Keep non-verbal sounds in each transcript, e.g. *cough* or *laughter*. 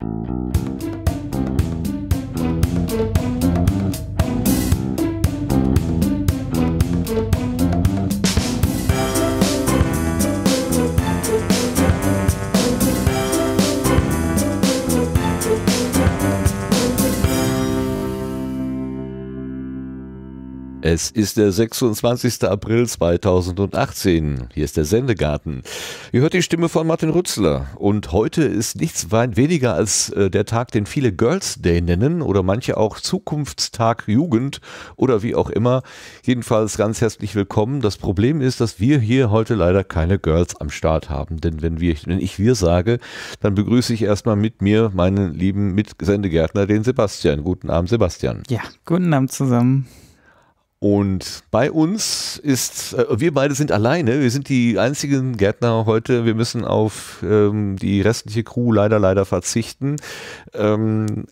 Thank you Es ist der 26. April 2018. Hier ist der Sendegarten. Ihr hört die Stimme von Martin Rützler. Und heute ist nichts weniger als äh, der Tag, den viele Girls Day nennen oder manche auch Zukunftstag Jugend oder wie auch immer. Jedenfalls ganz herzlich willkommen. Das Problem ist, dass wir hier heute leider keine Girls am Start haben. Denn wenn, wir, wenn ich wir sage, dann begrüße ich erstmal mit mir meinen lieben Mitsendegärtner, den Sebastian. Guten Abend, Sebastian. Ja, guten Abend zusammen. Und bei uns ist, äh, wir beide sind alleine, wir sind die einzigen Gärtner heute, wir müssen auf ähm, die restliche Crew leider, leider verzichten. Ähm,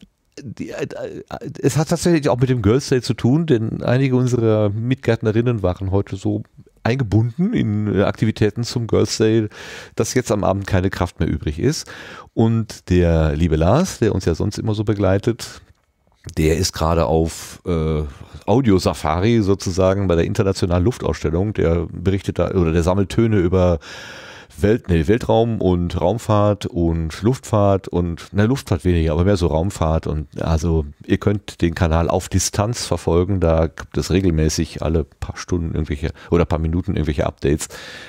die, äh, äh es hat tatsächlich auch mit dem Girls Day zu tun, denn einige unserer Mitgärtnerinnen waren heute so eingebunden in äh, Aktivitäten zum Girls Day, dass jetzt am Abend keine Kraft mehr übrig ist. Und der liebe Lars, der uns ja sonst immer so begleitet, der ist gerade auf äh, Audio Safari sozusagen bei der internationalen Luftausstellung. Der berichtet da oder der sammelt Töne über Welt, nee, Weltraum und Raumfahrt und Luftfahrt und ne, Luftfahrt weniger, aber mehr so Raumfahrt und also ihr könnt den Kanal auf Distanz verfolgen, da gibt es regelmäßig alle paar Stunden irgendwelche oder paar Minuten irgendwelche Updates.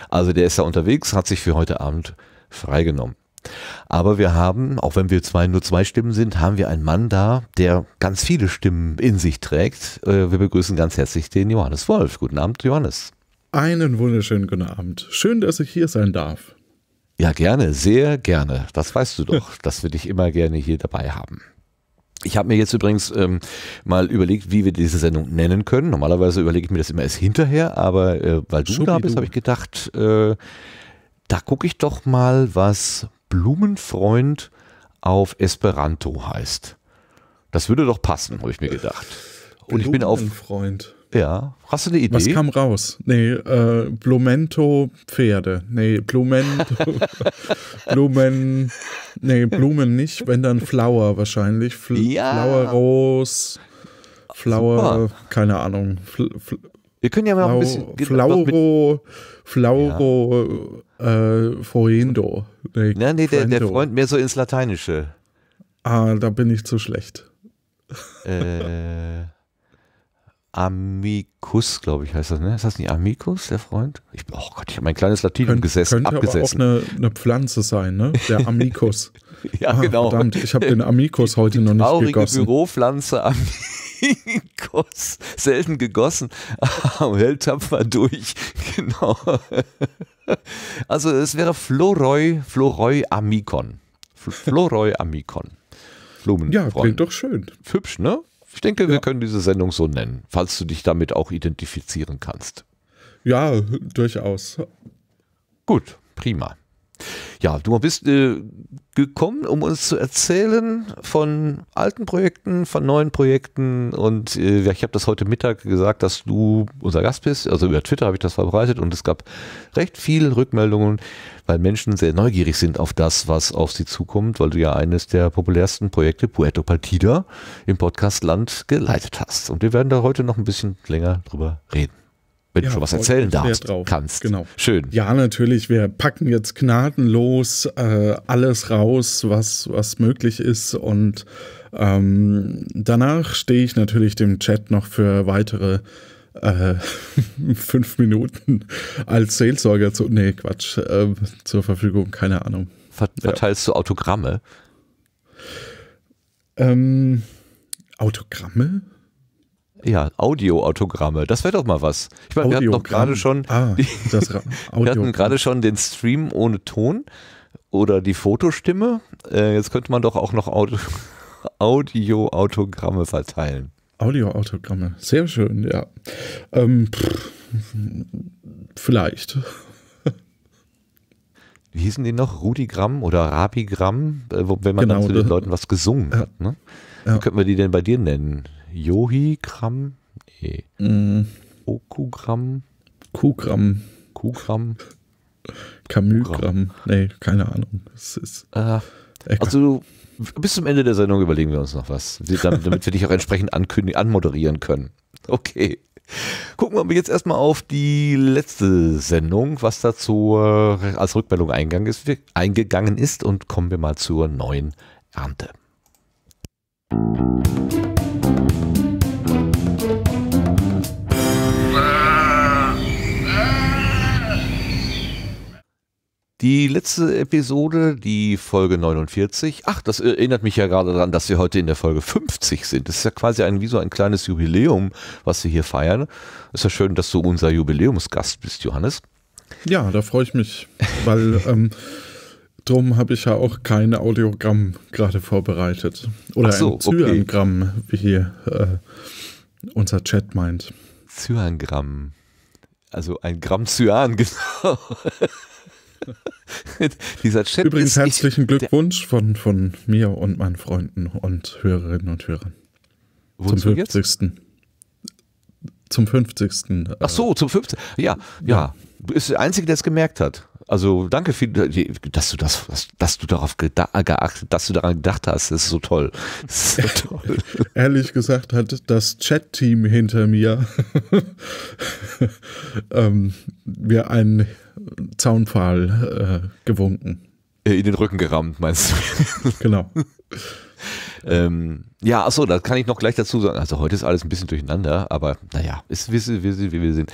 Also der ist da unterwegs, hat sich für heute Abend freigenommen. Aber wir haben, auch wenn wir zwei, nur zwei Stimmen sind, haben wir einen Mann da, der ganz viele Stimmen in sich trägt. Äh, wir begrüßen ganz herzlich den Johannes Wolf. Guten Abend, Johannes. Einen wunderschönen guten Abend. Schön, dass ich hier sein darf. Ja, gerne, sehr gerne. Das weißt du doch, *laughs* dass wir dich immer gerne hier dabei haben. Ich habe mir jetzt übrigens ähm, mal überlegt, wie wir diese Sendung nennen können. Normalerweise überlege ich mir das immer erst hinterher, aber äh, weil du Schubidu. da bist, habe ich gedacht, äh, da gucke ich doch mal, was Blumenfreund auf Esperanto heißt. Das würde doch passen, habe ich mir gedacht. Und ich bin auf. Blumenfreund. Ja, hast du eine Idee? Was kam raus? Nee, äh, Blumento Pferde. Nee, Blumento. *laughs* Blumen. Nee, Blumen nicht, wenn dann Flower wahrscheinlich. Fl ja. Flower Rose. Flower, Super. keine Ahnung. Fl Fl wir können ja mal Flau, ein bisschen. Flauro, Flauro, ja. äh, Foendo. Nee, ja, nee der, der, Freund mehr so ins Lateinische. Ah, da bin ich zu schlecht. Äh, Amicus, glaube ich, heißt das, ne? Ist das nicht Amicus, der Freund? Ich, oh Gott, ich habe mein kleines Latinum Kön gesessen, könnte abgesessen. Könnte auch eine, eine, Pflanze sein, ne? Der *laughs* Amicus. ja, ah, genau. Verdammt, ich habe den Amicus heute Die noch nicht gegossen. Traurige Büropflanze Amicus. Kuss. Selten gegossen, hält tapfer durch. *laughs* Genau. Also es wäre Floroy, Floroy Amikon. Floroy Amikon. Blumenfreund. Ja, klingt doch schön. Hübsch, ne? Ich denke, ja. wir können diese Sendung so nennen, falls du dich damit auch identifizieren kannst. Ja, durchaus. Gut, prima. Ja, du bist äh, gekommen, um uns zu erzählen von alten Projekten, von neuen Projekten und äh, ich habe das heute Mittag gesagt, dass du unser Gast bist. Also über Twitter habe ich das verbreitet und es gab recht viele Rückmeldungen, weil Menschen sehr neugierig sind auf das, was auf sie zukommt, weil du ja eines der populärsten Projekte Puerto Partida im Podcastland geleitet hast. Und wir werden da heute noch ein bisschen länger drüber reden wenn ja, du schon was erzählen darfst, drauf. kannst. Genau. Schön. Ja, natürlich. Wir packen jetzt gnadenlos äh, alles raus, was, was möglich ist. Und ähm, danach stehe ich natürlich dem Chat noch für weitere äh, *laughs* fünf Minuten als Seelsorger zu. Nee, Quatsch. Äh, zur Verfügung, keine Ahnung. verteilst ja. du Autogramme? Ähm, Autogramme? Ja, Audio-Autogramme. Das wäre doch mal was. Ich meine, wir hatten doch gerade schon, ah, *laughs* schon den Stream ohne Ton oder die Fotostimme. Äh, jetzt könnte man doch auch noch *laughs* Audio-Autogramme verteilen. Audio-Autogramme, sehr schön, ja. Ähm, pff, vielleicht. *laughs* Wie hießen die noch? Rudigramm oder Rabigramm? Äh, wenn man genau, dann zu den Leuten was gesungen ja. hat. Ne? Ja. Wie könnten wir die denn bei dir nennen? Yohigramm? Nee. Mm. Okugramm? Kugramm. Kugramm. Kamügramm. Nee, keine Ahnung. Es ist äh, also bis zum Ende der Sendung überlegen wir uns noch was, damit, damit wir dich auch entsprechend ankündigen, anmoderieren können. Okay. Gucken wir jetzt erstmal auf die letzte Sendung, was dazu als Rückmeldung ist, eingegangen ist und kommen wir mal zur neuen Ernte. Musik Die letzte Episode, die Folge 49. Ach, das erinnert mich ja gerade daran, dass wir heute in der Folge 50 sind. Das ist ja quasi ein, wie so ein kleines Jubiläum, was wir hier feiern. Ist ja schön, dass du unser Jubiläumsgast bist, Johannes. Ja, da freue ich mich, weil ähm, drum habe ich ja auch kein Audiogramm gerade vorbereitet. Oder so, ein Zyangramm, okay. wie hier äh, unser Chat meint. Zyangramm. Also ein Gramm Cyan, *laughs* genau. *laughs* Dieser Chat Übrigens herzlichen ich, Glückwunsch von, von mir und meinen Freunden und Hörerinnen und Hörern. Wozu zum 50. Jetzt? Zum 50. Äh, Ach so, zum 50. Ja, ja, ja. Ist der Einzige, der es gemerkt hat. Also danke, viel, dass du das, dass, dass du darauf geachtet, dass du daran gedacht hast. Das ist so toll. Ist so toll. *laughs* Ehrlich gesagt hat das Chat-Team hinter mir *laughs* ähm, mir einen Zaunpfahl äh, gewunken. Äh, in den Rücken gerammt, meinst du? *laughs* *laughs* genau. ähm, ja, achso, da kann ich noch gleich dazu sagen. Also heute ist alles ein bisschen durcheinander, aber naja, ist, wir, sind, wie wir sind.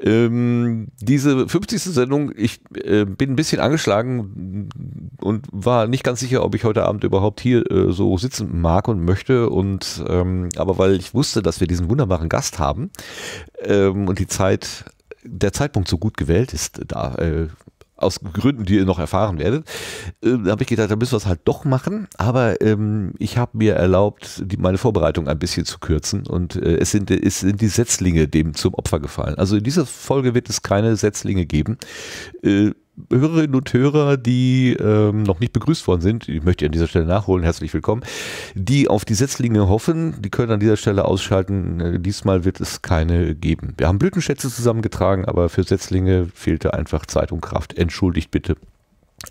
Ähm, diese 50. Sendung, ich äh, bin ein bisschen angeschlagen und war nicht ganz sicher, ob ich heute Abend überhaupt hier äh, so sitzen mag und möchte. Und ähm, aber weil ich wusste, dass wir diesen wunderbaren Gast haben ähm, und die Zeit der Zeitpunkt so gut gewählt ist, da äh, aus Gründen, die ihr noch erfahren werdet. Äh, da habe ich gedacht, da müssen wir es halt doch machen. Aber ähm, ich habe mir erlaubt, die, meine Vorbereitung ein bisschen zu kürzen. Und äh, es, sind, es sind die Setzlinge dem zum Opfer gefallen. Also in dieser Folge wird es keine Setzlinge geben. Äh, Hörerinnen und Hörer, die ähm, noch nicht begrüßt worden sind, ich möchte an dieser Stelle nachholen, herzlich willkommen, die auf die Setzlinge hoffen, die können an dieser Stelle ausschalten. Äh, diesmal wird es keine geben. Wir haben Blütenschätze zusammengetragen, aber für Setzlinge fehlte einfach Zeit und Kraft. Entschuldigt bitte.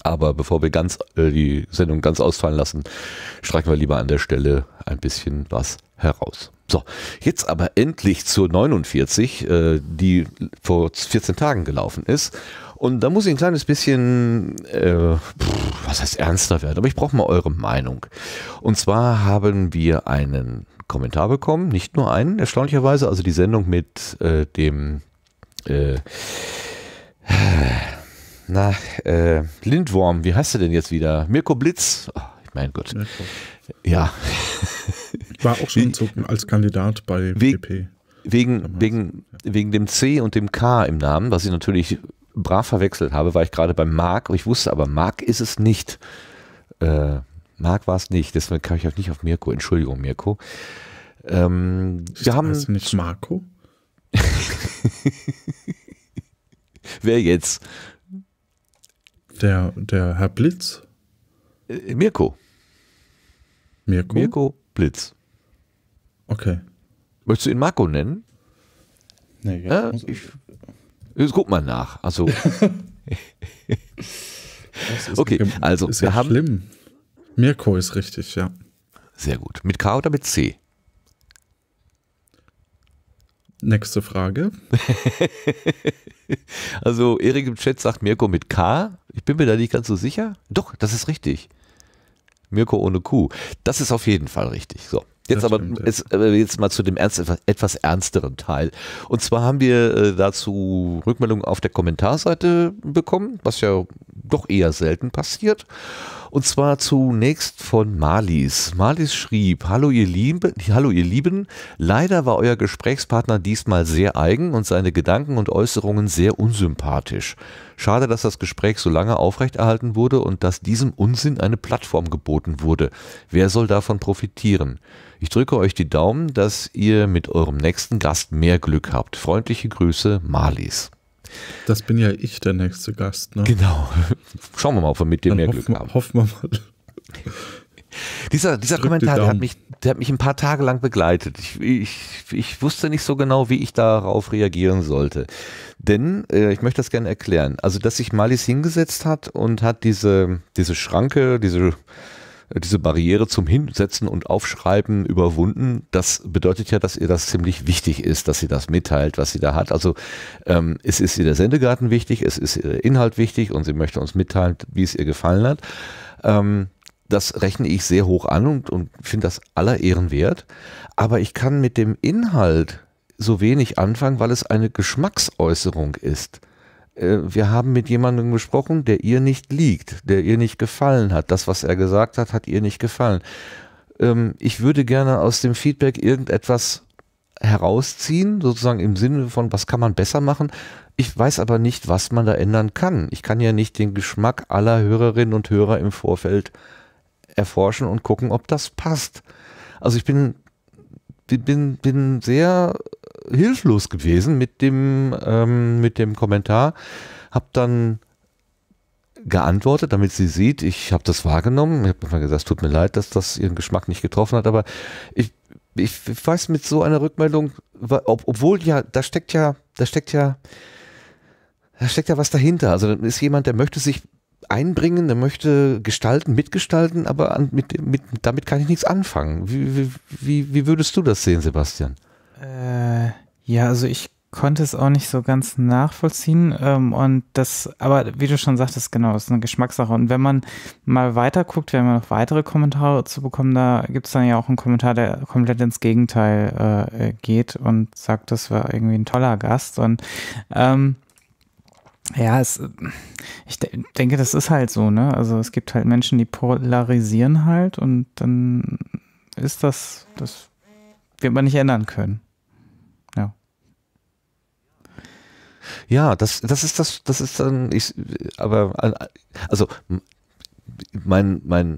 Aber bevor wir ganz äh, die Sendung ganz ausfallen lassen, streichen wir lieber an der Stelle ein bisschen was heraus. So, jetzt aber endlich zur 49, äh, die vor 14 Tagen gelaufen ist und da muss ich ein kleines bisschen, äh, pff, was heißt ernster werden, aber ich brauche mal eure Meinung. Und zwar haben wir einen Kommentar bekommen, nicht nur einen, erstaunlicherweise, also die Sendung mit äh, dem, äh, na, äh, Lindworm, wie heißt er denn jetzt wieder? Mirko Blitz. Oh, ich mein Gott. Ja. Ich war auch schon als Kandidat bei WP. Wegen, wegen, wegen dem C und dem K im Namen, was ich natürlich brav verwechselt habe, war ich gerade beim Mark. Ich wusste aber, Mark ist es nicht. Äh, Mark war es nicht. Deswegen kam ich auch halt nicht auf Mirko. Entschuldigung, Mirko. Ähm, ist wir haben das nicht Marco? *laughs* Wer jetzt? Der, der Herr Blitz? Äh, Mirko. Mirko? Mirko Blitz. Okay. Möchtest du ihn Marco nennen? Nee, ja, äh, ich das äh, guck mal nach. Also. okay, ja, also ist wir ja haben. Schlimm. Mirko ist richtig, ja. Sehr gut. Mit K oder mit C? Nächste Frage. *laughs* also Erik im Chat sagt Mirko mit K. Ich bin mir da nicht ganz so sicher. Doch, das ist richtig. Mirko ohne Q. Das ist auf jeden Fall richtig. So. Jetzt aber jetzt, jetzt, mal zu dem ernst, etwas ernsteren Teil. Und zwar haben wir äh, dazu Rückmeldungen auf der Kommentarseite bekommen, was ja doch eher selten passiert. Und zwar zunächst von Marlies. Marlies schrieb, hallo ihr, Lieben, hallo ihr Lieben, leider war euer Gesprächspartner diesmal sehr eigen und seine Gedanken und Äußerungen sehr unsympathisch. Schade, dass das Gespräch so lange aufrechterhalten wurde und dass diesem Unsinn eine Plattform geboten wurde. Wer soll davon profitieren? Ich drücke euch die Daumen, dass ihr mit eurem nächsten Gast mehr Glück habt. Freundliche Grüße, Marlies. Das bin ja ich der nächste Gast, ne? Genau. *laughs* Schauen wir mal, ob wir mit dir Dann mehr Glück haben. Hoffen wir mal. *laughs* Dieser, dieser Drück Kommentar, der hat, mich, der hat mich ein paar Tage lang begleitet. Ich, ich, ich wusste nicht so genau, wie ich darauf reagieren sollte. Denn, äh, ich möchte das gerne erklären, also dass sich Malis hingesetzt hat und hat diese, diese Schranke, diese äh, diese Barriere zum Hinsetzen und Aufschreiben überwunden. Das bedeutet ja, dass ihr das ziemlich wichtig ist, dass sie das mitteilt, was sie da hat. Also ähm, es ist ihr der Sendegarten wichtig, es ist ihr Inhalt wichtig und sie möchte uns mitteilen, wie es ihr gefallen hat. Ähm, das rechne ich sehr hoch an und, und finde das aller Ehren wert. Aber ich kann mit dem Inhalt so wenig anfangen, weil es eine Geschmacksäußerung ist. Äh, wir haben mit jemandem gesprochen, der ihr nicht liegt, der ihr nicht gefallen hat. Das, was er gesagt hat, hat ihr nicht gefallen. Ähm, ich würde gerne aus dem Feedback irgendetwas herausziehen, sozusagen im Sinne von, was kann man besser machen. Ich weiß aber nicht, was man da ändern kann. Ich kann ja nicht den Geschmack aller Hörerinnen und Hörer im Vorfeld erforschen und gucken, ob das passt. Also ich bin, bin, bin sehr hilflos gewesen mit dem, ähm, mit dem Kommentar. Hab dann geantwortet, damit sie sieht, ich habe das wahrgenommen. Ich habe mal gesagt, tut mir leid, dass das ihren Geschmack nicht getroffen hat, aber ich, ich weiß mit so einer Rückmeldung, ob, obwohl ja, da steckt ja, da steckt ja, da steckt ja was dahinter. Also dann ist jemand, der möchte sich einbringen, der möchte gestalten, mitgestalten, aber an, mit, mit, damit kann ich nichts anfangen. Wie, wie, wie würdest du das sehen, Sebastian? Äh, ja, also ich konnte es auch nicht so ganz nachvollziehen. Ähm, und das, aber wie du schon sagtest, genau, ist eine Geschmackssache. Und wenn man mal weiter guckt, wir haben ja noch weitere Kommentare zu bekommen, da gibt es dann ja auch einen Kommentar, der komplett ins Gegenteil äh, geht und sagt, das war irgendwie ein toller Gast. Und ähm, ja, es, ich de denke, das ist halt so, ne? Also es gibt halt Menschen, die polarisieren halt und dann ist das, das wird man nicht ändern können. Ja, das, das ist das, das ist dann, ich, aber, also, mein, mein,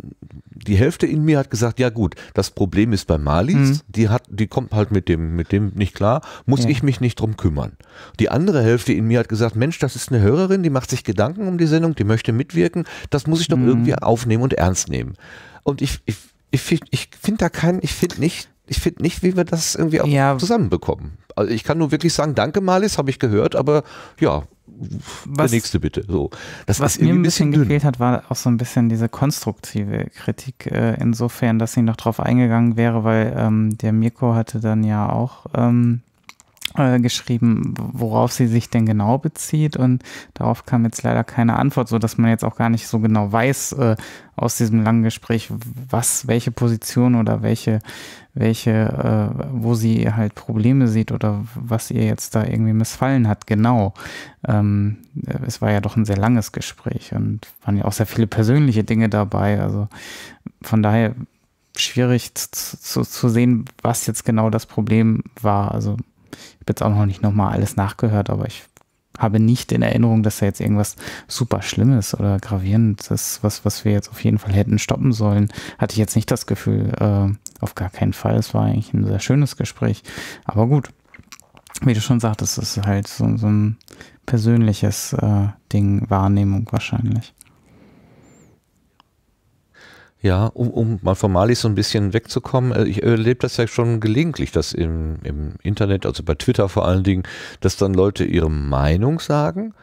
die Hälfte in mir hat gesagt, ja gut, das Problem ist bei Malis, mhm. die hat, die kommt halt mit dem, mit dem nicht klar, muss ja. ich mich nicht drum kümmern. Die andere Hälfte in mir hat gesagt, Mensch, das ist eine Hörerin, die macht sich Gedanken um die Sendung, die möchte mitwirken, das muss ich doch mhm. irgendwie aufnehmen und ernst nehmen. Und ich, ich, ich, ich finde da keinen, ich finde nicht, ich finde nicht, wie wir das irgendwie auch ja. zusammenbekommen. Also ich kann nur wirklich sagen, danke Malis, habe ich gehört, aber ja, was, der nächste bitte. So. Das was mir ein bisschen, bisschen gefehlt hat, war auch so ein bisschen diese konstruktive Kritik äh, insofern, dass ich noch drauf eingegangen wäre, weil ähm, der Mirko hatte dann ja auch ähm, äh, geschrieben, worauf sie sich denn genau bezieht und darauf kam jetzt leider keine Antwort, so dass man jetzt auch gar nicht so genau weiß äh, aus diesem langen Gespräch, was, welche Position oder welche, welche, äh, wo sie halt Probleme sieht oder was ihr jetzt da irgendwie missfallen hat. Genau, ähm, es war ja doch ein sehr langes Gespräch und waren ja auch sehr viele persönliche Dinge dabei. Also von daher schwierig zu, zu, zu sehen, was jetzt genau das Problem war. Also ich habe jetzt auch noch nicht nochmal alles nachgehört, aber ich habe nicht in Erinnerung, dass da jetzt irgendwas super Schlimmes oder Gravierendes, was, was wir jetzt auf jeden Fall hätten stoppen sollen, hatte ich jetzt nicht das Gefühl. Äh, auf gar keinen Fall. Es war eigentlich ein sehr schönes Gespräch. Aber gut, wie du schon sagtest, es ist halt so, so ein persönliches äh, Ding, Wahrnehmung wahrscheinlich. Ja, um, um mal formalis so ein bisschen wegzukommen, äh, ich erlebe das ja schon gelegentlich, dass im, im Internet, also bei Twitter vor allen Dingen, dass dann Leute ihre Meinung sagen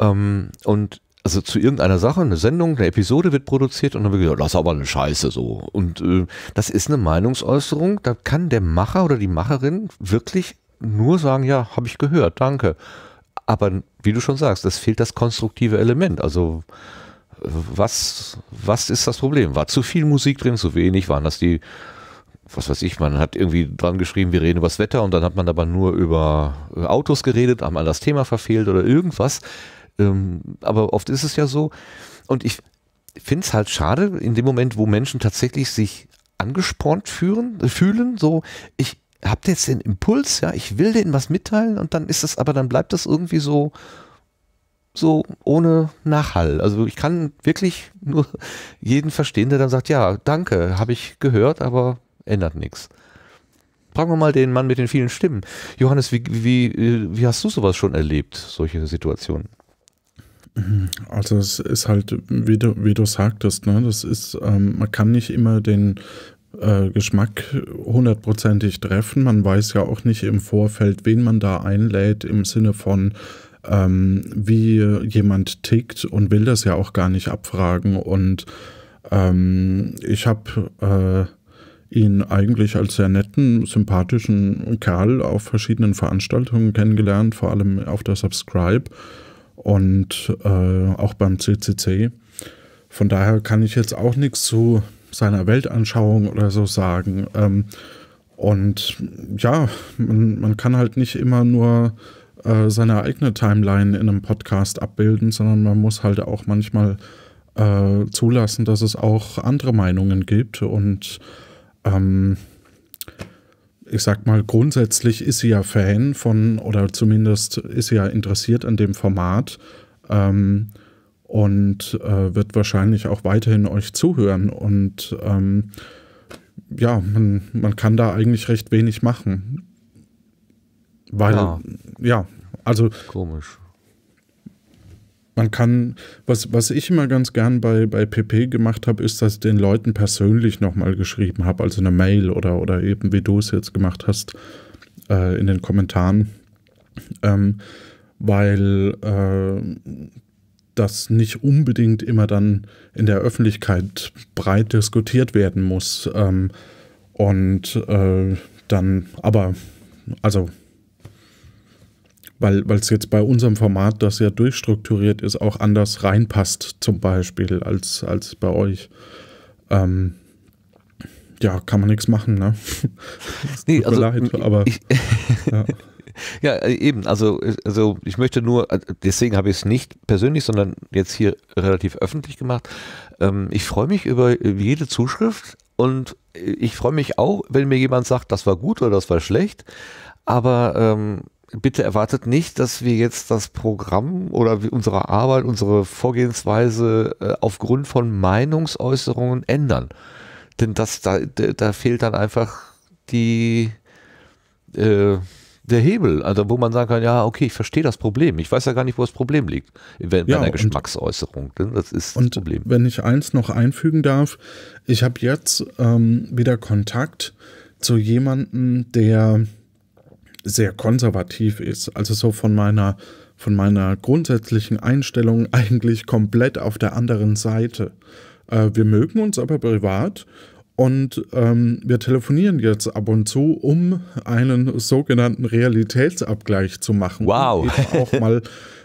ähm, und also zu irgendeiner Sache, eine Sendung, eine Episode wird produziert und dann wird gesagt, das ist aber eine Scheiße so. Und äh, das ist eine Meinungsäußerung, da kann der Macher oder die Macherin wirklich nur sagen, ja, habe ich gehört, danke. Aber wie du schon sagst, es fehlt das konstruktive Element. Also was, was ist das Problem? War zu viel Musik drin, zu wenig? Waren das die, was weiß ich, man hat irgendwie dran geschrieben, wir reden über das Wetter und dann hat man aber nur über äh, Autos geredet, haben an das Thema verfehlt oder irgendwas. Ähm, aber oft ist es ja so. Und ich finde es halt schade, in dem Moment, wo Menschen tatsächlich sich angespornt führen, äh, fühlen, so, ich habe jetzt den Impuls, ja, ich will denen was mitteilen und dann ist das, aber dann bleibt das irgendwie so, so ohne Nachhall. Also ich kann wirklich nur jeden verstehen, der dann sagt, ja, danke, habe ich gehört, aber ändert nichts. Fragen wir mal den Mann mit den vielen Stimmen. Johannes, wie, wie, wie hast du sowas schon erlebt, solche Situationen? Mhm. Also es ist halt, wie du, wie du sagtest, ne, das ist, ähm, man kann nicht immer den äh, Geschmack hundertprozentig treffen. Man weiß ja auch nicht im Vorfeld, wen man da einlädt, im Sinne von, ähm, wie jemand tickt und will das ja auch gar nicht abfragen. Und ähm, ich habe äh, ihn eigentlich als sehr netten, sympathischen Kerl auf verschiedenen Veranstaltungen kennengelernt, vor allem auf der Subscribe und äh, auch beim CCC. Von daher kann ich jetzt auch nichts zu seiner Weltanschauung oder so sagen. Ähm, und ja, man, man, kann halt nicht immer nur äh, seine eigene Timeline in einem Podcast abbilden, sondern man muss halt auch manchmal äh, zulassen, dass es auch andere Meinungen gibt. Und ähm, ich sag mal, grundsätzlich ist sie ja Fan von, oder zumindest ist sie ja interessiert an dem Format. Ähm, und äh, wird wahrscheinlich auch weiterhin euch zuhören. Und ähm, ja, man, man kann da eigentlich recht wenig machen. Weil, ja, ja also. Komisch. Man kann, was, was ich immer ganz gern bei, bei PP gemacht habe, ist, dass ich den Leuten persönlich nochmal geschrieben habe, also eine Mail oder, oder eben wie du es jetzt gemacht hast, äh, in den Kommentaren. Ähm, weil äh, das nicht unbedingt immer dann in der Öffentlichkeit breit diskutiert werden muss. Ähm, und äh, dann, aber, also weil es jetzt bei unserem Format, das ja durchstrukturiert ist, auch anders reinpasst, zum Beispiel, als, als bei euch. Ähm, ja, kann man nichts machen, ne? *laughs* nee, Tut also, leid, aber. Ich, ja. *laughs* ja. Äh, eben. Also, äh, also ich möchte nur, äh, deswegen habe ich es nicht persönlich, sondern jetzt hier relativ öffentlich gemacht. Ähm, ich freue mich über jede Zuschrift und ich freue mich auch, wenn mir jemand sagt, das war gut oder das war schlecht. Aber ähm, bitte erwartet nicht, dass wir jetzt das Programm oder unsere Arbeit, unsere Vorgehensweise äh, aufgrund von Meinungsäußerungen ändern. Denn das, da, da fehlt dann einfach die, äh, der Hebel, also wo man sagen kann, ja, okay, ich verstehe das Problem. Ich weiß ja gar nicht, wo das Problem liegt bei ja, einer Geschmacksäußerung. Das ist und das Problem. Wenn ich eins noch einfügen darf, ich habe jetzt ähm, wieder Kontakt zu jemandem, der sehr konservativ ist. Also so von meiner, von meiner grundsätzlichen Einstellung *laughs* eigentlich komplett auf der anderen Seite. Äh, wir mögen uns aber privat und ähm, wir telefonieren jetzt ab und zu, um einen sogenannten Realitätsabgleich zu machen. Wow. Um eben auch mal,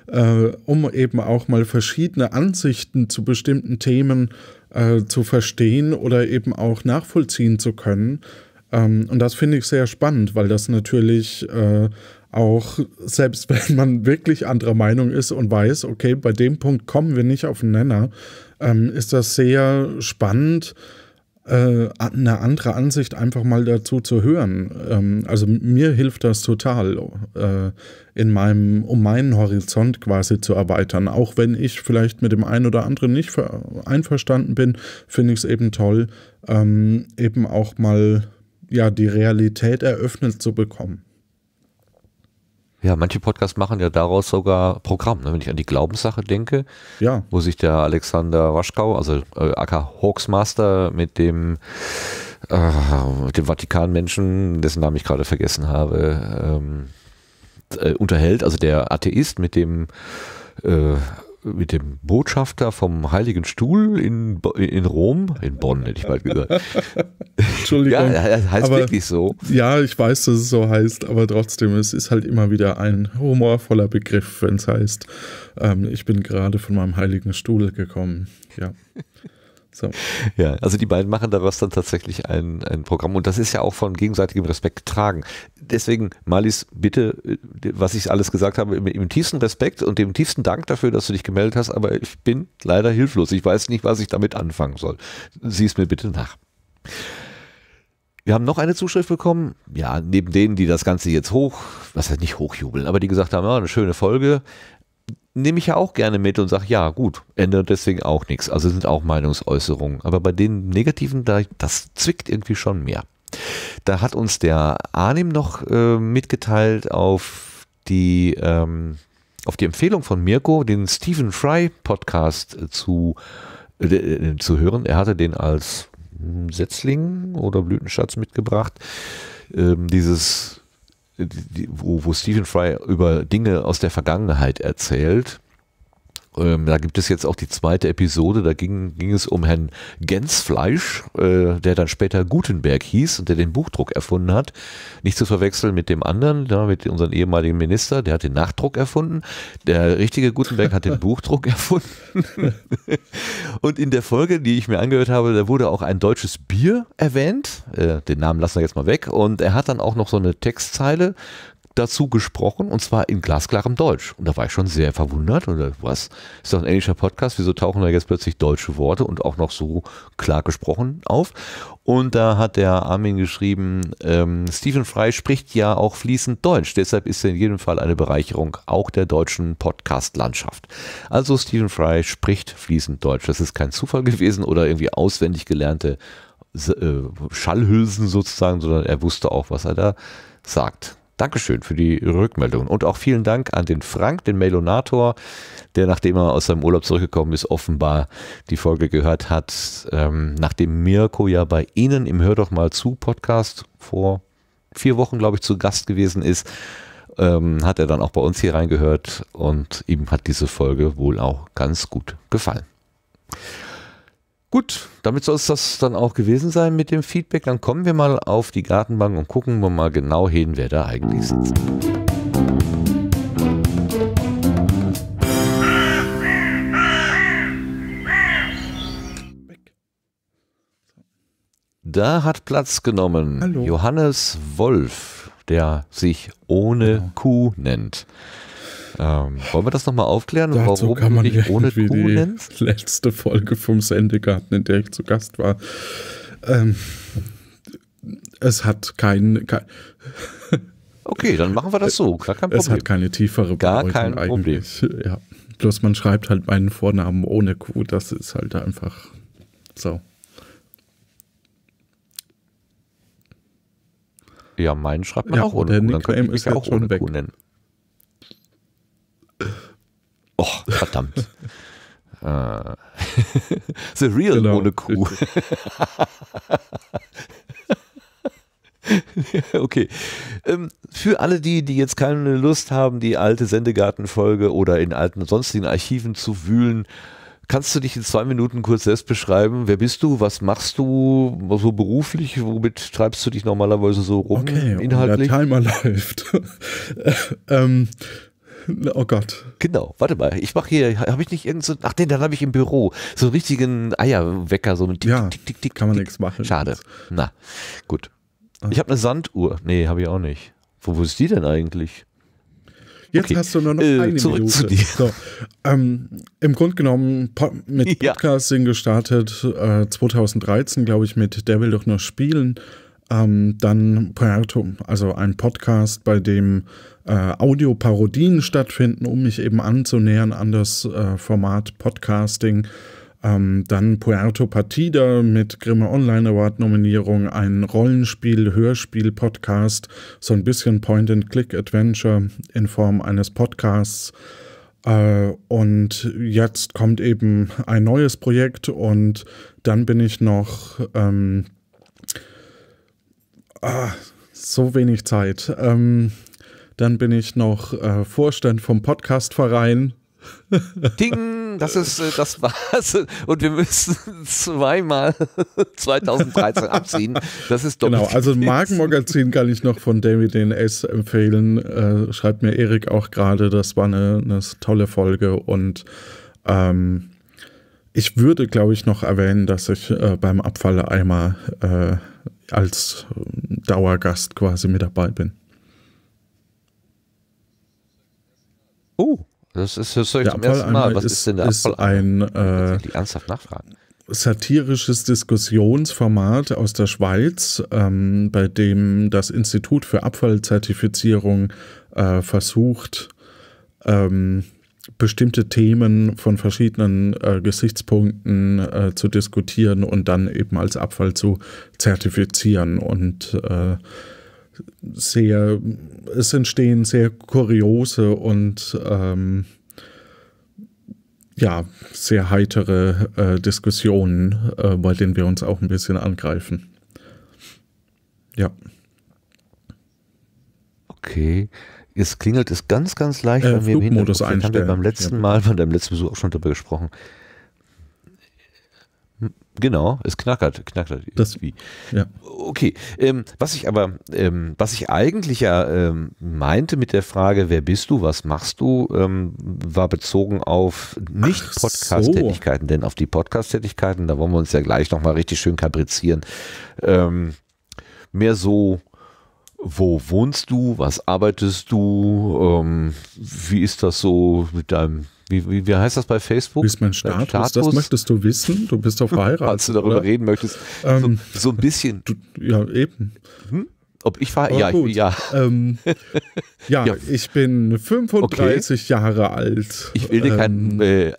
*laughs* äh, um eben auch mal verschiedene Ansichten zu bestimmten Themen äh, zu verstehen oder eben auch nachvollziehen zu können. Ähm, und das finde ich sehr spannend, weil das natürlich äh, auch, selbst *laughs* wenn man wirklich anderer Meinung ist und weiß, okay, bei dem Punkt kommen wir nicht auf den Nenner, ähm, ist das sehr spannend, äh, eine andere Ansicht einfach mal dazu zu hören. Ähm, also mir hilft das total, äh, in meinem, um meinen Horizont quasi zu erweitern. Auch wenn ich vielleicht mit dem einen oder anderen nicht einverstanden bin, finde ich es eben toll, ähm, eben auch mal ja, die Realität eröffnet zu bekommen. Ja, manche Podcasts machen ja daraus sogar Programm. Ne? Wenn ich an die Glaubenssache denke, ja. wo sich der Alexander Waschkau, also äh, AK Hoaxmaster, mit dem, äh, dem Vatikan-Menschen, dessen Namen ich gerade vergessen habe, ähm, äh, unterhält. Also der Atheist mit dem äh, mit dem Botschafter vom Heiligen Stuhl in, in Rom, in Bonn hätte ich bald gesagt. *laughs* Entschuldigung. Ja, das heißt aber, wirklich so. Ja, ich weiß, dass es so heißt, aber trotzdem, es ist halt immer wieder ein humorvoller Begriff, wenn es heißt, ähm, ich bin gerade von meinem Heiligen Stuhl gekommen. Ja. So. Ja, also die beiden machen daraus dann tatsächlich ein, ein Programm und das ist ja auch von gegenseitigem Respekt getragen. Deswegen, Malis, bitte, äh, was ich alles gesagt habe, im, im, tiefsten Respekt und dem tiefsten Dank dafür, dass du dich gemeldet hast, aber ich bin leider hilflos. Ich weiß nicht, was ich damit anfangen soll. Sieh es mir bitte nach. Wir haben noch eine Zuschrift bekommen, ja, neben denen, die das Ganze jetzt hoch, was heißt nicht hochjubeln, aber die gesagt haben, ja, ah, eine schöne Folge, nehme ich ja auch gerne mit und sage, ja, gut, ändert deswegen auch nichts. Also sind auch Meinungsäußerungen. Aber bei den negativen, da, das zwickt irgendwie schon mehr. Da hat uns der Arnim noch äh, mitgeteilt auf die, ähm, auf die Empfehlung von Mirko, den Stephen Fry Podcast äh, zu, äh, äh, zu hören. Er hatte den als hm, Setzling oder Blütenschatz mitgebracht. Ähm, dieses wo, wo Stephen Fry über Dinge aus der Vergangenheit erzählt, ähm, da gibt es jetzt auch die zweite Episode, da ging, ging es um Herrn Gensfleisch, äh, der dann später Gutenberg hieß und der den Buchdruck erfunden hat. Nicht zu verwechseln mit dem anderen, ja, mit unserem ehemaligen Minister, der hat den Nachdruck erfunden. Der richtige Gutenberg hat den *laughs* Buchdruck erfunden. *laughs* und in der Folge, die ich mir angehört habe, da wurde auch ein deutsches Bier erwähnt. Äh, den Namen lassen wir jetzt mal weg. Und er hat dann auch noch so eine Textzeile, dazu gesprochen und zwar in glasklarem Deutsch. Und da war ich schon sehr verwundert. Oder was? Ist doch ein englischer Podcast. Wieso tauchen da jetzt plötzlich deutsche Worte und auch noch so klar gesprochen auf? Und da hat der Armin geschrieben, ähm, Stephen Fry spricht ja auch fließend Deutsch. Deshalb ist er in jedem Fall eine Bereicherung auch der deutschen Podcast-Landschaft. Also Stephen Fry spricht fließend Deutsch. Das ist kein Zufall gewesen oder irgendwie auswendig gelernte äh, Schallhülsen sozusagen, sondern er wusste auch, was er da sagt. Dankeschön für die Rückmeldung. Und auch vielen Dank an den Frank, den Melonator, der, nachdem er aus seinem Urlaub zurückgekommen ist, offenbar die Folge gehört hat, ähm, nachdem Mirko ja bei Ihnen im Hör doch mal zu Podcast vor vier Wochen, glaube ich, zu Gast gewesen ist, ähm, hat er dann auch bei uns hier reingehört und ihm hat diese Folge wohl auch ganz gut gefallen. Gut, damit soll es das dann auch gewesen sein mit dem Feedback. Dann kommen wir mal auf die Gartenbank und gucken wir mal genau hin, wer da eigentlich sitzt. Da hat Platz genommen Hallo. Johannes Wolf, der sich ohne ja. Genau. Kuh nennt. Ähm, wollen wir das nochmal aufklären, Dazu warum kann man nicht ohne Kuh die nennst? letzte Folge vom Sendegarten, in der ich zu Gast war. Ähm, es hat keinen. Kein *laughs* okay, dann machen wir das so. Gar kein Problem. Es hat keine tiefere Gar Bedeutung kein Problem. Ja. Bloß man schreibt halt meinen Vornamen ohne Q. Das ist halt einfach so. Ja, meinen schreibt man ja, auch ohne Q. Dann könnte ich mich auch ohne Q nennen. Och, verdammt. *laughs* Äh. *laughs* the Real genau, ohne Q. *laughs* okay. Ähm, für alle die, die jetzt keine Lust haben, die alte Sendegartenfolge oder in alten sonstigen Archiven zu wühlen, kannst du dich in zwei Minuten kurz selbst beschreiben? Wer bist du? Was machst du so beruflich? Womit treibst du dich normalerweise so rum okay, inhaltlich? Der Timer läuft. ähm, Oh Gott. Genau, warte mal. Ich mache hier, habe ich nicht irgend so, ach den, dann habe ich im Büro so einen richtigen Eierwecker, so mit tick, ja, tick, tick, tick, kann man nichts machen. Schade. Na, gut. Ah. Ich habe eine Sanduhr. Nee, habe ich auch nicht. Wo, wo ist die denn eigentlich? Jetzt okay. hast du nur noch äh, eine zurück Minute. Zu dir. So, ähm, Im Grunde genommen Pod mit *laughs* Podcasting ja. gestartet, äh, 2013 glaube ich mit Der will doch nur spielen. Ähm, dann Puerto, also ein Podcast, bei dem äh, Audioparodien stattfinden, um mich eben anzunähern an das äh, Format Podcasting. Ähm, dann Puerto Partida mit Grimme Online Award Nominierung, ein Rollenspiel, Hörspiel, Podcast, so ein bisschen Point-and-Click-Adventure in Form eines Podcasts. Äh, und jetzt kommt eben ein neues Projekt und dann bin ich noch... Ähm, ah, so wenig Zeit. Ähm, dann bin ich noch äh, Vorstand vom Podcastverein. Ding, das ist, äh, das war's. Und wir müssen *laughs* zweimal 2013 *laughs* abziehen. Das ist genau, doppelt. Genau, also Markenmagazin kann ich noch von David DNS empfehlen. Äh, schreibt mir Erik auch gerade, das war eine, eine, tolle Folge. Und ähm, ich würde, glaube ich, noch erwähnen, dass ich äh, beim Abfalleimer äh, als Dauergast quasi mit dabei bin. Oh, das ist das höre ich zum ersten Mal. Was ist, ist denn der ist ein äh, ernsthaft nachfragen. Satirisches Diskussionsformat aus der Schweiz, ähm, bei dem das Institut für Abfallzertifizierung äh, versucht, ähm, bestimmte Themen von verschiedenen äh, Gesichtspunkten äh, zu diskutieren und dann eben als Abfall zu zertifizieren. Und äh, sehr, es entstehen sehr kuriose und ähm, ja, sehr heitere äh, Diskussionen, äh, bei denen wir uns auch ein bisschen angreifen. Ja. Okay. Jetzt klingelt es ganz, ganz leicht äh, bei mir im Hinterkopf. einstellen. Haben wir beim letzten ja. Mal, von deinem letzten Besuch auch schon darüber gesprochen. Genau, es knackert, knackert irgendwie. Das, ja. Okay, ähm, was ich aber, ähm, was ich eigentlich ja ähm, meinte mit der Frage, wer bist du, was machst du, ähm, war bezogen auf nicht Podcast-Tätigkeiten, so. denn auf die Podcast-Tätigkeiten, da wollen wir uns ja gleich nochmal richtig schön kaprizieren. Ähm, mehr so, wo wohnst du, was arbeitest du, ähm, wie ist das so mit deinem wie, wie, wie heißt das bei Facebook? Wie ist mein Status? Status? Das möchtest du wissen? Du bist doch *laughs* verheiratet. Falls du darüber oder? reden möchtest. Ähm, so, so, ein bisschen. Du, ja, eben. Hm? Ob ich war? Ja, ich, ja. Ähm, *laughs* ja, ja. ich bin 35 okay. Jahre alt. Ich will dir ähm, keinen. Äh,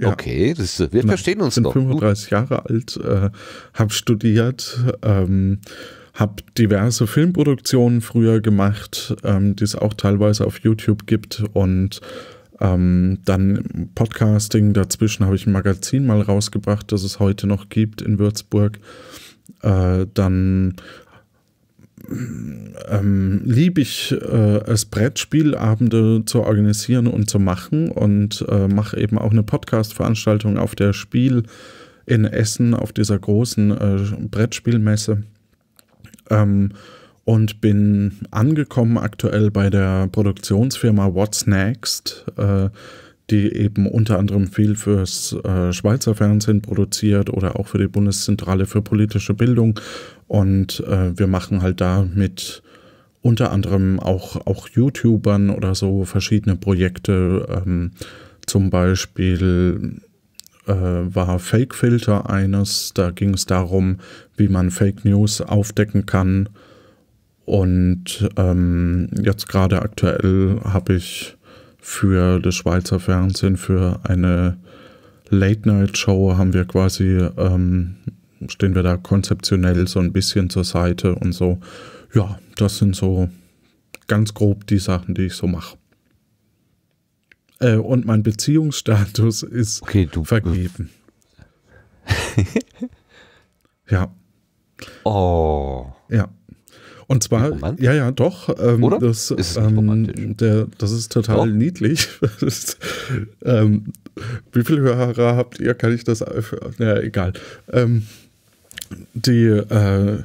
ja. Okay, das, wir Na, genau. verstehen uns doch. Ich bin 35 Jahre alt, äh, habe studiert, ähm, habe diverse Filmproduktionen früher gemacht, ähm, die es auch teilweise auf YouTube gibt und ähm, dann Podcasting, dazwischen habe ich ein Magazin mal rausgebracht, das es heute noch gibt in Würzburg. Äh, dann ähm, liebe ich äh, es, Brettspielabende zu organisieren und zu machen und äh, mache eben auch eine Podcast-Veranstaltung auf der Spiel in Essen, auf dieser großen äh, Brettspielmesse. Ähm, und bin angekommen aktuell bei der Produktionsfirma What's Next, äh, die eben unter anderem viel fürs äh, Schweizer Fernsehen produziert oder auch für die Bundeszentrale für politische Bildung. Und äh, wir machen halt da mit unter anderem auch, auch YouTubern oder so verschiedene Projekte. Ähm, zum Beispiel war Fake Filter eines, da ging es darum, wie man Fake News aufdecken kann und ähm, jetzt gerade aktuell habe ich für das Schweizer Fernsehen, für eine Late-Night-Show haben wir quasi, ähm, stehen wir da konzeptionell so ein bisschen zur Seite und so. Ja, das sind so ganz grob die Sachen, die ich so mache. Äh, und mein Beziehungsstatus ist okay, du, äh, vergeben. *laughs* ja. Oh. Ja. Und zwar, Romantisch? ja, ja, doch. Ähm, Oder? Das ist, ähm, der, das ist total doch. niedlich. *laughs* ist, ähm, wie viele Hörer habt ihr? Kann ich das? Äh, ja, egal. Ähm, die, äh,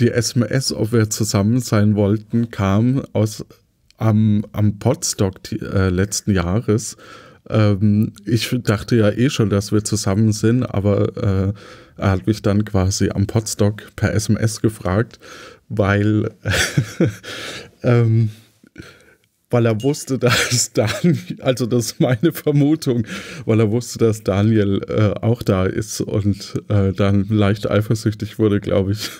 die SMS, ob wir zusammen sein wollten, kam aus am, am Podstock äh, letzten Jahres. Ähm, ich dachte ja eh schon, dass wir zusammen sind, aber äh, er hat mich dann quasi am Podstock per SMS gefragt, weil, *laughs* ähm, weil er wusste, dass Daniel, also das ist meine Vermutung, weil er wusste, dass Daniel äh, auch da ist und äh, dann leicht eifersüchtig wurde, glaube ich.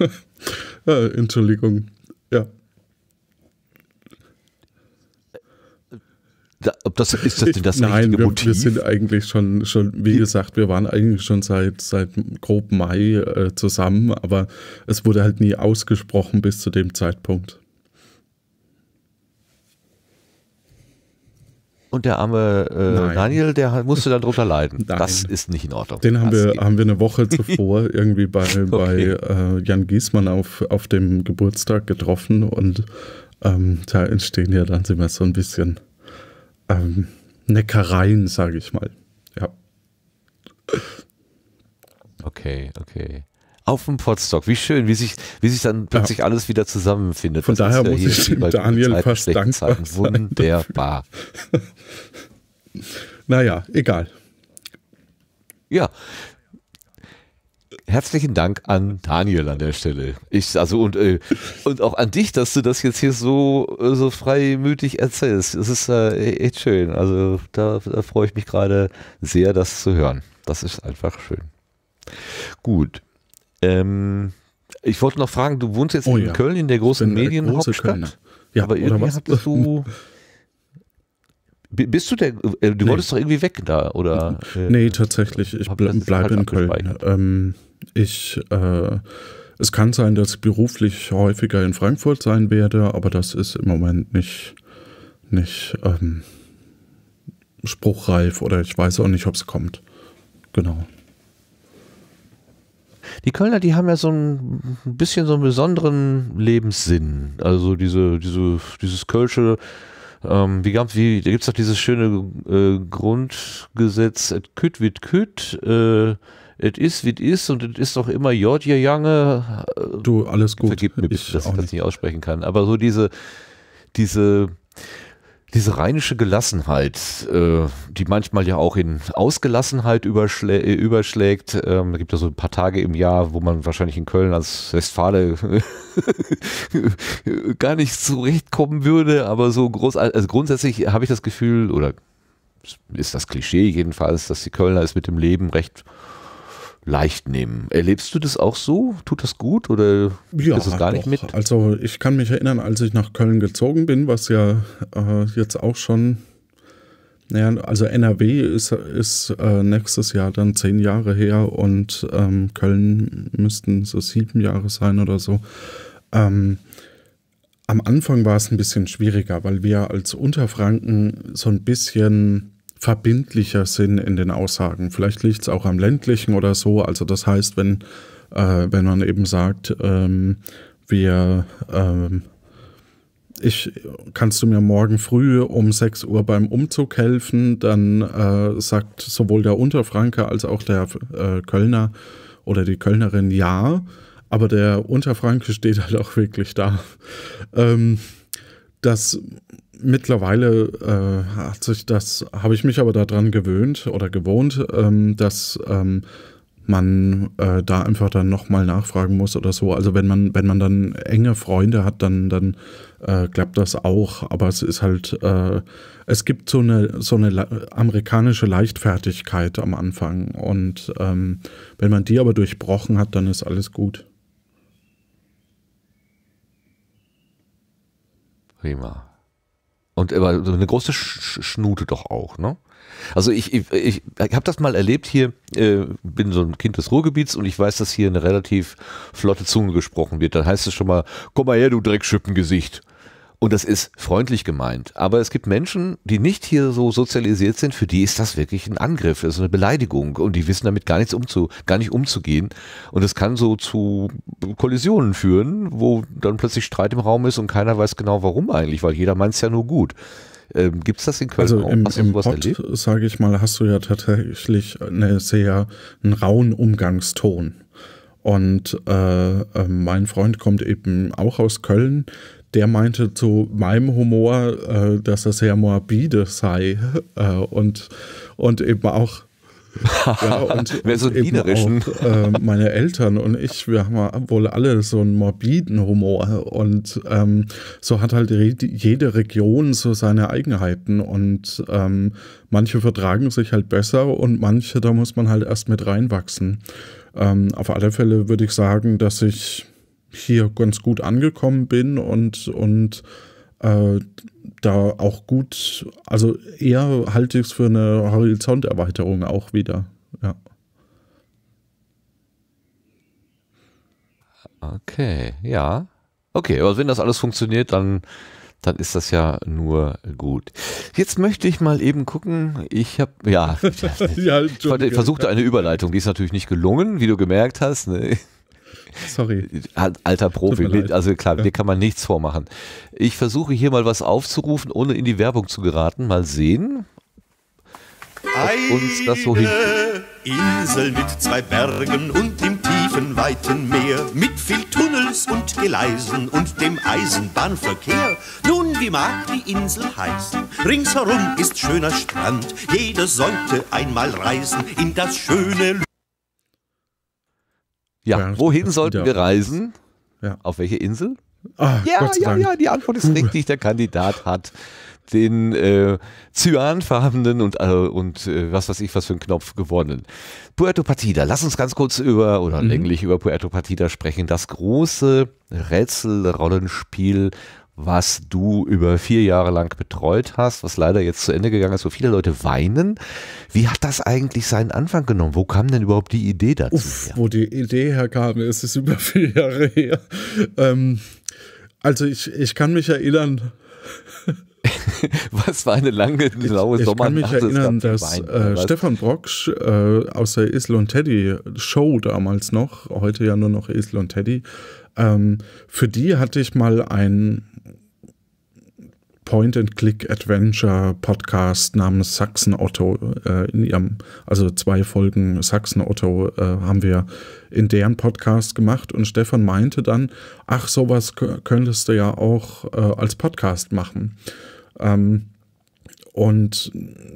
*laughs* äh, Entschuldigung, ja. ob das ist das denn das Nein, richtige wir, Motiv? wir sind eigentlich schon, schon, wie gesagt, wir waren eigentlich schon seit, seit grob Mai äh, zusammen, aber es wurde halt nie ausgesprochen bis zu dem Zeitpunkt. Und der arme äh, Daniel, der musste dann drunter leiden. Nein. Das ist nicht in Ordnung. Den haben wir, haben wir eine Woche zuvor *laughs* irgendwie bei, okay. bei äh, Jan Giesmann auf, auf dem Geburtstag getroffen und ähm, da entstehen ja dann immer so ein bisschen ähm, Neckereien, sage ich mal. Ja. Okay, okay. Auf dem Potstock, wie schön, wie sich, wie sich dann plötzlich ja. alles wieder zusammenfindet. Von das daher ja muss ich dem Daniel Zeit, fast dankbar sein. Wunderbar. *laughs* naja, egal. Ja, herzlichen Dank an Daniel an der Stelle. Ich, also und, äh, und auch an dich, dass du das jetzt hier so, äh, so freimütig erzählst. Es ist äh, echt schön. Also da, da freue ich mich gerade sehr, das zu hören. Das ist einfach schön. Gut. Ähm, ich wollte noch fragen, du wohnst jetzt oh, in ja. Köln in der großen Medienhauptstadt. Große ja, aber irgendwie was? hattest du. *laughs* Bist du der, äh, du nee. wolltest doch irgendwie weg da, oder? nee, äh, tatsächlich, ich bleibe bleib in Köln. Ähm, ich, äh, es kann sein, dass ich beruflich häufiger in Frankfurt sein werde, aber das ist im Moment nicht, nicht ähm, spruchreif oder ich weiß auch nicht, ob es kommt. Genau. Die Kölner, die haben ja so ein bisschen so einen besonderen Lebenssinn. Also diese, diese, dieses Kölsche, ähm, wie gab's, wie, da gibt es doch dieses schöne äh, Grundgesetz, küt wird küt, äh, es ist, wie es ist und es ist doch immer Jorge Jange. Äh, du, alles gut. Vergib mir, ich dass ich das nicht aussprechen kann. Aber so diese, diese, diese rheinische Gelassenheit, äh, die manchmal ja auch in Ausgelassenheit überschlä äh, überschlägt. Ähm, da gibt ja so ein paar Tage im Jahr, wo man wahrscheinlich in Köln als Westfale *laughs* gar nicht zurechtkommen würde, aber so groß, also grundsätzlich habe ich das Gefühl, oder ist das Klischee jedenfalls, dass die Kölner es mit dem Leben recht leicht nehmen. Erlebst du das auch so? Tut das gut oder ja, ist es gar doch. nicht mit? Also ich kann mich erinnern, als ich nach Köln gezogen bin, was ja äh, jetzt auch schon, naja, also NRW ist, ist äh, nächstes Jahr dann zehn Jahre her und ähm, Köln müssten so sieben Jahre sein oder so. Ähm, am Anfang war es ein bisschen schwieriger, weil wir als Unterfranken so ein bisschen verbindlicher sind in den Aussagen. Vielleicht liegt es auch am ländlichen oder so. Also das heißt, wenn, äh, wenn man eben sagt, ähm, wir, ähm, ich, kannst du mir morgen früh um 6 Uhr beim Umzug helfen, dann äh, sagt sowohl der Unterfranke als auch der äh, Kölner oder die Kölnerin ja, aber der Unterfranke steht halt auch wirklich da. Ähm, das mittlerweile äh, hat sich das, habe ich mich aber daran gewöhnt oder gewohnt, ähm, dass ähm, man äh, da einfach dann nochmal nachfragen muss oder so. Also wenn man, wenn man dann enge Freunde hat, dann, dann äh, klappt das auch. Aber es ist halt, äh, es gibt so eine, so eine amerikanische Leichtfertigkeit am Anfang. Und ähm, wenn man die aber durchbrochen hat, dann ist alles gut. Prima. Und aber so eine große Sch Schnute doch auch, ne? Also ich, ich, ich habe das mal erlebt hier, äh, bin so ein Kind des Ruhrgebiets und ich weiß, dass hier eine relativ flotte Zunge gesprochen wird. Dann heißt es schon mal, komm mal her, du Dreckschippengesicht. Und das ist freundlich gemeint. Aber es gibt Menschen, die nicht hier so sozialisiert sind, für die ist das wirklich ein Angriff, das ist eine Beleidigung und die wissen damit gar nichts umzu, gar nicht umzugehen. Und es kann so zu Kollisionen führen, wo dann plötzlich Streit im Raum ist und keiner weiß genau warum eigentlich, weil jeder meint es ja nur gut. Ähm, Gibt es das in Köln also auch? Im, hast im sage ich mal, hast du ja tatsächlich eine sehr, einen rauen Umgangston. Und äh, äh mein Freund kommt eben auch aus Köln der meinte zu meinem Humor, äh, dass das sehr morbide sei äh, und, und eben auch. *laughs* ja, und, Wer so und eben auch, äh, meine Eltern und ich, wir haben wohl alle so einen morbiden Humor und ähm, so hat halt jede Region so seine Eigenheiten und ähm, manche vertragen sich halt besser und manche, da muss man halt erst mit reinwachsen. Ähm, auf alle Fälle würde ich sagen, dass ich hier ganz gut angekommen bin und, und äh, da auch gut, also eher halte ich es für eine Horizonterweiterung auch wieder, ja. Okay, ja. Okay, aber wenn das alles funktioniert, dann, dann ist das ja nur gut. Jetzt möchte ich mal eben gucken. Ich habe, ja, *laughs* ja ich versuchte eine Überleitung, die ist natürlich nicht gelungen, wie du gemerkt hast. Ne? Sorry. Alter Profi. Also klar, ja. mir kann man nichts vormachen. Ich versuche hier mal was aufzurufen, ohne in die Werbung zu geraten. Mal sehen, ob uns das so hilft. Insel mit zwei Bergen und dem tiefen, weiten Meer, mit viel Tunnels und Gleisen und dem Eisenbahnverkehr. Nun, wie mag die Insel heißen? Ringsherum ist schöner Strand, jeder sollte einmal reisen in das schöne ja, wohin sollten wir reisen? Ja. Auf welche Insel? Ah, ja, ja, ja, die Antwort ist richtig. Der Kandidat hat den äh, cyanfarbenen und, äh, und äh, was weiß ich, was für einen Knopf gewonnen. Puerto Partida, lass uns ganz kurz über, oder mhm. länglich über Puerto Partida sprechen. Das große Rätselrollenspiel was du über vier Jahre lang betreut hast, was leider jetzt zu Ende gegangen ist, wo viele Leute weinen. Wie hat das eigentlich seinen Anfang genommen? Wo kam denn überhaupt die Idee dazu? Uff, wo die Idee herkam, ist es über *laughs* vier Jahre her. Ähm, also ich, ich kann mich erinnern. *laughs* was war eine lange, blaue ich, ich kann mich erinnern, dass äh, Stefan Brocksch äh, aus der Isl und Teddy Show damals noch, heute ja nur noch Isl und Teddy, ähm, für die hatte ich mal ein Point-and-Click-Adventure-Podcast namens Sachsen Otto. Äh, in ihrem, also zwei Folgen Sachsen Otto äh, haben wir in deren Podcast gemacht und Stefan meinte dann, ach, sowas könntest du ja auch äh, als Podcast machen. Ähm, und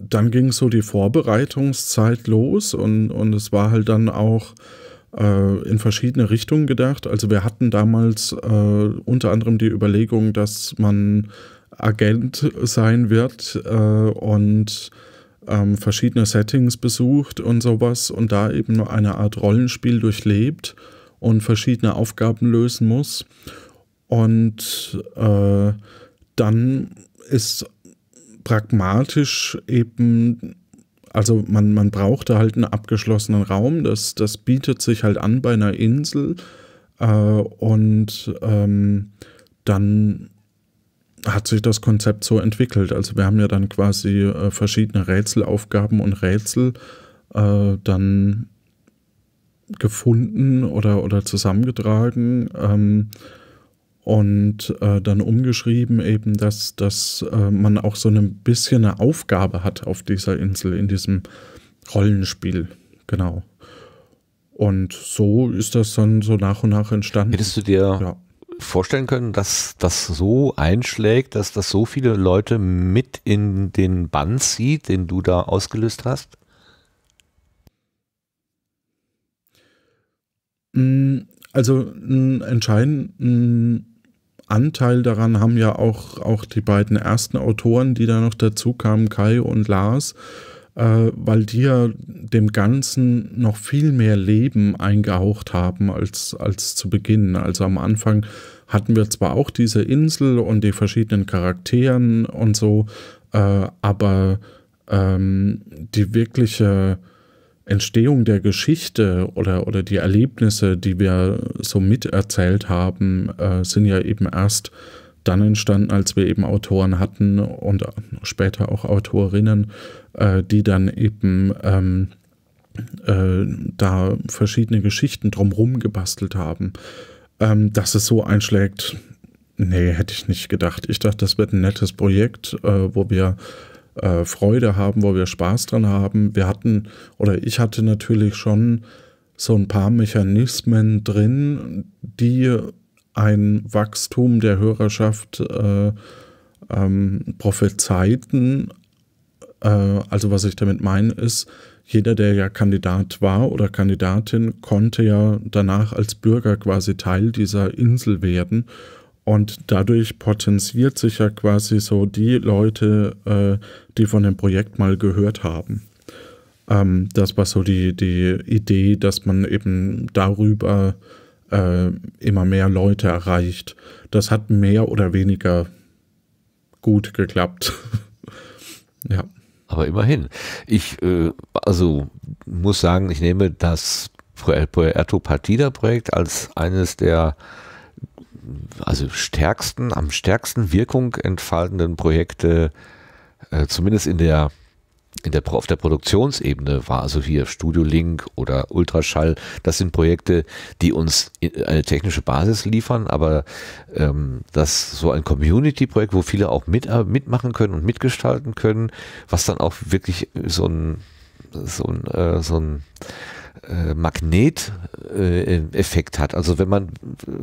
dann ging so die Vorbereitungszeit los und, und es war halt dann auch äh, in verschiedene Richtungen gedacht. Also wir hatten damals äh, unter anderem die Überlegung, dass man Agent sein wird äh, und ähm, verschiedene Settings besucht und sowas und da eben eine Art Rollenspiel durchlebt und verschiedene Aufgaben lösen muss. Und äh, dann ist pragmatisch eben, also man, man da halt einen abgeschlossenen Raum, das, das bietet sich halt an bei einer Insel äh, und ähm, dann hat sich das Konzept so entwickelt. Also wir haben ja dann quasi äh, verschiedene Rätselaufgaben und Rätsel äh, dann gefunden oder, oder zusammengetragen ähm, und äh, dann umgeschrieben eben, dass, dass äh, man auch so ein bisschen eine Aufgabe hat auf dieser Insel, in diesem Rollenspiel. Genau. Und so ist das dann so nach und nach entstanden. Hättest du dir ja vorstellen können, dass das so einschlägt, dass das so viele Leute mit in den Bann zieht, den du da ausgelöst hast? Mm, also einen mm, entscheidenden mm, Anteil daran haben ja auch, auch die beiden ersten Autoren, die da noch dazu kamen, Kai und Lars äh, weil die ja dem Ganzen noch viel mehr Leben eingehaucht haben als, als zu Beginn. Also am Anfang hatten wir zwar auch diese Insel und die verschiedenen Charakteren und so, äh, aber ähm, die wirkliche Entstehung der Geschichte oder, oder die Erlebnisse, die wir so miterzählt haben, äh, sind ja eben erst dann entstanden, als wir eben Autoren hatten und später auch Autorinnen, äh, die dann eben ähm, äh, da verschiedene Geschichten drumherum gebastelt haben. Ähm, dass es so einschlägt, nee, hätte ich nicht gedacht. Ich dachte, das wird ein nettes Projekt, äh, wo wir äh, Freude haben, wo wir Spaß dran haben. Wir hatten, oder ich hatte natürlich schon so ein paar Mechanismen drin, die ein Wachstum der Hörerschaft äh, ähm, prophezeiten. Äh, also was ich damit meine ist, jeder, der ja Kandidat war oder Kandidatin, konnte ja danach als Bürger quasi Teil dieser Insel werden. Und dadurch potenziert sich ja quasi so die Leute, äh, die von dem Projekt mal gehört haben. Ähm, das war so die, die Idee, dass man eben darüber äh, äh, immer mehr Leute erreicht. Das hat mehr oder weniger gut geklappt. *laughs* ja. Aber immerhin. Ich äh, also muss sagen, ich nehme das Puerto Partida Projekt als eines der also stärksten, am stärksten Wirkung entfaltenden Projekte, äh, zumindest in der in der, auf der Produktionsebene war, also hier Studio Link oder Ultraschall, das sind Projekte, die uns eine technische Basis liefern, aber ähm, das so ein Community-Projekt, wo viele auch mit, äh, mitmachen können und mitgestalten können, was dann auch wirklich so ein so ein, äh, so ein äh, Magneteffekt äh, hat. Also wenn man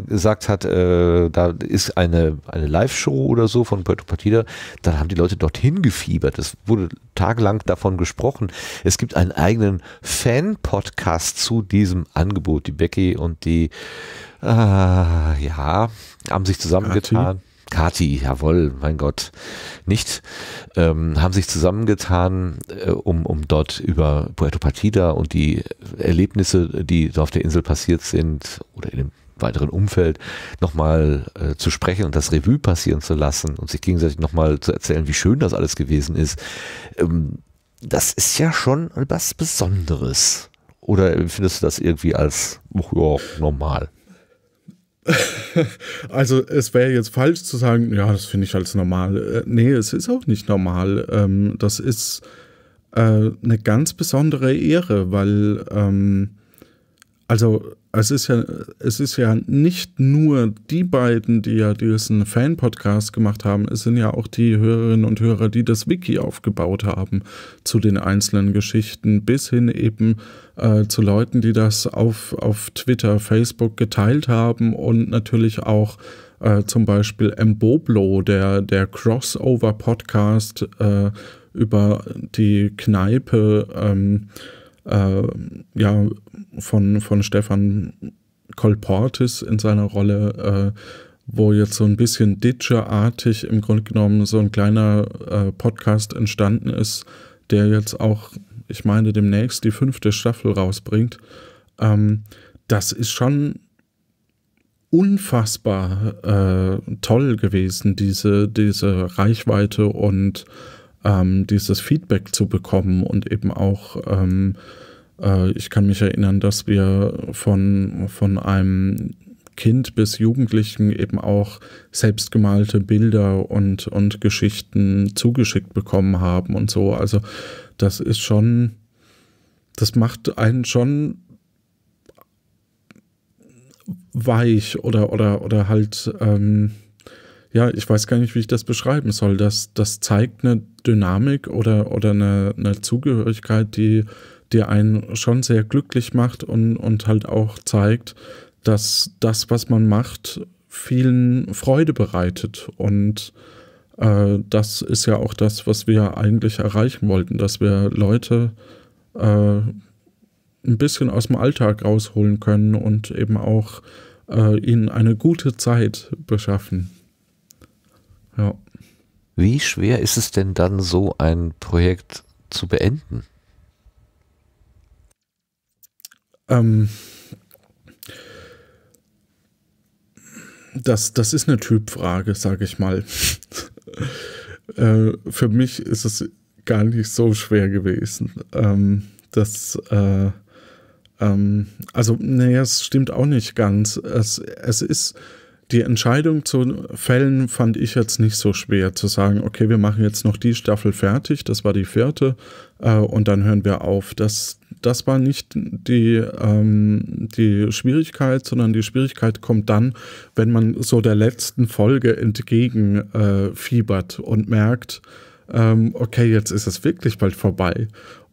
gesagt hat, äh, da ist eine, eine Live-Show oder so von Puerto Partida, dann haben die Leute dorthin gefiebert. Es wurde tagelang davon gesprochen. Es gibt einen eigenen Fan-Podcast zu diesem Angebot. Die Becky und die, ah, ja, haben sich zusammengetan. Kathi. Kati, jawohl, mein Gott, nicht, ähm, haben sich zusammengetan, äh, um, um dort über Puerto Partida und die Erlebnisse, die auf der Insel passiert sind oder in dem weiteren Umfeld nochmal äh, zu sprechen und das Revue passieren zu lassen und sich gegenseitig nochmal zu erzählen, wie schön das alles gewesen ist. Ähm, das ist ja schon was Besonderes. Oder findest du das irgendwie als oh, ja, normal? *laughs* also es wäre jetzt falsch zu sagen, ja, das finde ich als normal. Äh, nee, es ist auch nicht normal. Ähm, das ist äh, eine ganz besondere Ehre, weil ähm, also es ist ja, es ist ja nicht nur die beiden, die ja diesen Fan-Podcast gemacht haben, es sind ja auch die Hörerinnen und Hörer, die das Wiki aufgebaut haben zu den einzelnen Geschichten, bis hin eben äh, zu Leuten, die das auf, auf Twitter, Facebook geteilt haben und natürlich auch äh, zum Beispiel Mboblo, der, der Crossover-Podcast äh, über die Kneipe ähm, äh, ja, von, von Stefan Kolportis in seiner Rolle äh, wo jetzt so ein bisschen Ditcher-artig im Grunde genommen so ein kleiner äh, Podcast entstanden ist, der jetzt auch ich meine demnächst die fünfte Staffel rausbringt, ähm, das ist schon unfassbar äh, toll gewesen, diese, diese Reichweite und ähm, dieses Feedback zu bekommen und eben auch, ähm, äh, ich kann mich erinnern, dass wir von, von einem Kind bis Jugendlichen eben auch selbstgemalte Bilder und, und Geschichten zugeschickt bekommen haben und so. Also das ist schon, das macht einen schon weich oder, oder, oder halt, ähm, ja, ich weiß gar nicht, wie ich das beschreiben soll. Das, das zeigt eine Dynamik oder, oder eine, eine Zugehörigkeit, die, die einen schon sehr glücklich macht und, und halt auch zeigt, dass das, was man macht, vielen Freude bereitet. Und äh, das ist ja auch das, was wir eigentlich erreichen wollten, dass wir Leute äh, ein bisschen aus dem Alltag rausholen können und eben auch äh, ihnen eine gute Zeit beschaffen. Ja. Wie schwer ist es denn dann, so ein Projekt zu beenden? Ähm, das, das ist eine Typfrage, sage ich mal. *laughs* äh, für mich ist es gar nicht so schwer gewesen. Ähm, das, äh, ähm, also, naja, es stimmt auch nicht ganz. Es, es ist, die Entscheidung zu fällen fand ich jetzt nicht so schwer, zu sagen, okay, wir machen jetzt noch die Staffel fertig, das war die vierte, äh, und dann hören wir auf. Das, das war nicht die, ähm, die Schwierigkeit, sondern die Schwierigkeit kommt dann, wenn man so der letzten Folge entgegenfiebert äh, und merkt, ähm, okay, jetzt ist es wirklich bald vorbei.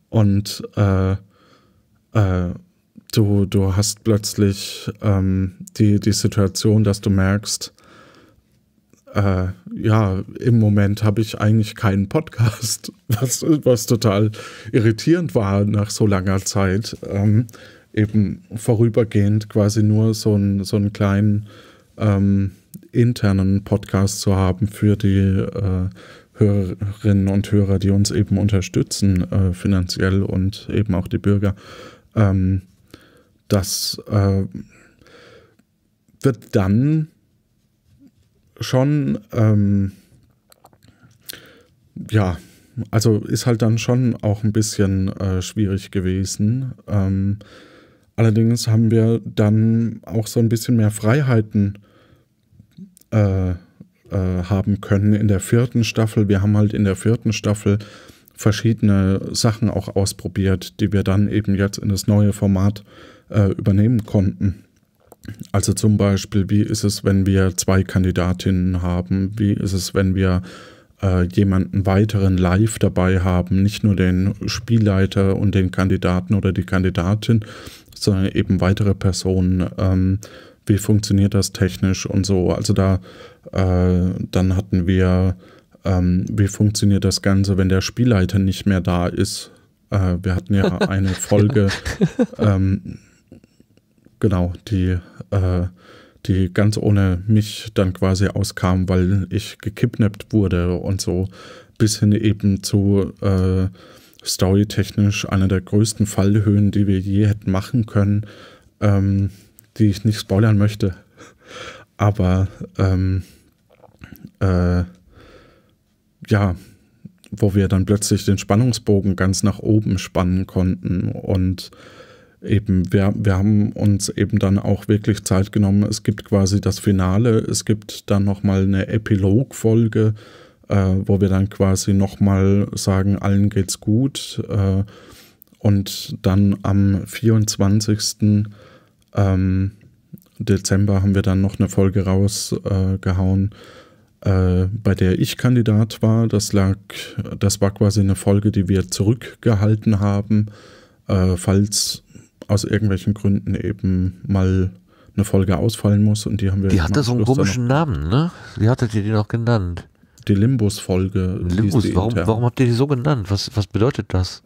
Und äh, äh, du, du hast plötzlich ähm, die, die Situation, dass du merkst, äh, ja, im Moment habe ich eigentlich keinen Podcast, *laughs* was, was total irritierend war nach so langer Zeit. Ähm, eben vorübergehend quasi nur so, ein, so einen kleinen ähm, internen Podcast zu haben für die äh, Hörerinnen und Hörer, die uns eben unterstützen, äh, finanziell und eben auch die Bürger. Ähm, das äh, wird dann schon, ähm, ja, also ist halt dann schon auch ein bisschen äh, schwierig gewesen. Ähm, allerdings haben wir dann auch so ein bisschen mehr Freiheiten äh, äh, haben können in der vierten Staffel. Wir haben halt in der vierten Staffel verschiedene Sachen auch ausprobiert, die wir dann eben jetzt in das neue Format äh, übernehmen konnten. Also zum Beispiel, wie ist es, wenn wir zwei Kandidatinnen haben? Wie ist es, wenn wir äh, jemanden weiteren live dabei haben? Nicht nur den Spielleiter und den Kandidaten oder die Kandidatin, sondern eben weitere Personen. Ähm, wie funktioniert das technisch und so? Also da, äh, dann hatten wir, ähm, wie funktioniert das Ganze, wenn der Spielleiter nicht mehr da ist? Äh, wir hatten ja *laughs* eine Folge. ähm, genau, die, äh, die ganz ohne mich dann quasi auskam, weil ich gekidnappt wurde und so, bis hin eben zu äh, storytechnisch einer der größten Fallhöhen, die wir je hätten machen können, ähm, die ich nicht spoilern möchte. Aber ähm, äh, ja, wo wir dann plötzlich den Spannungsbogen ganz nach oben spannen konnten und eben, wir, wir haben uns eben dann auch wirklich Zeit genommen. Es gibt quasi das Finale, es gibt dann nochmal eine Epilogfolge, äh, wo wir dann quasi nochmal sagen, allen geht's gut. Äh, und dann am 24. Ähm, Dezember haben wir dann noch eine Folge rausgehauen, äh, bei der ich Kandidat war. Das lag, das war quasi eine Folge, die wir zurückgehalten haben äh, falls aus irgendwelchen Gründen eben mal eine Folge ausfallen muss und die haben wir. Die hatte so einen komischen Namen, ne? Wie hattet ihr die noch genannt? Die Limbus-Folge. Limbus, warum, warum, habt ihr die so genannt? Was, was bedeutet das?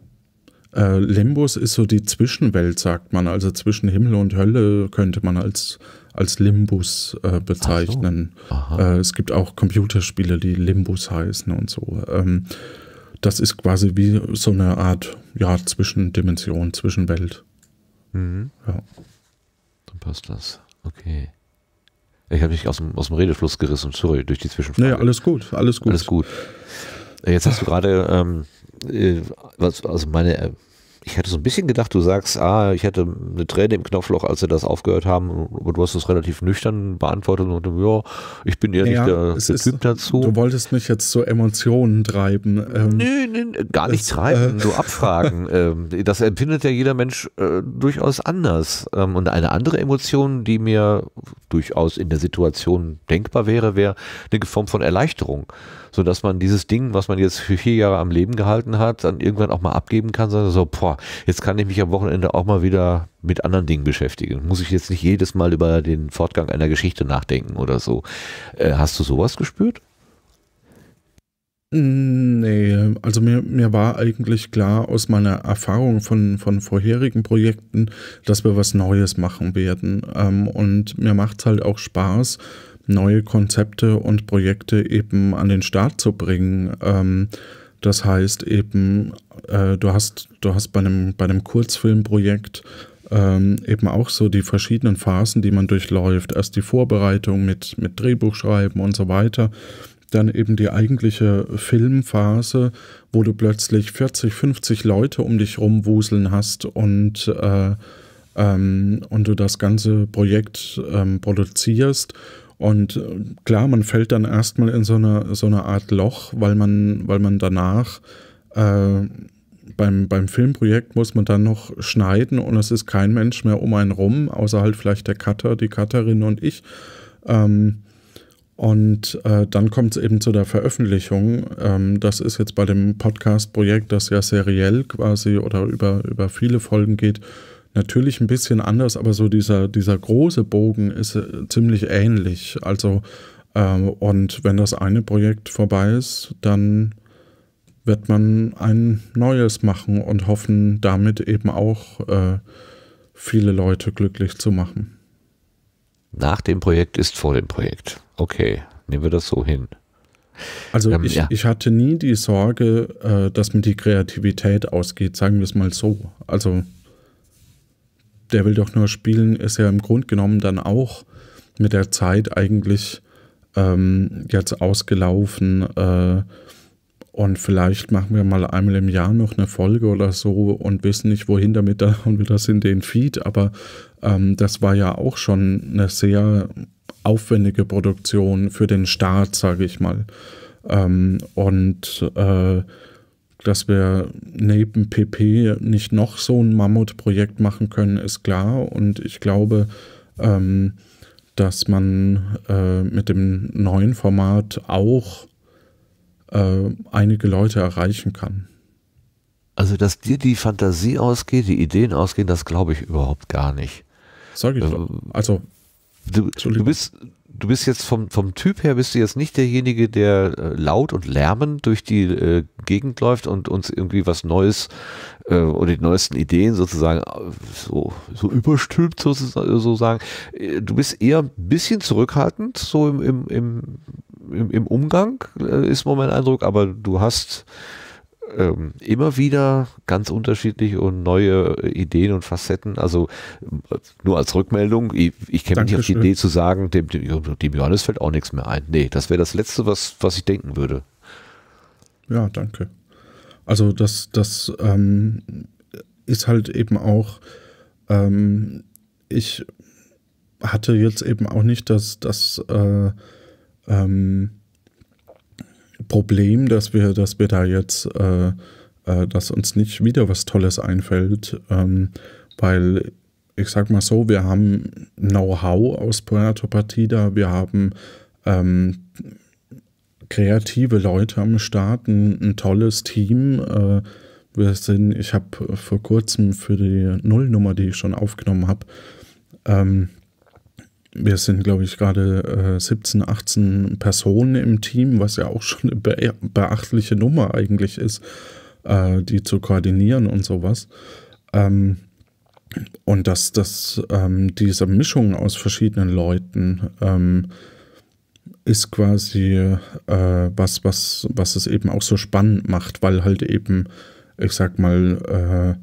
Äh, Limbus ist so die Zwischenwelt, sagt man. Also zwischen Himmel und Hölle könnte man als, als Limbus äh, bezeichnen. So. Äh, es gibt auch Computerspiele, die Limbus heißen und so. Ähm, das ist quasi wie so eine Art ja, Zwischendimension, Zwischenwelt. Mhm. Ja. Dann passt das. Okay. Ich habe mich aus dem, aus dem Redefluss gerissen, sorry, durch die Zwischenfrage. Naja, alles gut, alles gut. Alles gut. Äh, jetzt hast du *laughs* gerade, ähm, äh, was, also meine äh, ich hätte so ein bisschen gedacht, du sagst, ah, ich hatte eine Träne im Knopfloch, als sie das aufgehört haben, aber du hast es relativ nüchtern beantwortet und ja, ich bin eher ja, nicht der, der ist, Typ dazu. Du wolltest mich jetzt zu Emotionen treiben. Ähm, nö, nee, gar nicht es, treiben, äh, nur abfragen. *laughs* Ähm, das empfindet ja jeder Mensch äh, durchaus anders. Ähm, und eine andere Emotion, die mir durchaus in der Situation denkbar wäre, wäre eine Form von Erleichterung sodass man dieses Ding, was man jetzt für vier Jahre am Leben gehalten hat, dann irgendwann auch mal abgeben kann, sondern so, boah, jetzt kann ich mich am Wochenende auch mal wieder mit anderen Dingen beschäftigen. Muss ich jetzt nicht jedes Mal über den Fortgang einer Geschichte nachdenken oder so. Äh, hast du sowas gespürt? Nee, also mir, mir war eigentlich klar aus meiner Erfahrung von, von vorherigen Projekten, dass wir was Neues machen werden. Ähm, und mir macht es halt auch Spaß, neue Konzepte und Projekte eben an den Start zu bringen. Ähm, das heißt eben, äh, du hast, du hast bei einem, bei einem Kurzfilmprojekt ähm, eben auch so die verschiedenen Phasen, die man durchläuft. Erst die Vorbereitung mit, mit Drehbuchschreiben und so weiter. Dann eben die eigentliche Filmphase, wo du plötzlich 40, 50 Leute um dich rumwuseln hast und, äh, ähm, und du das ganze Projekt ähm, produzierst und äh, klar, man fällt dann erstmal in so eine, so eine Art Loch, weil man, weil man danach äh, beim, beim Filmprojekt muss man dann noch schneiden und es ist kein Mensch mehr um einen rum, außer halt vielleicht der Cutter, die Cutterin und ich. Ähm, und äh, dann kommt es eben zu der Veröffentlichung. Ähm, das ist jetzt bei dem Podcast-Projekt, das ja seriell quasi oder über, über viele Folgen geht, natürlich ein bisschen anders, aber so dieser, dieser große Bogen ist äh, ziemlich ähnlich. Also, ähm, und wenn das eine Projekt vorbei ist, dann wird man ein neues machen und hoffen, damit eben auch äh, viele Leute glücklich zu machen. Nach dem Projekt ist vor dem Projekt. Okay, nehmen wir das so hin. Also ähm, ich, ja. ich hatte nie die Sorge, äh, dass mir die Kreativität ausgeht, sagen wir es mal so. Also der will doch nur spielen, ist ja im Grunde genommen dann auch mit der Zeit eigentlich ähm, jetzt ausgelaufen. Äh, und vielleicht machen wir mal einmal im Jahr noch eine Folge oder so und wissen nicht, wohin damit, *laughs* da haben wir das in den Feed. Aber ähm, das war ja auch schon eine sehr aufwendige Produktion für den Start, sage ich mal. Ähm, und äh, dass wir neben PP nicht noch so ein Mammutprojekt machen können, ist klar. Und ich glaube, ähm, dass man äh, mit dem neuen Format auch äh, einige Leute erreichen kann. Also, dass dir die Fantasie ausgeht, die Ideen ausgehen, das glaube ich überhaupt gar nicht. Sag ich ähm, Also, du, du, bist, du bist jetzt vom, vom Typ her, bist du jetzt nicht derjenige, der äh, laut und lärmend durch die äh, Gegend läuft und uns irgendwie was Neues äh, oder die neuesten Ideen sozusagen äh, so, so überstülpt sozusagen. Äh, du bist eher ein bisschen zurückhaltend, so im, im, im, im, Umgang, äh, ist mal mein Eindruck, aber du hast ähm, immer wieder ganz unterschiedlich und neue äh, Ideen und Facetten. Also äh, nur als Rückmeldung, ich, ich käme nicht auf die Idee zu sagen, dem, dem, Johannes fällt auch nichts mehr ein. Nee, das wäre das Letzte, was, was ich denken würde. Ja, danke. Also das, das ähm, ist halt eben auch, ähm, ich hatte jetzt eben auch nicht das, das äh, ähm, Problem, dass wir, dass wir da jetzt, äh, äh, dass uns nicht wieder was Tolles einfällt, ähm, weil ich sag mal so, wir haben Know-how aus Puerto Partida, wir haben ähm, kreative Leute am Start, ein, ein tolles Team. Äh, wir sind, ich habe vor kurzem für die Nullnummer, die ich schon aufgenommen habe, ähm, wir sind, glaube ich, gerade äh, 17, 18 Personen im Team, was ja auch schon eine be beachtliche Nummer eigentlich ist, äh, die zu koordinieren und sowas. Ähm, und dass, dass ähm, diese Mischung aus verschiedenen Leuten ähm, ist quasi äh, was, was, was es eben auch so spannend macht, weil halt eben, ich sag mal, äh,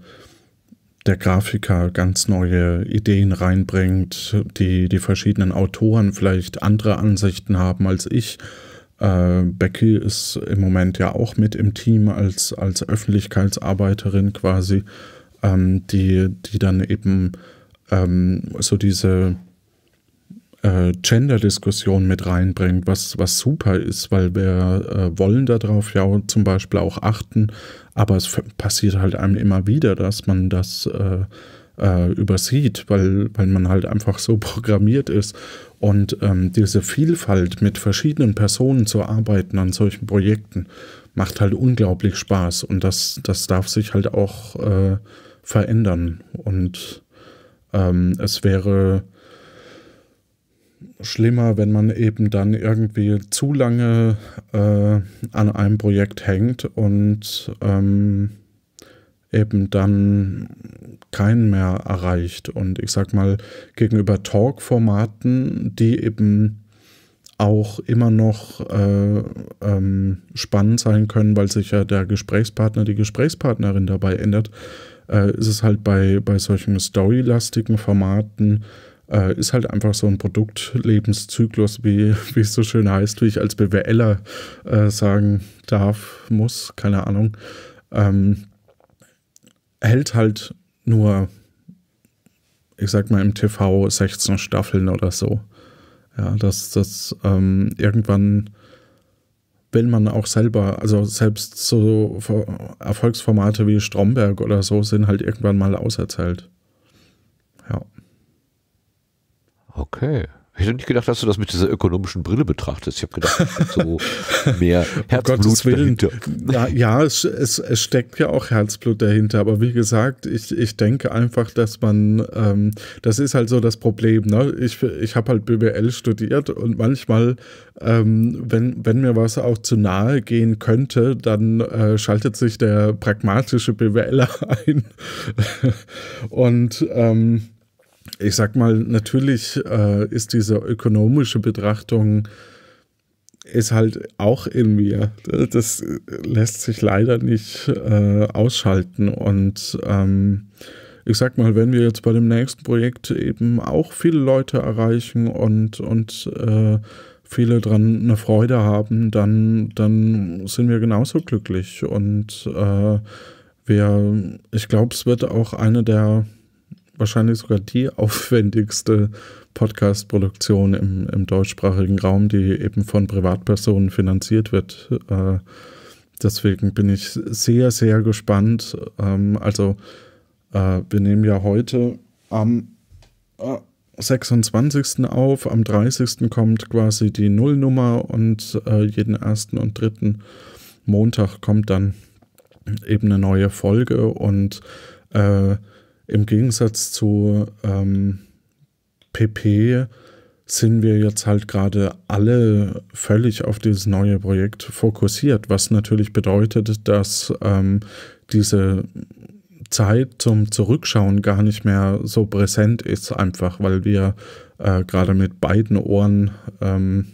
der Grafiker ganz neue Ideen reinbringt, die die verschiedenen Autoren vielleicht andere Ansichten haben als ich. Äh, Becky ist im Moment ja auch mit im Team als, als Öffentlichkeitsarbeiterin quasi, ähm, die, die dann eben ähm, so diese äh, Gender-Diskussion mit reinbringt, was, was super ist, weil wir äh, wollen darauf ja zum Beispiel auch achten, aber es passiert halt einem immer wieder, dass man das äh, äh, übersieht, weil, weil man halt einfach so programmiert ist. Und ähm, diese Vielfalt, mit verschiedenen Personen zu arbeiten an solchen Projekten, macht halt unglaublich Spaß. Und das, das darf sich halt auch äh, verändern. Und ähm, es wäre schlimmer, wenn man eben dann irgendwie zu lange äh, an einem Projekt hängt und ähm, eben dann keinen mehr erreicht. Und ich sag mal, gegenüber Talk-Formaten, die eben auch immer noch äh, ähm, spannend sein können, weil sich ja der Gesprächspartner, die Gesprächspartnerin dabei ändert, äh, ist es halt bei, bei solchen storylastigen Formaten äh, ist halt einfach so ein Produktlebenszyklus, wie, *laughs* wie es so schön heißt, wie ich als BWLer äh, sagen darf, muss, keine Ahnung, ähm, hält halt nur, ich sag mal, im TV 16 Staffeln oder so. Ja, dass das ähm, irgendwann will man auch selber, also selbst so Erfolgsformate wie Stromberg oder so sind halt irgendwann mal auserzählt. Ja. Okay. Ich hätte nicht gedacht, dass du das mit dieser ökonomischen Brille betrachtest. Ich habe gedacht, so mehr *laughs* Herzblut um dahinter. Ja, ja es, es, es, steckt ja auch Herzblut dahinter. Aber wie gesagt, ich, ich denke einfach, dass man, ähm, das ist halt so das Problem. Ne? Ich, ich habe halt BWL studiert und manchmal, ähm, wenn, wenn mir was auch zu nahe gehen könnte, dann äh, schaltet sich der pragmatische BWLer *laughs* ein. und ähm, ich sag mal, natürlich äh, ist diese ökonomische Betrachtung ist halt auch in mir. Das lässt sich leider nicht äh, ausschalten. Und ähm, ich sag mal, wenn wir jetzt bei dem nächsten Projekt eben auch viele Leute erreichen und, und äh, viele dran eine Freude haben, dann, dann sind wir genauso glücklich. Und äh, wir, ich glaube, es wird auch eine der wahrscheinlich sogar die *laughs* aufwendigste Podcast-Produktion im, im, deutschsprachigen Raum, die eben von Privatpersonen finanziert wird. Äh, deswegen bin ich sehr, sehr gespannt. Ähm, also äh, wir nehmen ja heute am äh, 26. auf, am 30. kommt quasi die Nullnummer und äh, jeden ersten und dritten Montag kommt dann eben eine neue Folge und äh, im Gegensatz zu ähm, PP sind wir jetzt halt gerade alle völlig auf dieses neue Projekt fokussiert, was natürlich bedeutet, dass ähm, diese Zeit zum Zurückschauen gar nicht mehr so präsent ist, einfach weil wir äh, gerade mit beiden Ohren, ähm,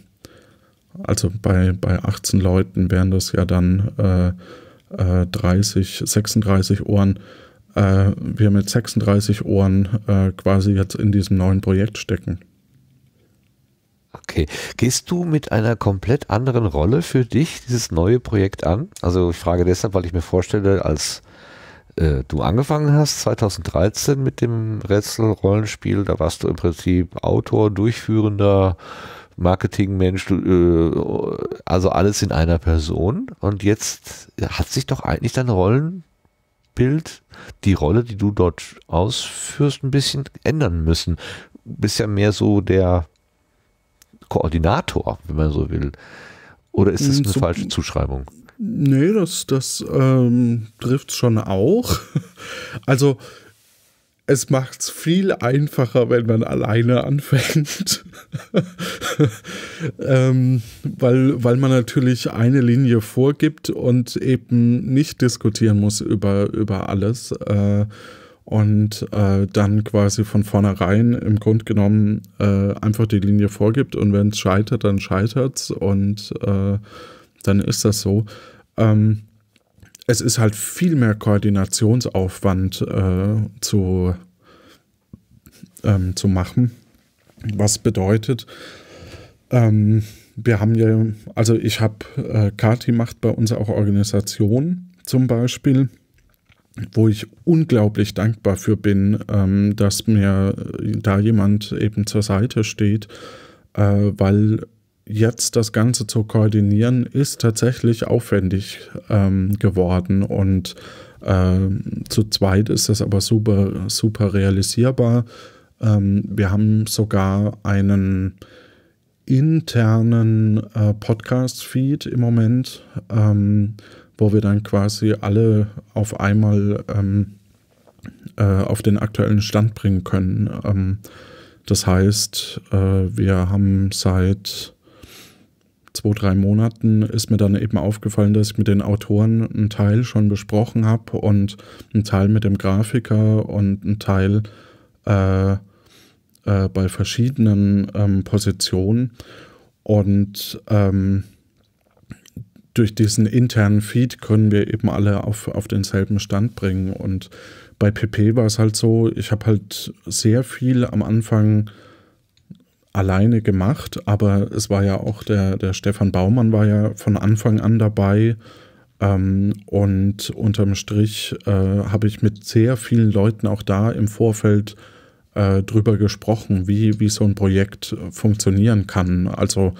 also bei, bei 18 Leuten wären das ja dann äh, äh, 30, 36 Ohren, äh, wir mit 36 Ohren äh, quasi jetzt in diesem neuen Projekt stecken. Okay. Gehst du mit einer komplett anderen Rolle für dich dieses neue Projekt an? Also ich frage deshalb, weil ich mir vorstelle, als äh, du angefangen hast, 2013 mit dem Rätsel-Rollenspiel, da warst du im Prinzip Autor, Durchführender, Marketingmensch, äh, also alles in einer Person. Und jetzt hat sich doch eigentlich dein Rollenbild die Rolle, die du dort ausführst, ein bisschen ändern müssen. Du bist ja mehr so der Koordinator, wenn man so will. Oder ist das eine so, mm, falsche Zuschreibung? Nee, das, das ähm, trifft schon auch. *laughs* also es macht es viel einfacher, wenn man alleine anfängt. *laughs* ähm, weil, weil man natürlich eine Linie vorgibt und eben nicht diskutieren muss über, über alles. Äh, und äh, dann quasi von vornherein im Grunde genommen äh, einfach die Linie vorgibt. Und wenn es scheitert, dann scheitert es. Und äh, dann ist das so. Ähm, es ist halt viel mehr Koordinationsaufwand äh, zu, ähm, zu machen. Was bedeutet, ähm, wir haben ja, also ich habe, äh, Kati macht bei uns auch Organisation zum Beispiel, wo ich unglaublich dankbar für bin, ähm, dass mir da jemand eben zur Seite steht, äh, weil jetzt das Ganze zu koordinieren, ist tatsächlich aufwendig ähm, geworden und ähm, zu zweit ist das aber super, super realisierbar. Ähm, wir haben sogar einen internen äh, Podcast-Feed im Moment, ähm, wo wir dann quasi alle auf einmal ähm, äh, auf den aktuellen Stand bringen können. Ähm, das heißt, äh, wir haben seit zwei, drei Monaten ist mir dann eben aufgefallen, dass ich mit den Autoren einen Teil schon besprochen habe und einen Teil mit dem Grafiker und einen Teil äh, äh, bei verschiedenen ähm, Positionen. Und ähm, durch diesen internen Feed können wir eben alle auf, auf denselben Stand bringen. Und bei PP war es halt so, ich habe halt sehr viel am Anfang alleine gemacht, aber es war ja auch der, der Stefan Baumann war ja von Anfang an dabei. Ähm, und unterm Strich äh, habe ich mit sehr vielen Leuten auch da im Vorfeld äh, drüber gesprochen, wie, wie so ein Projekt funktionieren kann. Also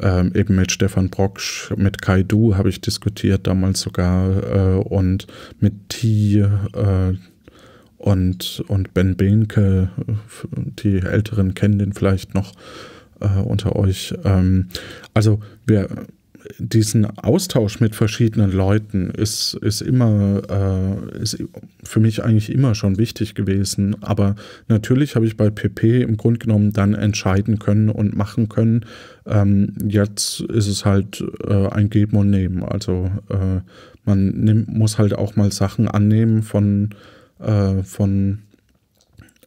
ähm, eben mit Stefan Brocksch, mit Kai Du habe ich diskutiert damals sogar äh, und mit T, und, und Ben Behnke, die Älteren kennen den vielleicht noch äh, unter euch. Ähm, also wir, diesen Austausch mit verschiedenen Leuten ist, ist immer, äh, ist für mich eigentlich immer schon wichtig gewesen. Aber natürlich habe ich bei PP im Grunde genommen dann entscheiden können und machen können. Ähm, jetzt ist es halt äh, ein Geben und Nehmen. Also äh, man nimmt, muss halt auch mal Sachen annehmen von äh, von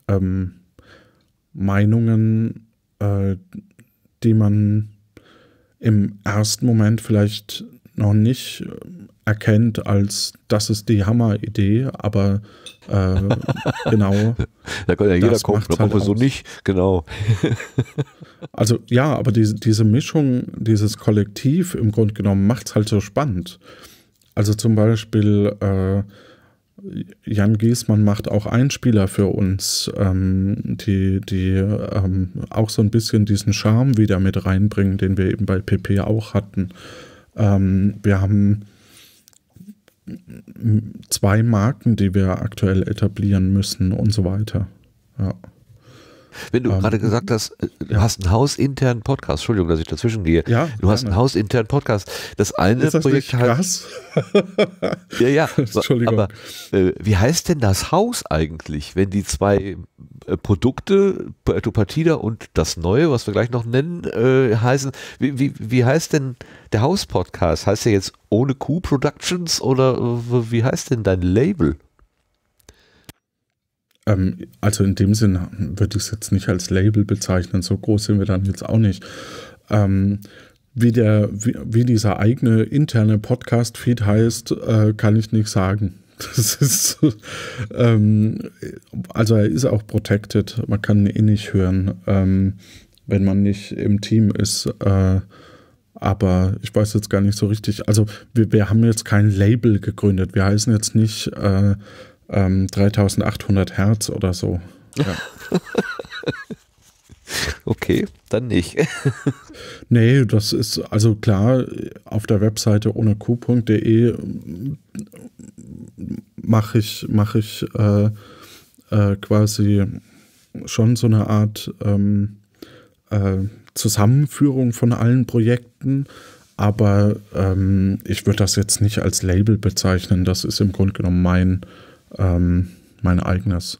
ähm, Meinungen, äh, die man im ersten Moment vielleicht noch nicht äh, erkennt als das ist die Hammer-Idee, aber äh, genau. *laughs* da kann ja jeder kommen, halt kommen so nicht, genau. *laughs* also ja, aber diese, diese Mischung, dieses Kollektiv im Grunde genommen macht es halt so spannend. Also zum Beispiel äh, Jan Giesmann macht auch Einspieler für uns, ähm, die, die ähm, auch so ein bisschen diesen Charme wieder mit reinbringen, den wir eben bei PP auch hatten. Ähm, wir haben zwei Marken, die wir aktuell etablieren müssen und so weiter. Ja. Wenn du ähm, gerade gesagt hast, äh, du ja. hast einen hausinternen Podcast, Entschuldigung, dass ich dazwischen gehe. Ja, du hast einen hausinternen Podcast. Das eine Ist das Projekt nicht krass? *laughs* ja, ja. *laughs* Entschuldigung. Aber äh, wie heißt denn das Haus eigentlich, wenn die zwei äh, Produkte, Puerto Partida und das Neue, was wir gleich noch nennen, äh, heißen? Wie, wie, wie heißt denn der Haus-Podcast? Heißt der jetzt ohne Q Productions oder äh, wie heißt denn dein Label? Ähm, also in dem Sinne würde ich es jetzt nicht als Label bezeichnen, so groß sind wir dann jetzt auch nicht. Ähm, wie, der, wie, wie, dieser eigene interne Podcast-Feed heißt, äh, kann ich nicht sagen. *laughs* Das ist, ähm, also er ist auch protected. Man kann ihn eh nicht hören, ähm, wenn man nicht im Team ist. Äh, aber ich weiß jetzt gar nicht so richtig. Also wir, wir haben jetzt kein Label gegründet. Wir heißen jetzt nicht äh, ähm, 3800 Hertz oder so. Ja. *laughs* okay, dann nicht. *laughs* nee, das ist also klar, auf der Webseite ohne Q.de ähm, mache ich, mach ich äh, äh, quasi schon so eine Art ähm, äh, Zusammenführung von allen Projekten. Aber ähm, ich würde das jetzt nicht als Label bezeichnen. Das ist im Grunde genommen mein, ähm, mein eigenes.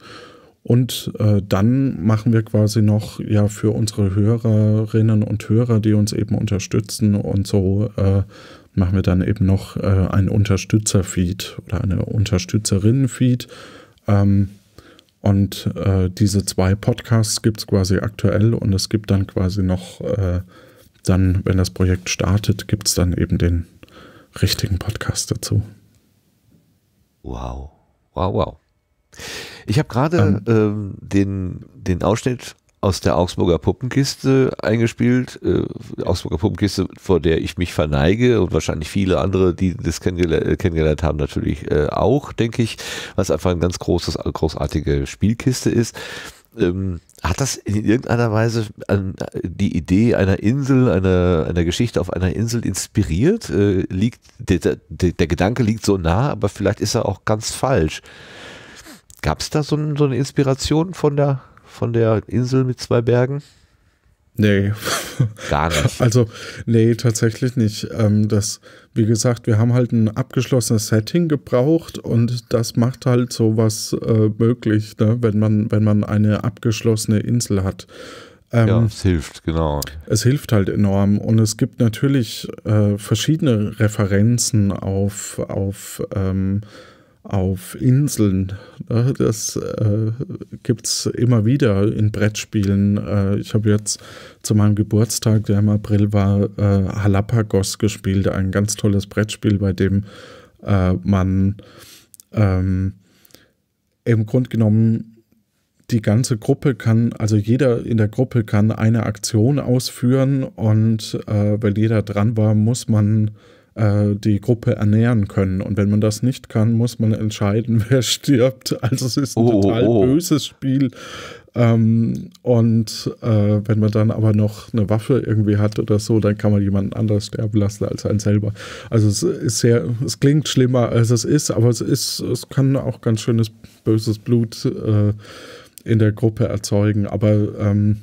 Und äh, dann machen wir quasi noch ja für unsere Hörerinnen und Hörer, die uns eben unterstützen und so, äh, machen wir dann eben noch äh, einen Unterstützer-Feed oder eine Unterstützerinnen-Feed. Ähm, und äh, diese zwei Podcasts gibt es quasi aktuell und es gibt dann quasi noch, äh, dann, wenn das Projekt startet, gibt es dann eben den richtigen Podcast dazu. Wow. Wow, wow. Ich habe gerade ähm. ähm, den, den Ausschnitt aus der Augsburger Puppenkiste eingespielt. Äh, Augsburger Puppenkiste, vor der ich mich verneige und wahrscheinlich viele andere, die das kennengelernt, äh, kennengelernt haben, natürlich äh, auch, denke ich, was einfach ein ganz großes, großartige Spielkiste ist. Ähm, hat das in irgendeiner Weise an, die Idee einer Insel, einer, einer Geschichte auf einer Insel inspiriert? Äh, liegt, der, der, der, Gedanke liegt so nah, aber vielleicht ist er auch ganz falsch. Gab es da so, ein, so, eine Inspiration von der, von der Insel mit zwei Bergen? Nee. Gar nicht. *laughs* Also, nee, tatsächlich nicht. Ähm, das, wie gesagt, wir haben halt ein abgeschlossenes Setting gebraucht und das macht halt sowas äh, möglich, ne? wenn, man, wenn man eine abgeschlossene Insel hat. Ähm, ja, es hilft, genau. Es hilft halt enorm. Und es gibt natürlich äh, verschiedene Referenzen auf, auf ähm, auf Inseln. Ne? Das äh, gibt es immer wieder in Brettspielen. Äh, ich habe jetzt zu meinem Geburtstag, der im April war, äh, Halapagos gespielt, ein ganz tolles Brettspiel, bei dem äh, man ähm, im Grunde genommen die ganze Gruppe kann, also jeder in der Gruppe kann eine Aktion ausführen und äh, weil jeder dran war, muss man äh, die Gruppe ernähren können. Und wenn man das nicht kann, muss man entscheiden, *laughs* wer stirbt. Also es ist ein oh, oh, total oh. böses Spiel. Ähm, und äh, wenn man dann aber noch eine Waffe irgendwie hat oder so, dann kann man jemanden anders sterben lassen als einen selber. Also es ist sehr, es klingt schlimmer als es ist, aber es ist, es kann auch ganz schönes böses Blut äh, in der Gruppe erzeugen. Aber ähm,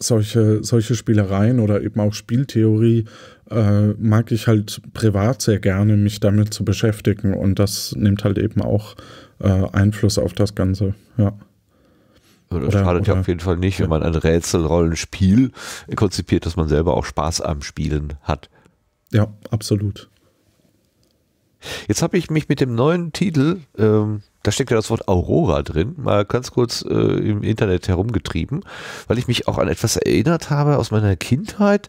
solche, solche Spielereien oder eben auch Spieltheorie äh, mag ich halt privat sehr gerne, mich damit zu beschäftigen. Und das nimmt halt eben auch äh, Einfluss auf das Ganze, ja. Das oder, schadet oder, ja auf jeden Fall nicht, wenn man ein Rätselrollenspiel konzipiert, dass man selber auch Spaß am Spielen hat. Ja, absolut. Jetzt habe ich mich mit dem neuen Titel, ähm, da steckt ja das Wort Aurora drin, mal ganz kurz äh, im Internet herumgetrieben, weil ich mich auch an etwas erinnert habe aus meiner Kindheit.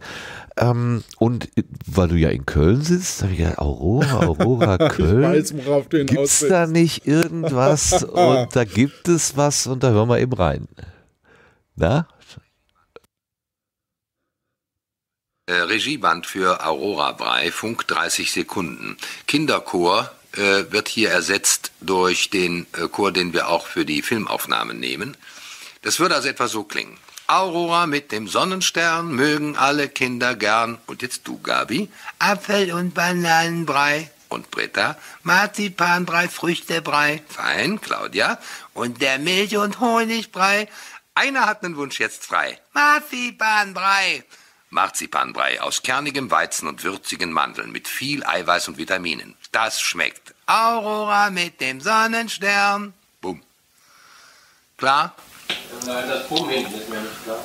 Ähm, und äh, weil du ja in Köln sitzt, habe ich gesagt, Aurora, Aurora, Köln. *laughs* ich weiß, da nicht irgendwas? *laughs* und da gibt es was und da hören wir eben rein. Na? Äh, Regieband für Aurora Brei, Funk 30 Sekunden. Kinderchor äh, wird hier ersetzt durch den äh, Chor, den wir auch für die Filmaufnahmen nehmen. Das würde also etwa so klingen. Aurora mit dem Sonnenstern mögen alle Kinder gern. Und jetzt du, Gabi. Apfel- und Bananenbrei. Und Britta, Marzipanbrei, Früchtebrei. Fein, Claudia. Und der Milch- und Honigbrei. Einer hat einen Wunsch jetzt frei. Marzipanbrei. Marzipanbrei aus kernigem Weizen und würzigen Mandeln mit viel Eiweiß und Vitaminen. Das schmeckt. Aurora mit dem Sonnenstern. Bumm. Klar? Das Boom hinten ist mir nicht klar.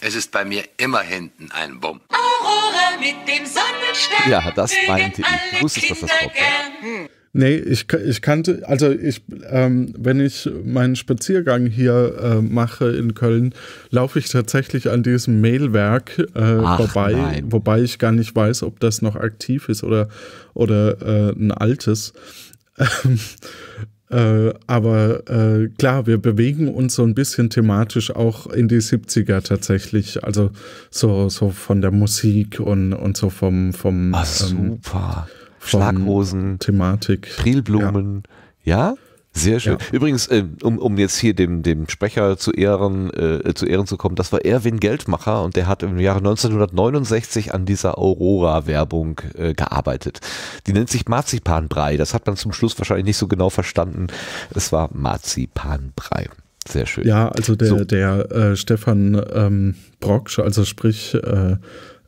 Es ist bei mir immer hinten ein Bumm. Aurora mit dem Sonnenstern. Ja, das meinte ich. Wusstest, dass das kommt. Hm. Nee, ich, ich kannte, also ich, ähm, wenn ich meinen Spaziergang hier äh, mache in Köln, laufe ich tatsächlich an diesem Mehlwerk äh, vorbei, nein. wobei ich gar nicht weiß, ob das noch aktiv ist oder, oder äh, ein altes. *laughs* Ähm, äh, aber äh, klar, wir bewegen uns so ein bisschen thematisch auch in die 70er tatsächlich. Also so, so von der Musik und, und so vom, vom Ach, super. Ähm, Schlaghosen, Thematik. Trilblumen, ja? Sehr schön. Ja. Übrigens, äh, um, um jetzt hier dem, dem Sprecher zu Ehren, äh, zu Ehren zu kommen, das war Erwin Geldmacher und der hat im Jahre 1969 an dieser Aurora-Werbung äh, gearbeitet. Die nennt sich Marzipanbrei. Das hat man zum Schluss wahrscheinlich nicht so genau verstanden. Es war Marzipanbrei. Sehr schön. Ja, also der, so. der äh, Stefan ähm, Brocksch, also sprich äh,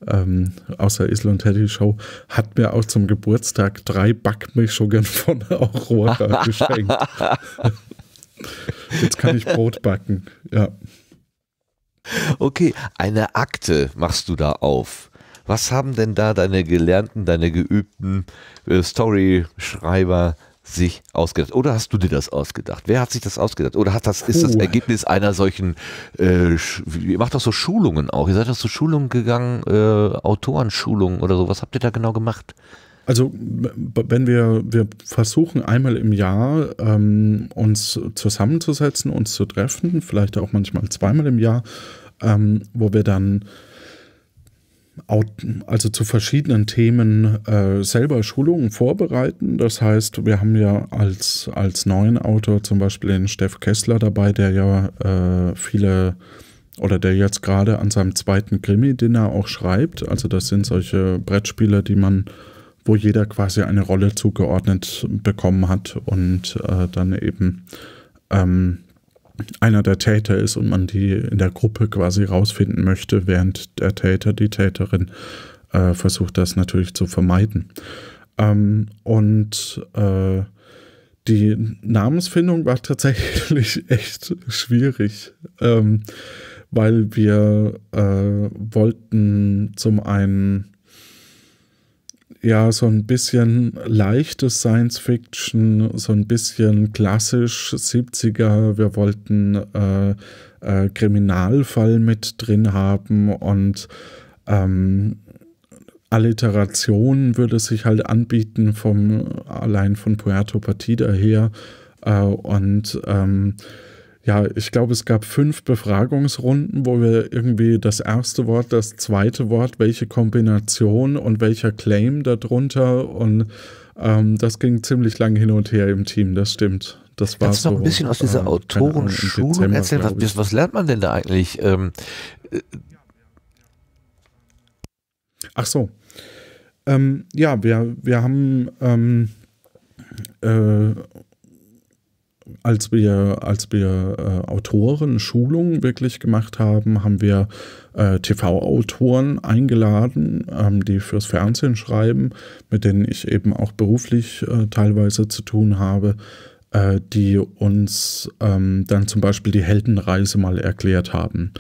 ähm, aus der Isl und Teddy Show, hat mir auch zum Geburtstag drei Backmischungen *laughs* von Aurora *laughs* geschenkt. Jetzt kann ich Brot backen, ja. Okay, eine Akte machst du da auf. Was haben denn da deine gelernten, deine geübten äh, Storyschreiber sich ausgedacht? Oder hast du dir das ausgedacht? Wer hat sich das ausgedacht? Oder hat das, ist das Ergebnis einer solchen, äh, ihr macht doch so Schulungen auch, ihr seid doch zu so Schulungen gegangen, äh, Autorenschulungen oder so, was habt ihr da genau gemacht? Also wenn wir, wir versuchen einmal im Jahr ähm, uns zusammenzusetzen, uns zu treffen, vielleicht auch manchmal zweimal im Jahr, ähm, wo wir dann also zu verschiedenen Themen äh, selber Schulungen vorbereiten. Das heißt, wir haben ja als, als neuen Autor zum Beispiel den Steff Kessler dabei, der ja äh, viele oder der jetzt gerade an seinem zweiten Krimi-Dinner auch schreibt. Also das sind solche Brettspiele, die man, wo jeder quasi eine Rolle zugeordnet bekommen hat und äh, dann eben ähm, einer der Täter ist und man die in der Gruppe quasi rausfinden möchte, während der Täter, die Täterin äh, versucht, das natürlich zu vermeiden. Ähm, und äh, die Namensfindung war tatsächlich *laughs* echt schwierig, ähm, weil wir äh, wollten zum einen ja so ein bisschen leichtes Science Fiction, so ein bisschen klassisch 70er. Wir wollten äh, äh, Kriminalfall mit drin haben und ähm, Alliteration würde sich halt anbieten vom allein von Puerto Partida her äh, und ähm, ja, ich glaube, es gab fünf Befragungsrunden, wo wir irgendwie das erste Wort, das zweite Wort, welche Kombination und welcher Claim darunter und ähm, das ging ziemlich lang hin und her im Team, das stimmt. Das war Kannst du noch ein bisschen aus dieser äh, Autorenschulung erzählen? Was, was, lernt man denn da eigentlich? Ähm, äh, Ach so. Ähm, ja, wir, wir haben ähm, äh, als wir, als wir äh, Autoren Schulungen wirklich gemacht haben, haben wir äh, TV-Autoren eingeladen, ähm, die fürs Fernsehen schreiben, mit denen ich eben auch beruflich äh, teilweise zu tun habe, äh, die uns ähm, dann zum Beispiel die Heldenreise mal erklärt haben.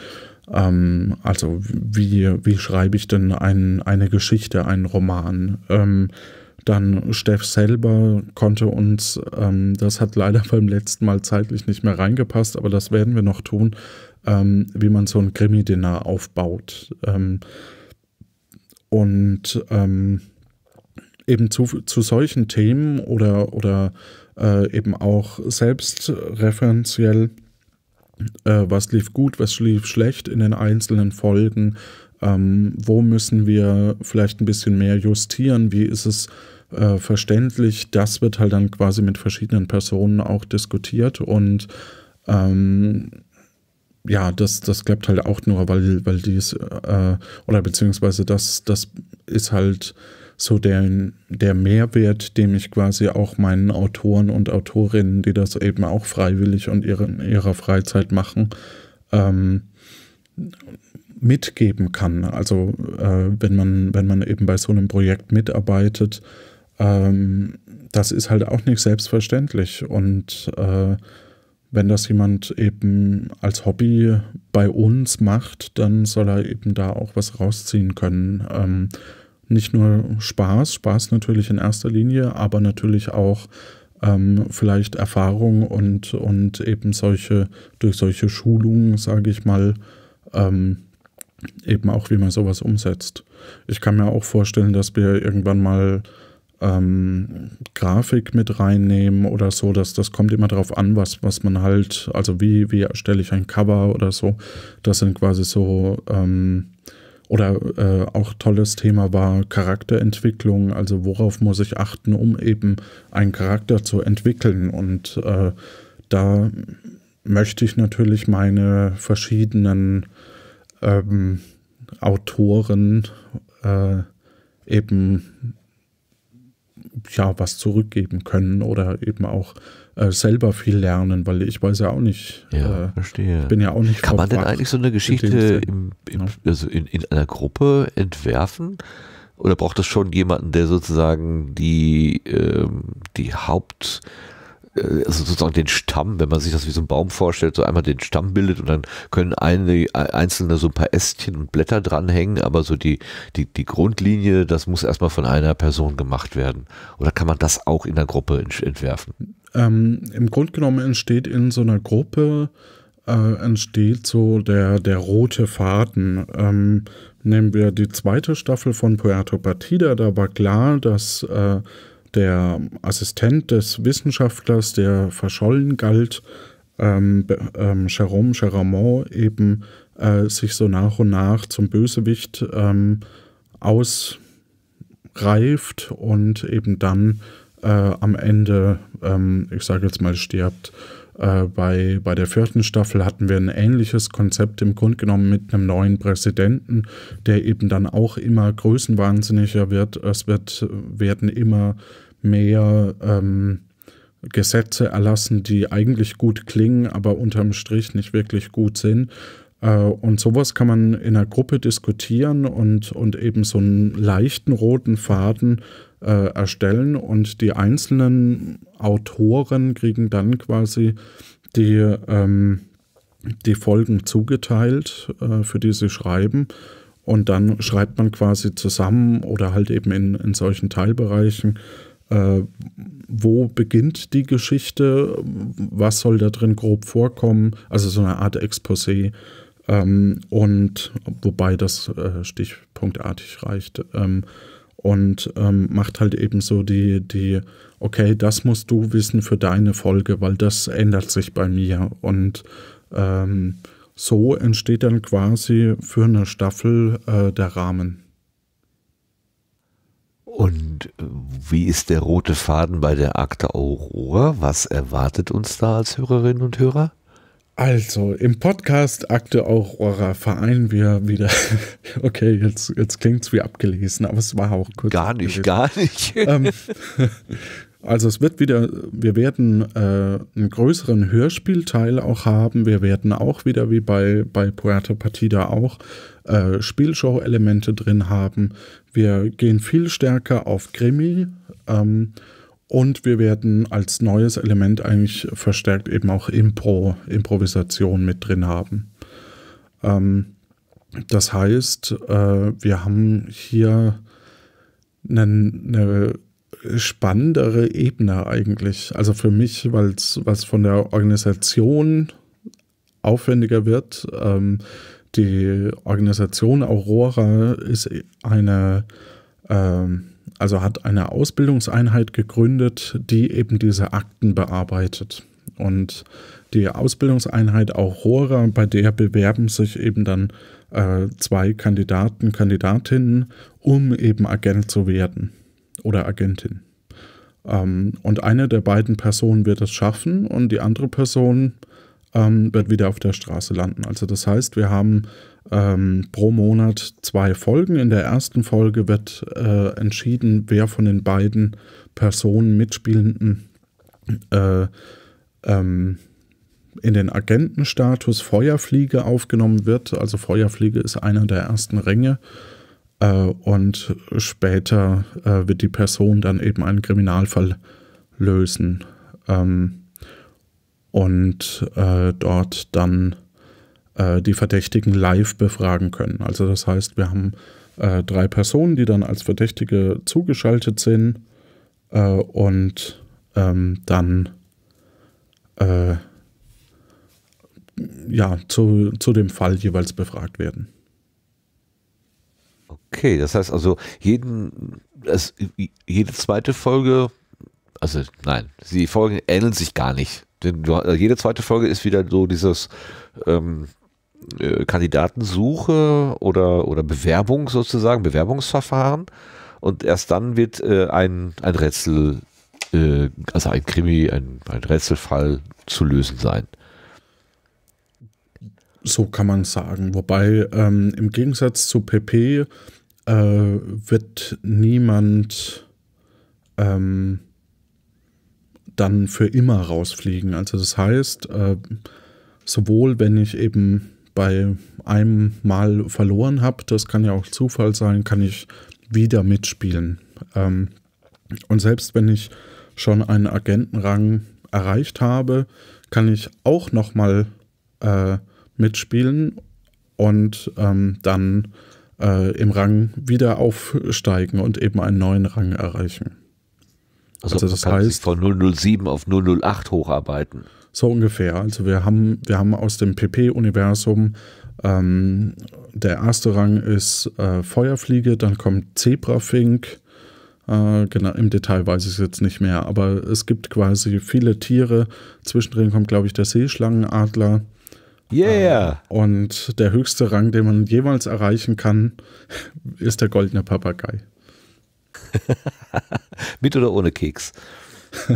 Ähm, also wie, wie schreibe ich denn ein, eine Geschichte, einen Roman? Ähm, dann Steff selber konnte uns, ähm, das hat leider *laughs* beim letzten Mal zeitlich nicht mehr reingepasst, aber das werden wir noch tun, ähm, wie man so ein Krimi-Dinner aufbaut. Ähm, und ähm, eben zu, zu solchen Themen oder, oder äh, eben auch selbstreferenziell, äh, was lief gut, was lief schlecht in den einzelnen Folgen, ähm, wo müssen wir vielleicht ein bisschen mehr justieren, wie ist es äh, verständlich. Das wird halt dann quasi mit verschiedenen Personen auch diskutiert und ähm, ja, das, das klappt halt auch nur, weil, weil dies, äh, oder beziehungsweise das, das ist halt so der, der Mehrwert, dem ich quasi auch meinen Autoren und Autorinnen, die das eben auch freiwillig und ihre, in ihrer Freizeit machen, ähm, mitgeben kann. Also äh, wenn man, wenn man eben bei so einem Projekt mitarbeitet, ähm, das ist halt auch nicht selbstverständlich. Und äh, wenn das jemand eben als Hobby bei uns macht, dann soll er eben da auch was rausziehen können. Ähm, nicht nur Spaß, Spaß natürlich in erster Linie, aber natürlich auch ähm, vielleicht Erfahrung und, und eben solche, durch solche Schulungen, sage ich mal, ähm, eben auch, wie man sowas umsetzt. Ich kann mir auch vorstellen, dass wir irgendwann mal ähm, Grafik mit reinnehmen oder so. Das, das kommt immer darauf an, was, was man halt, also wie, wie erstelle ich ein Cover oder so. Das sind quasi so, ähm, oder äh, auch tolles Thema war Charakterentwicklung, also worauf muss ich achten, um eben einen Charakter zu entwickeln. Und äh, da möchte ich natürlich meine verschiedenen ähm, Autoren äh, eben ja was zurückgeben können oder eben auch äh, selber viel lernen, weil ich weiß ja auch nicht. Ja, äh, verstehe. Ich bin ja auch nicht. Kann man denn eigentlich so eine Geschichte in, im, im, ne? also in, in einer Gruppe entwerfen? Oder braucht es schon jemanden, der sozusagen die, ähm, die Haupt- äh, also sozusagen den Stamm, wenn man sich das wie so ein Baum vorstellt, so einmal den Stamm bildet und dann können eine, äh, einzelne so ein paar Ästchen und Blätter dranhängen, aber so die, die, die Grundlinie, das muss erstmal von einer Person gemacht werden. Oder kann man das auch in der Gruppe entwerfen? Ähm, Im Grunde genommen entsteht in so einer Gruppe äh, entsteht so der, der rote Faden. Ähm, nehmen wir die zweite Staffel von Puerto Partida, da war klar, dass äh, der Assistent des Wissenschaftlers, der verschollen galt, ähm, ähm, Jerome Charamont eben äh, sich so nach und nach zum Bösewicht ähm, ausreift und eben dann äh, am Ende, ähm, ich sage jetzt mal, stirbt. Äh, bei, bei der vierten Staffel hatten wir ein ähnliches Konzept im Grunde genommen mit einem neuen Präsidenten, der eben dann auch immer größenwahnsinniger wird. Es wird, werden immer mehr ähm, Gesetze erlassen, die eigentlich gut klingen, aber unterm Strich nicht wirklich gut sind. Äh, und sowas kann man in einer Gruppe diskutieren und, und eben so einen leichten roten Faden äh, erstellen. Und die einzelnen Autoren kriegen dann quasi die, ähm, die Folgen zugeteilt, äh, für die sie schreiben. Und dann schreibt man quasi zusammen oder halt eben in, in solchen Teilbereichen äh, wo beginnt die Geschichte, was soll da drin grob vorkommen, also so eine Art Exposé. Ähm, und wobei das äh, stichpunktartig reicht. Ähm, und ähm, macht halt eben so die, die, okay, das musst du wissen für deine Folge, weil das ändert sich bei mir. Und ähm, so entsteht dann quasi für eine Staffel äh, der Rahmen. Und äh, wie ist der rote Faden bei der Akte Aurora? Was erwartet uns da als Hörerinnen und Hörer? Also, im Podcast Akte Aurora vereinen wir wieder. *laughs* Okay, jetzt, jetzt klingt es wie abgelesen, aber es war auch kurz. Gar nicht, abgelesen. gar nicht. Ähm, *laughs* Also es wird wieder, wir werden äh, einen größeren Hörspielteil auch haben. Wir werden auch wieder, wie bei, bei Puerto Partida auch, äh, Spielshow-Elemente drin haben. Wir gehen viel stärker auf Krimi ähm, und wir werden als neues Element eigentlich verstärkt eben auch Impro, Improvisation mit drin haben. Ähm, das heißt, äh, wir haben hier eine, eine spannendere Ebene eigentlich. Also für mich, weil es von der Organisation aufwendiger wird. Ähm, die Organisation Aurora ist eine, ähm, also hat eine Ausbildungseinheit gegründet, die eben diese Akten bearbeitet. Und die Ausbildungseinheit Aurora, bei der bewerben sich eben dann äh, zwei Kandidaten, Kandidatinnen, um eben Agent zu werden oder Agentin. Ähm, und eine der beiden Personen wird es schaffen und die andere Person ähm, wird wieder auf der Straße landen. Also das heißt, wir haben ähm, pro Monat zwei Folgen. In der ersten Folge wird äh, entschieden, wer von den beiden Personen Mitspielenden äh, ähm, in den Agentenstatus Feuerfliege aufgenommen wird. Also Feuerfliege ist einer der ersten Ränge äh, und später äh, wird die Person dann eben einen Kriminalfall lösen ähm, und äh, dort dann die Verdächtigen live befragen können. Also das heißt, wir haben drei Personen, die dann als Verdächtige zugeschaltet sind und ähm, dann ja, zu, zu dem Fall jeweils befragt werden. Okay, das heißt also, jeden, das, jede zweite Folge, also nein, die Folgen ähneln sich gar nicht. Denn äh, jede zweite Folge ist wieder so dieses ähm, äh, Kandidatensuche oder, oder Bewerbung sozusagen, Bewerbungsverfahren. Und erst dann wird äh, ein, ein Rätsel, äh, also ein Krimi, ein, ein Rätselfall zu lösen sein. So kann man sagen. Wobei ähm, im Gegensatz zu PP äh, wird niemand ähm, dann für immer rausfliegen. Also das heißt, äh, sowohl wenn ich eben bei einem Mal verloren habe, das kann ja auch Zufall sein, kann ich wieder mitspielen. Ähm, und selbst wenn ich schon einen Agentenrang erreicht habe, kann ich auch nochmal äh, mitspielen und ähm, dann äh, im Rang wieder aufsteigen und eben einen neuen Rang erreichen. Also, also das heißt von 007 auf 008 hocharbeiten. So ungefähr. Also wir haben wir haben aus dem PP-Universum ähm, der erste Rang ist äh, Feuerfliege, dann kommt Zebrafink. Äh, genau, im Detail weiß ich es jetzt nicht mehr, aber es gibt quasi viele Tiere. Zwischendrin kommt, glaube ich, der Seeschlangenadler. Yeah. Ähm, und der höchste Rang, den man jemals erreichen kann, ist der goldene Papagei. *laughs* Mit oder ohne Keks? *laughs*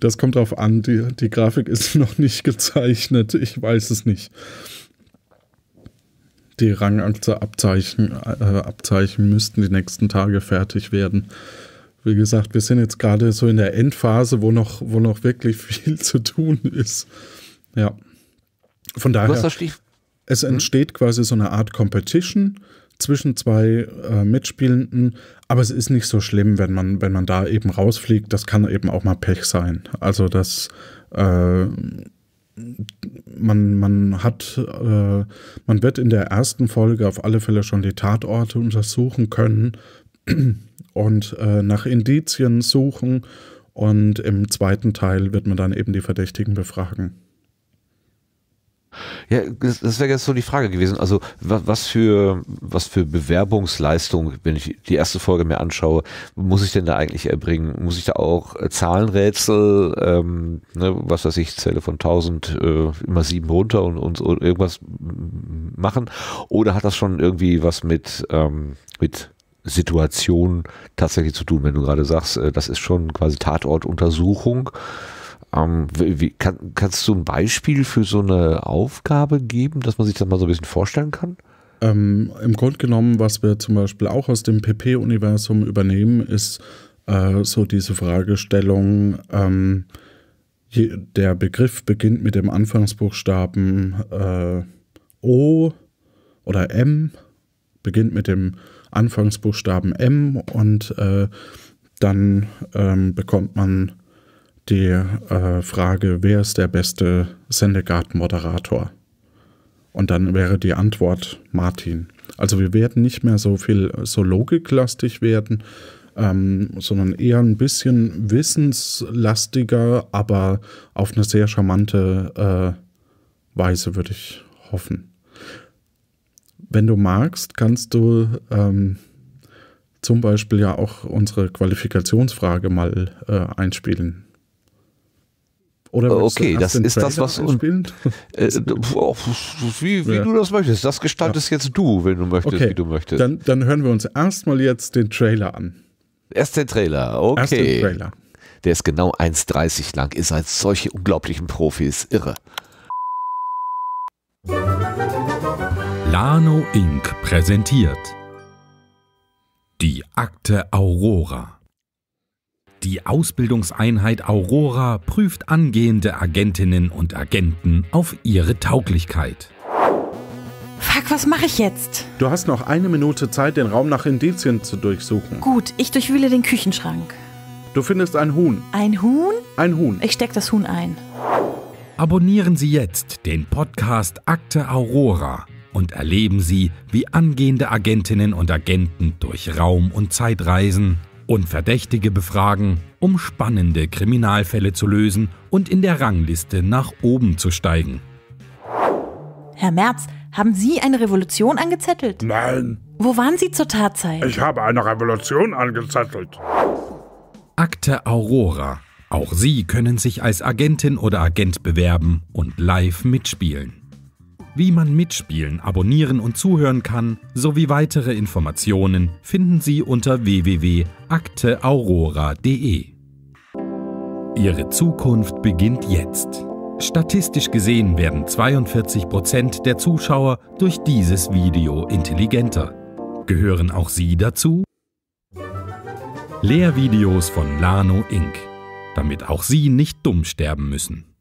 Das kommt drauf an, die, die Grafik ist *laughs* noch nicht gezeichnet, ich weiß es nicht. Die Rangabzeichen äh, Abzeichen müssten die nächsten Tage fertig werden. Wie gesagt, wir sind jetzt gerade so in der Endphase, wo noch, wo noch wirklich viel zu tun ist. Ja von daher, es hm? entsteht quasi so eine Art Competition zwischen zwei äh, Mitspielenden, aber es ist nicht so schlimm, wenn man, wenn man da eben rausfliegt. Das kann eben auch mal Pech sein. Also das äh, man, man hat, äh, man wird in der ersten Folge auf alle Fälle schon die Tatorte untersuchen können *clears throat* und äh, nach Indizien suchen und im zweiten Teil wird man dann eben die Verdächtigen befragen. Ja, das, das wäre jetzt so die Frage gewesen. Also was, was, für was für Bewerbungsleistung, wenn ich die erste Folge mir anschaue, muss ich denn da eigentlich erbringen? Muss ich da auch äh, Zahlenrätsel, ähm, ne, was weiß ich, Zelle von 1000 äh, immer sieben runter und, und, und, irgendwas machen? Oder hat das schon irgendwie was mit ähm, mit Situation tatsächlich zu tun, wenn du gerade sagst, äh, das ist schon quasi Tatortuntersuchung? Ähm, wie, kann, kannst du ein Beispiel für so eine Aufgabe geben, dass man sich das mal so ein bisschen vorstellen kann? Ähm, Im Grunde genommen, was wir zum Beispiel auch aus dem PP-Universum übernehmen, ist äh, so diese Fragestellung, ähm, je, der Begriff beginnt mit dem Anfangsbuchstaben äh, O oder M, beginnt mit dem Anfangsbuchstaben M und äh, dann ähm, bekommt man die äh, Frage, wer ist der beste Sendegarten-Moderator? Und dann wäre die Antwort Martin. Also wir werden nicht mehr so viel so logiklastig werden, ähm, sondern eher ein bisschen wissenslastiger, aber auf eine sehr charmante äh, Weise, würde ich hoffen. Wenn du magst, kannst du ähm, zum Beispiel ja auch unsere Qualifikationsfrage mal äh, einspielen. Oder äh, okay, das ist das, was und, *laughs* äh, oh, wie, wie ja. du das möchtest. Das gestaltest ja. jetzt du, wenn du möchtest, okay. wie du möchtest. Dann, dann hören wir uns erstmal jetzt den Trailer an. Erst den Trailer, okay. Erst den Trailer. Der ist genau 1,30 lang. Ihr seid solche unglaublichen Profis. Irre. Lano Inc. präsentiert Die Akte Aurora. Die Ausbildungseinheit Aurora prüft angehende Agentinnen und Agenten auf ihre Tauglichkeit. Fuck, was mache ich jetzt? Du hast noch eine Minute Zeit, den Raum nach Indizien zu durchsuchen. Gut, ich durchwühle den Küchenschrank. Du findest ein Huhn. Ein Huhn? Ein Huhn. Ich steck das Huhn ein. Abonnieren Sie jetzt den Podcast Akte Aurora und erleben Sie, wie angehende Agentinnen und Agenten durch Raum und Zeit reisen und Verdächtige befragen, um spannende Kriminalfälle zu lösen und in der Rangliste nach oben zu steigen. Herr Merz, haben Sie eine Revolution angezettelt? Nein. Wo waren Sie zur Tatzeit? Ich habe eine Revolution angezettelt. Akte Aurora. Auch Sie können sich als Agentin oder Agent bewerben und live mitspielen. Wie man mitspielen, abonnieren und zuhören kann, sowie weitere Informationen finden Sie unter www.akteaurora.de. Ihre Zukunft beginnt jetzt. Statistisch gesehen werden 42% Prozent der Zuschauer durch dieses Video intelligenter. Gehören auch Sie dazu? Lehrvideos von Lano Inc., damit auch Sie nicht dumm sterben müssen.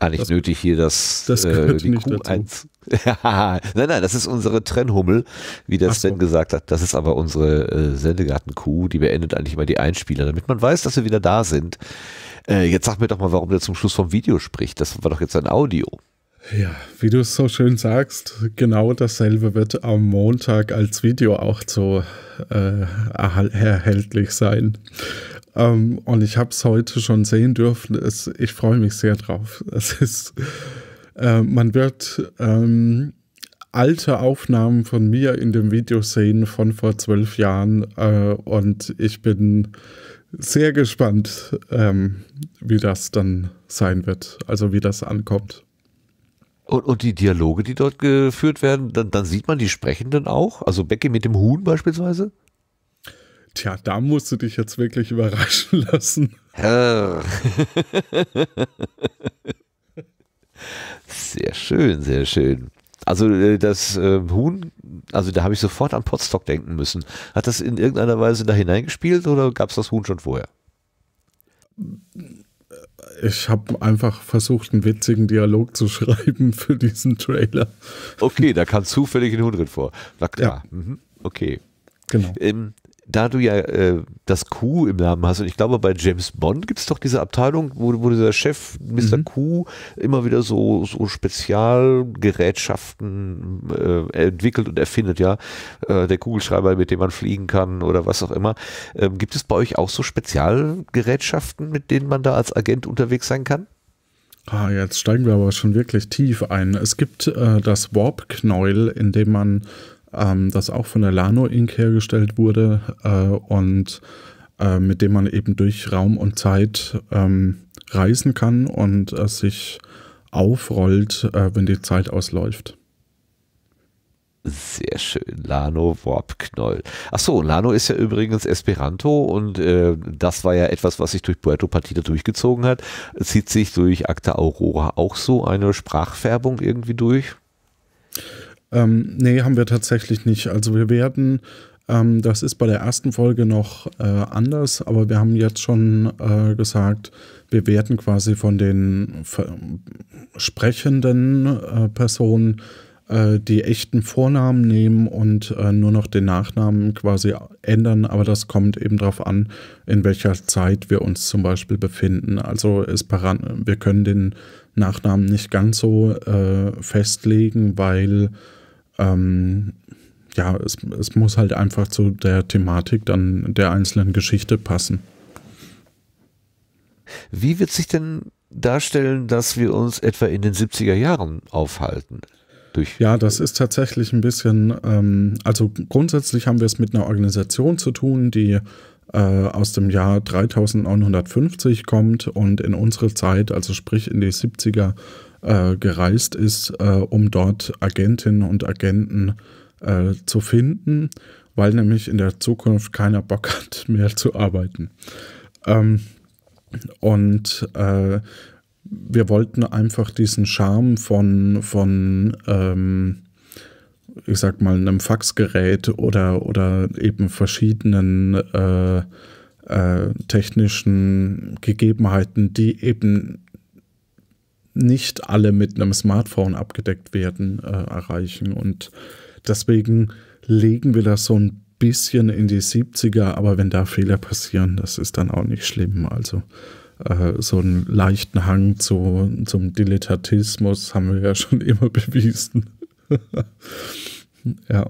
gar nicht das, nötig hier das, das äh, die nicht Q1. *laughs* nein, nein, das ist unsere Trennhummel, wie der Ach Sven so. gesagt hat. Das ist aber unsere äh, Sendegarten-Q, die beendet eigentlich immer die Einspieler, damit man weiß, dass wir wieder da sind. Äh, jetzt sag mir doch mal, warum der zum Schluss vom Video spricht. Das war doch jetzt ein Audio. Ja, wie du es so schön sagst, genau dasselbe wird am Montag als Video auch so äh, erhältlich sein. Ähm, und ich habe es heute schon sehen dürfen. Es, ich freue mich sehr drauf. Es ist, äh, man wird ähm, alte Aufnahmen von mir in dem Video sehen von vor zwölf Jahren. Äh, und ich bin sehr gespannt, ähm, wie das dann sein wird, also wie das ankommt. Und, und die Dialoge, die dort geführt werden, dann, dann, sieht man die Sprechenden auch? Also Becky mit dem Huhn beispielsweise? Tja, da musst du dich jetzt wirklich überraschen *laughs* lassen. sehr schön, sehr schön. Also äh, das äh, Huhn, also da habe ich sofort an Potstock denken müssen. Hat das in irgendeiner Weise da hineingespielt oder gab es das Huhn schon vorher? Ich habe einfach versucht, einen witzigen Dialog zu *laughs* schreiben für diesen Trailer. Okay, da kam zufällig ein Huhn drin vor. Na klar. Ja. Mhm. Okay. Genau. Ähm, da du ja äh, das Q im Namen hast, und ich glaube, bei James Bond gibt es doch diese Abteilung, wo, wo dieser Chef, Mr. Mhm. Q, immer wieder so, so Spezialgerätschaften äh, entwickelt und erfindet, ja. Äh, der Kugelschreiber, mit dem man fliegen kann oder was auch immer. Ähm, gibt es bei euch auch so Spezialgerätschaften, mit denen man da als Agent unterwegs sein kann? Ah, jetzt steigen wir aber schon wirklich tief ein. Es gibt äh, das Warp-Knäuel, in dem man ähm, das auch von der Lano Inc. hergestellt wurde äh, und äh, mit dem man eben durch Raum und Zeit ähm, reisen kann und äh, sich aufrollt, äh, wenn die Zeit ausläuft. Sehr schön. Lano Warp Knoll. Achso, Lano ist ja übrigens Esperanto und äh, das war ja etwas, was sich durch Puerto Partida durchgezogen hat. Zieht sich durch Acta Aurora auch so eine Sprachfärbung irgendwie durch? Ja. Ähm, nee, haben wir tatsächlich nicht. Also wir werden, ähm, das ist bei der ersten Folge noch äh, anders, aber wir haben jetzt schon äh, gesagt, wir werden quasi von den sprechenden äh, Personen äh, die echten Vornamen nehmen und äh, nur noch den Nachnamen quasi ändern, aber das kommt eben darauf an, in welcher Zeit wir uns zum Beispiel befinden. Also ist wir können den Nachnamen nicht ganz so äh, festlegen, weil ähm, ja, es, es muss halt einfach zu der Thematik dann der einzelnen Geschichte passen. Wie wird sich denn darstellen, dass wir uns etwa in den 70er Jahren aufhalten? ja, das ist tatsächlich ein bisschen, ähm, also grundsätzlich haben wir es mit einer Organisation zu tun, die äh, aus dem Jahr 3950 kommt und in unsere Zeit, also sprich in die 70er, äh, gereist ist, äh, um dort Agentinnen und Agenten äh, zu finden, weil nämlich in der Zukunft keiner Bock *laughs* hat, mehr zu arbeiten. Ähm, und äh, wir wollten einfach diesen Charme von, von ähm, ich sag mal, einem Faxgerät oder, oder eben verschiedenen äh, äh, technischen Gegebenheiten, die eben nicht alle mit einem Smartphone abgedeckt werden, äh, erreichen. Und deswegen legen wir das so ein bisschen in die 70er, aber wenn da Fehler passieren, das ist dann auch nicht schlimm. Also äh, so einen leichten Hang zu, zum Dilettantismus haben wir ja *laughs* schon immer bewiesen. *laughs* ja.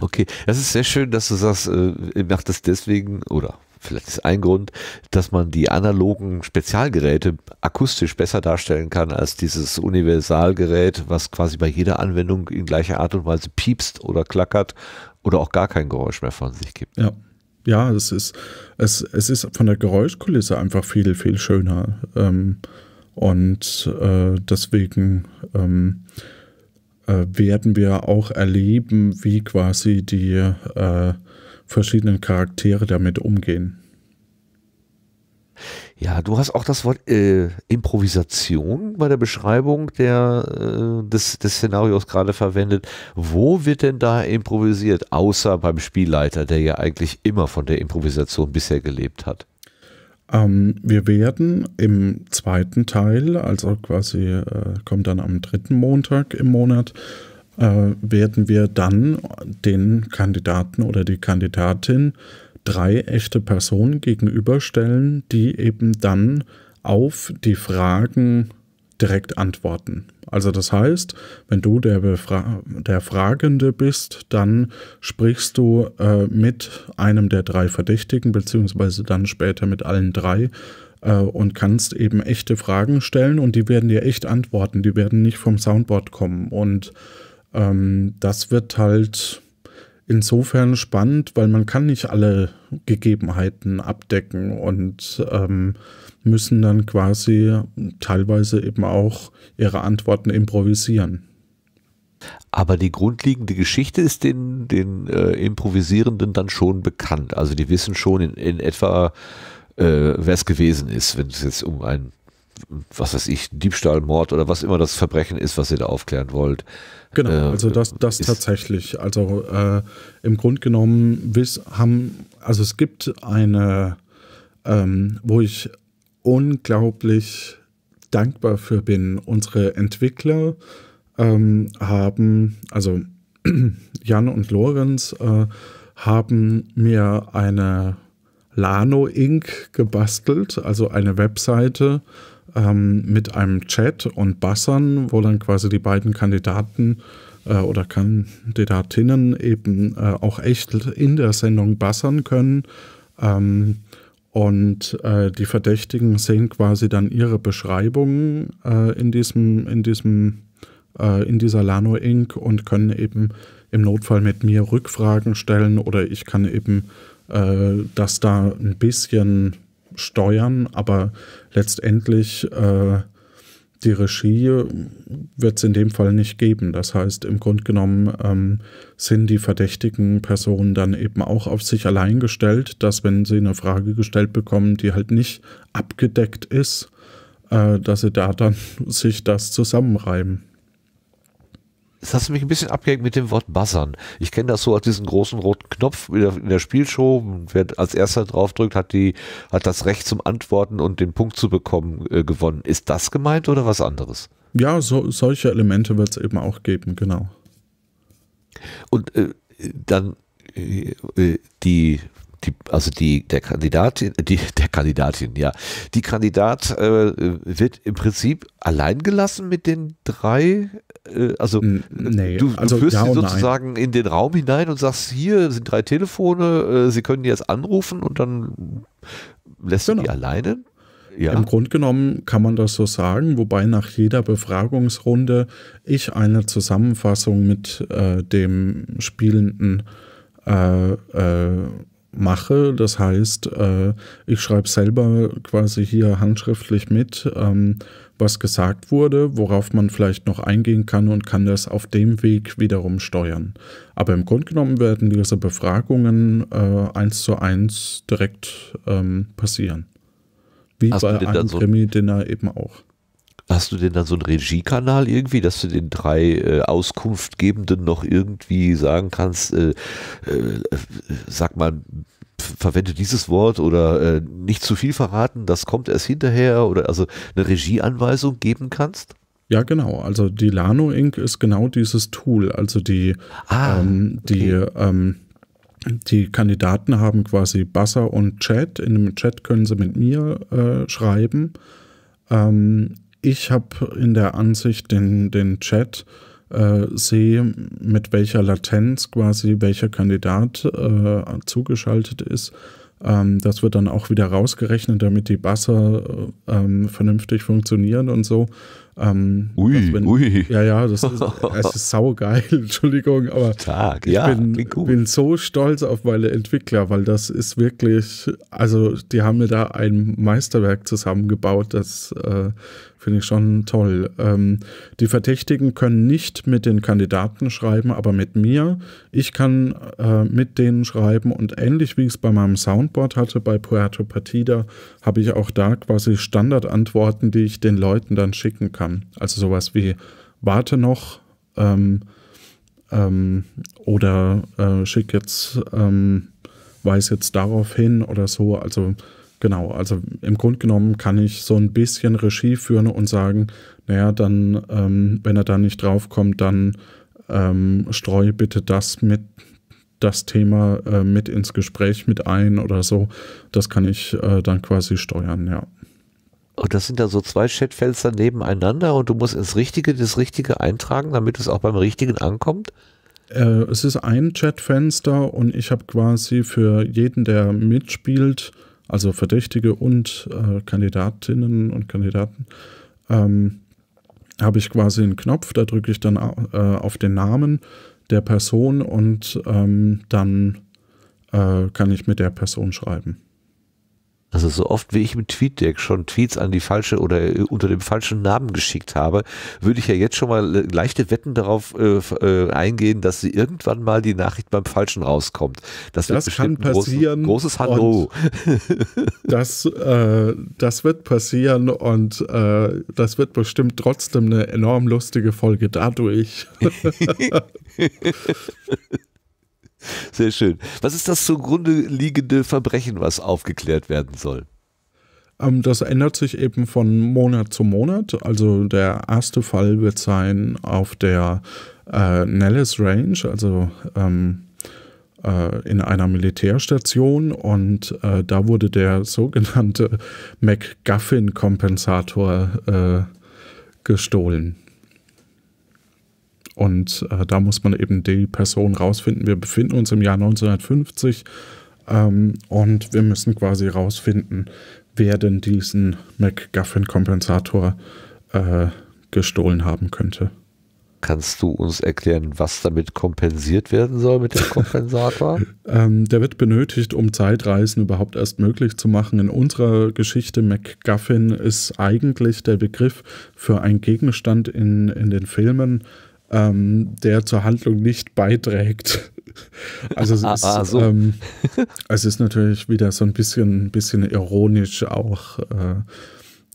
Okay, das ist sehr schön, dass du sagst, äh, ihr macht das deswegen oder vielleicht ist ein Grund, dass man die analogen Spezialgeräte akustisch besser darstellen kann als dieses Universalgerät, was quasi bei jeder Anwendung in gleicher Art und Weise piepst oder klackert oder auch gar kein Geräusch mehr von sich gibt. Ja. Ja, es ist, es, es ist von der Geräuschkulisse einfach viel, viel schöner. Ähm, und äh, deswegen ähm, äh, werden wir auch erleben, wie quasi die äh, verschiedenen Charaktere damit umgehen. Ja, du hast auch das Wort äh, Improvisation bei der Beschreibung der, äh, des, des Szenarios gerade verwendet. Wo wird denn da improvisiert, außer beim Spielleiter, der ja eigentlich immer von der Improvisation bisher gelebt hat? Ähm, wir werden im zweiten Teil, also quasi äh, kommt dann am dritten Montag im Monat, äh, werden wir dann den Kandidaten oder die Kandidatin drei echte Personen gegenüberstellen, die eben dann auf die Fragen direkt antworten. Also das heißt, wenn du der, Befra der Fragende bist, dann sprichst du äh, mit einem der drei Verdächtigen, beziehungsweise dann später mit allen drei äh, und kannst eben echte Fragen stellen und die werden dir echt antworten, die werden nicht vom Soundboard kommen. Und ähm, das wird halt insofern spannend, weil man kann nicht alle Gegebenheiten abdecken und ähm, müssen dann quasi teilweise eben auch ihre Antworten improvisieren. Aber die grundlegende Geschichte ist den, den äh, Improvisierenden dann schon bekannt. Also die wissen schon in, in etwa, äh, wer es gewesen ist, wenn es jetzt um einen was weiß ich, Diebstahl, Mord oder was immer das Verbrechen ist, was ihr da aufklären wollt. Genau, äh, also das, das tatsächlich. Also äh, im Grunde genommen haben, also es gibt eine, ähm, wo ich unglaublich dankbar für bin. Unsere Entwickler ähm, haben, also *clears throat* Jan und Lorenz äh, haben mir eine Lano Inc. gebastelt, also eine Webseite, ähm, mit einem Chat und Bassern, wo dann quasi die beiden Kandidaten äh, oder Kandidatinnen eben äh, auch echt in der Sendung bassern können. Ähm, und äh, die Verdächtigen sehen quasi dann ihre Beschreibungen äh, in diesem, in diesem, äh, in dieser Lano Inc. und können eben im Notfall mit mir Rückfragen stellen oder ich kann eben äh, das da ein bisschen steuern, aber letztendlich äh, die Regie wird es in dem Fall nicht geben. Das heißt, im Grunde genommen ähm, sind die verdächtigen Personen dann eben auch auf sich allein gestellt, dass wenn sie eine Frage gestellt bekommen, die halt nicht abgedeckt ist, äh, dass sie da dann *laughs* sich das zusammenreiben. Das hast du mich ein bisschen abgehängt mit dem Wort Buzzern. Ich kenne das so als diesen großen roten Knopf in der, in der Spielshow. wer als erster draufdrückt, hat, die, hat das Recht zum Antworten und den Punkt zu bekommen äh, gewonnen. Ist das gemeint oder was anderes? Ja, so, solche Elemente wird es eben auch geben, genau. Und äh, dann äh, äh die die, also die, der Kandidatin, äh, die, der Kandidatin, ja, die Kandidat äh, wird im Prinzip allein gelassen mit den drei äh, also äh, nee, du, du also führst ja sie sozusagen nein. in den Raum hinein und sagst, hier sind drei Telefone, äh, sie können jetzt anrufen und dann lässt genau. du die genau. alleine. Ja. Im Grunde genommen kann man das so sagen, wobei nach jeder Befragungsrunde ich eine Zusammenfassung mit äh, dem Spielenden äh, äh, mache. Das heißt, ich schreibe selber quasi hier handschriftlich mit. Ähm, was gesagt wurde, worauf man vielleicht noch eingehen kann und kann das auf dem Weg wiederum steuern. Aber im Grunde genommen werden diese Befragungen äh, eins zu eins direkt ähm, passieren. Wie Hast bei einem so Krimi-Dinner eben auch. Hast du denn dann so einen Regiekanal irgendwie, dass du den drei äh, Auskunftgebenden noch irgendwie sagen kannst, äh, äh, äh sag mal verwende dieses Wort oder äh, nicht zu viel verraten, das kommt erst hinterher oder also eine Regieanweisung geben kannst? Ja, genau. Also die Lano Inc. ist genau dieses Tool. Also die, ah, ähm, die, okay. ähm, die Kandidaten haben quasi Buzzer und Chat. In dem Chat können sie mit mir äh, schreiben. Ähm, ich habe in der Ansicht den, den Chat äh, sehe, mit welcher Latenz quasi welcher Kandidat äh, zugeschaltet ist. Ähm, das wird dann auch wieder rausgerechnet, damit die Basser äh, ähm, vernünftig funktionieren und so. Ähm, ui, wenn, ui. Ja, ja, das ist, *laughs* ist saugeil, *laughs* Entschuldigung, aber Tag, ich ja, bin, bin, so stolz auf meine Entwickler, weil das ist wirklich, also die haben mir da ein Meisterwerk zusammengebaut, das äh, Finde ich schon toll. Ähm, die Verdächtigen können nicht mit den Kandidaten schreiben, aber mit mir. Ich kann äh, mit denen schreiben und ähnlich wie ich es bei meinem Soundboard hatte, bei Puerto Partida, habe ich auch da quasi Standardantworten, die ich den Leuten dann schicken kann. Also sowas wie, warte noch, ähm, ähm, oder äh, schick jetzt, ähm, weiß jetzt darauf hin oder so. Also Genau, also im Grunde genommen kann ich so ein bisschen Regie führen und sagen, naja, dann, ähm, wenn er da nicht draufkommt, dann ähm, streue bitte das mit, das Thema äh, mit ins Gespräch mit ein oder so. Das kann ich äh, dann quasi steuern, ja. Und das sind ja so zwei Chatfenster nebeneinander und du musst ins Richtige das Richtige eintragen, damit es auch beim Richtigen ankommt? Äh, es ist ein Chatfenster und ich habe quasi für jeden, der mitspielt, also Verdächtige und äh, Kandidatinnen und Kandidaten, ähm, habe ich quasi einen Knopf, da drücke ich dann äh, auf den Namen der Person und ähm, dann äh, kann ich mit der Person schreiben. Also so oft wie ich im Tweetdeck schon Tweets an die falsche oder äh, unter dem falschen Namen geschickt habe, würde ich ja jetzt schon mal äh, leichte Wetten darauf äh, äh, eingehen, dass sie irgendwann mal die Nachricht beim Falschen rauskommt. Das, das wird kann passieren. Großes, großes Hallo. *laughs* *laughs* Das, äh, das wird passieren und äh, das wird bestimmt trotzdem eine enorm lustige Folge dadurch. *laughs* Sehr schön. Was ist das zugrunde liegende Verbrechen, was aufgeklärt werden soll? Ähm, das ändert sich eben von Monat zu Monat. Also der erste Fall wird sein auf der äh, Nellis Range, also ähm, äh, in einer Militärstation. Und äh, da wurde der sogenannte *laughs* MacGuffin-Kompensator äh, gestohlen. Und äh, da muss man eben die Person rausfinden. Wir befinden uns im Jahr 1950 ähm, und wir müssen quasi rausfinden, wer denn diesen MacGuffin-Kompensator äh, gestohlen haben könnte. Kannst du uns erklären, was damit kompensiert werden soll mit dem Kompensator? *laughs* ähm, der wird benötigt, um Zeitreisen überhaupt erst möglich zu machen. In unserer Geschichte MacGuffin ist eigentlich der Begriff für einen Gegenstand in, in den Filmen, ähm, der zur Handlung nicht beiträgt. *laughs* Also es, ah, ist, ah, so. ähm, es ist natürlich wieder so ein bisschen, bisschen ironisch auch, äh,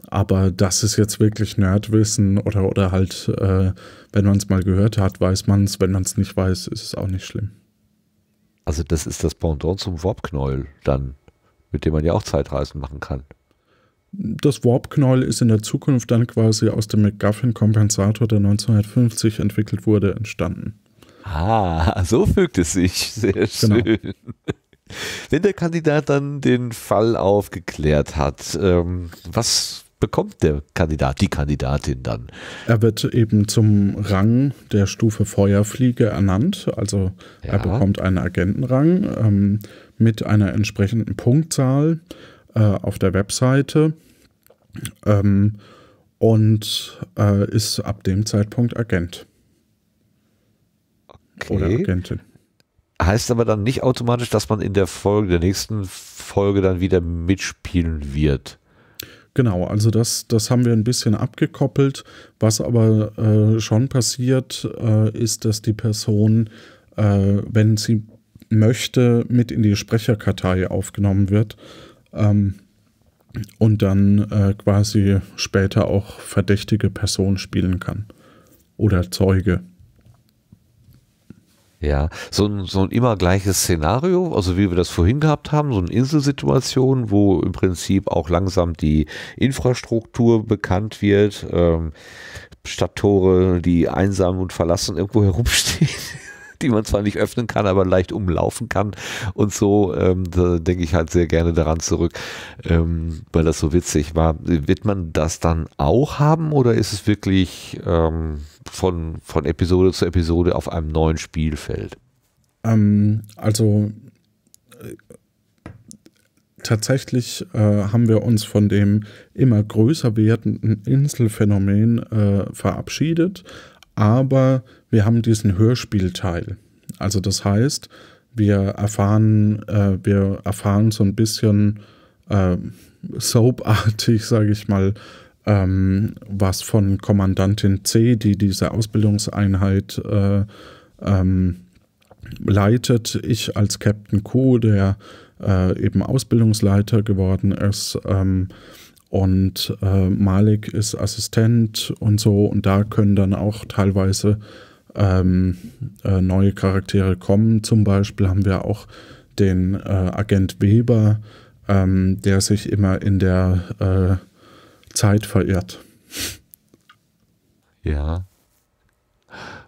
aber das ist jetzt wirklich Nerdwissen oder, oder halt, äh, wenn man es mal gehört hat, weiß man es, wenn man es nicht weiß, ist es auch nicht schlimm. Also das ist das Pendant zum Warpknäuel dann, mit dem man ja auch Zeitreisen machen kann. Das warp knäuel ist in der Zukunft dann quasi aus dem MacGuffin-Kompensator, der 1950 entwickelt wurde, entstanden. Ah, so fügt es sich. Sehr genau. schön. Genau. Wenn der Kandidat dann den Fall aufgeklärt hat, ähm, was bekommt der Kandidat, die Kandidatin dann? Er wird eben zum Rang der Stufe Feuerfliege ernannt. Also ja. er bekommt einen Agentenrang ähm, mit einer entsprechenden Punktzahl äh, auf der Webseite ähm, und äh, ist ab dem Zeitpunkt Agent. Okay. Oder Agentin. Heißt aber dann nicht automatisch, dass man in der Folge, der nächsten Folge dann wieder mitspielen wird. Genau, also das, das haben wir ein bisschen abgekoppelt. Was aber äh, schon passiert, äh, ist, dass die Person, äh, wenn sie möchte, mit in die Sprecherkartei aufgenommen wird ähm, und dann äh, quasi später auch verdächtige Personen spielen kann. Oder Zeuge. Ja, so ein, so ein immer gleiches Szenario, also wie wir das vorhin gehabt haben, so eine Inselsituation, wo im Prinzip auch langsam die Infrastruktur bekannt wird, ähm, Stadttore, die einsam und verlassen irgendwo *laughs* herumstehen die man zwar nicht öffnen kann, aber leicht umlaufen kann und so. Ähm, da denke ich halt sehr gerne daran zurück, ähm, weil das so witzig war. Wird man das dann auch haben oder ist es wirklich ähm, von, von Episode zu Episode auf einem neuen Spielfeld? Ähm, also äh, tatsächlich äh, haben wir uns von dem immer größer werdenden Inselphänomen äh, verabschiedet, aber wir haben diesen Hörspielteil. Also das heißt, wir erfahren, äh, wir erfahren so ein bisschen äh, soapartig, *laughs* sage ich mal, ähm, was von Kommandantin C, die diese Ausbildungseinheit äh, ähm, leitet. Ich als Captain Q, der äh, eben Ausbildungsleiter geworden ist. Ähm, und äh, Malik ist Assistent und so. Und da können dann auch teilweise ähm, äh, neue Charaktere kommen. Zum Beispiel haben wir auch den äh, Agent Weber, ähm, der sich immer in der äh, Zeit verirrt. Ja.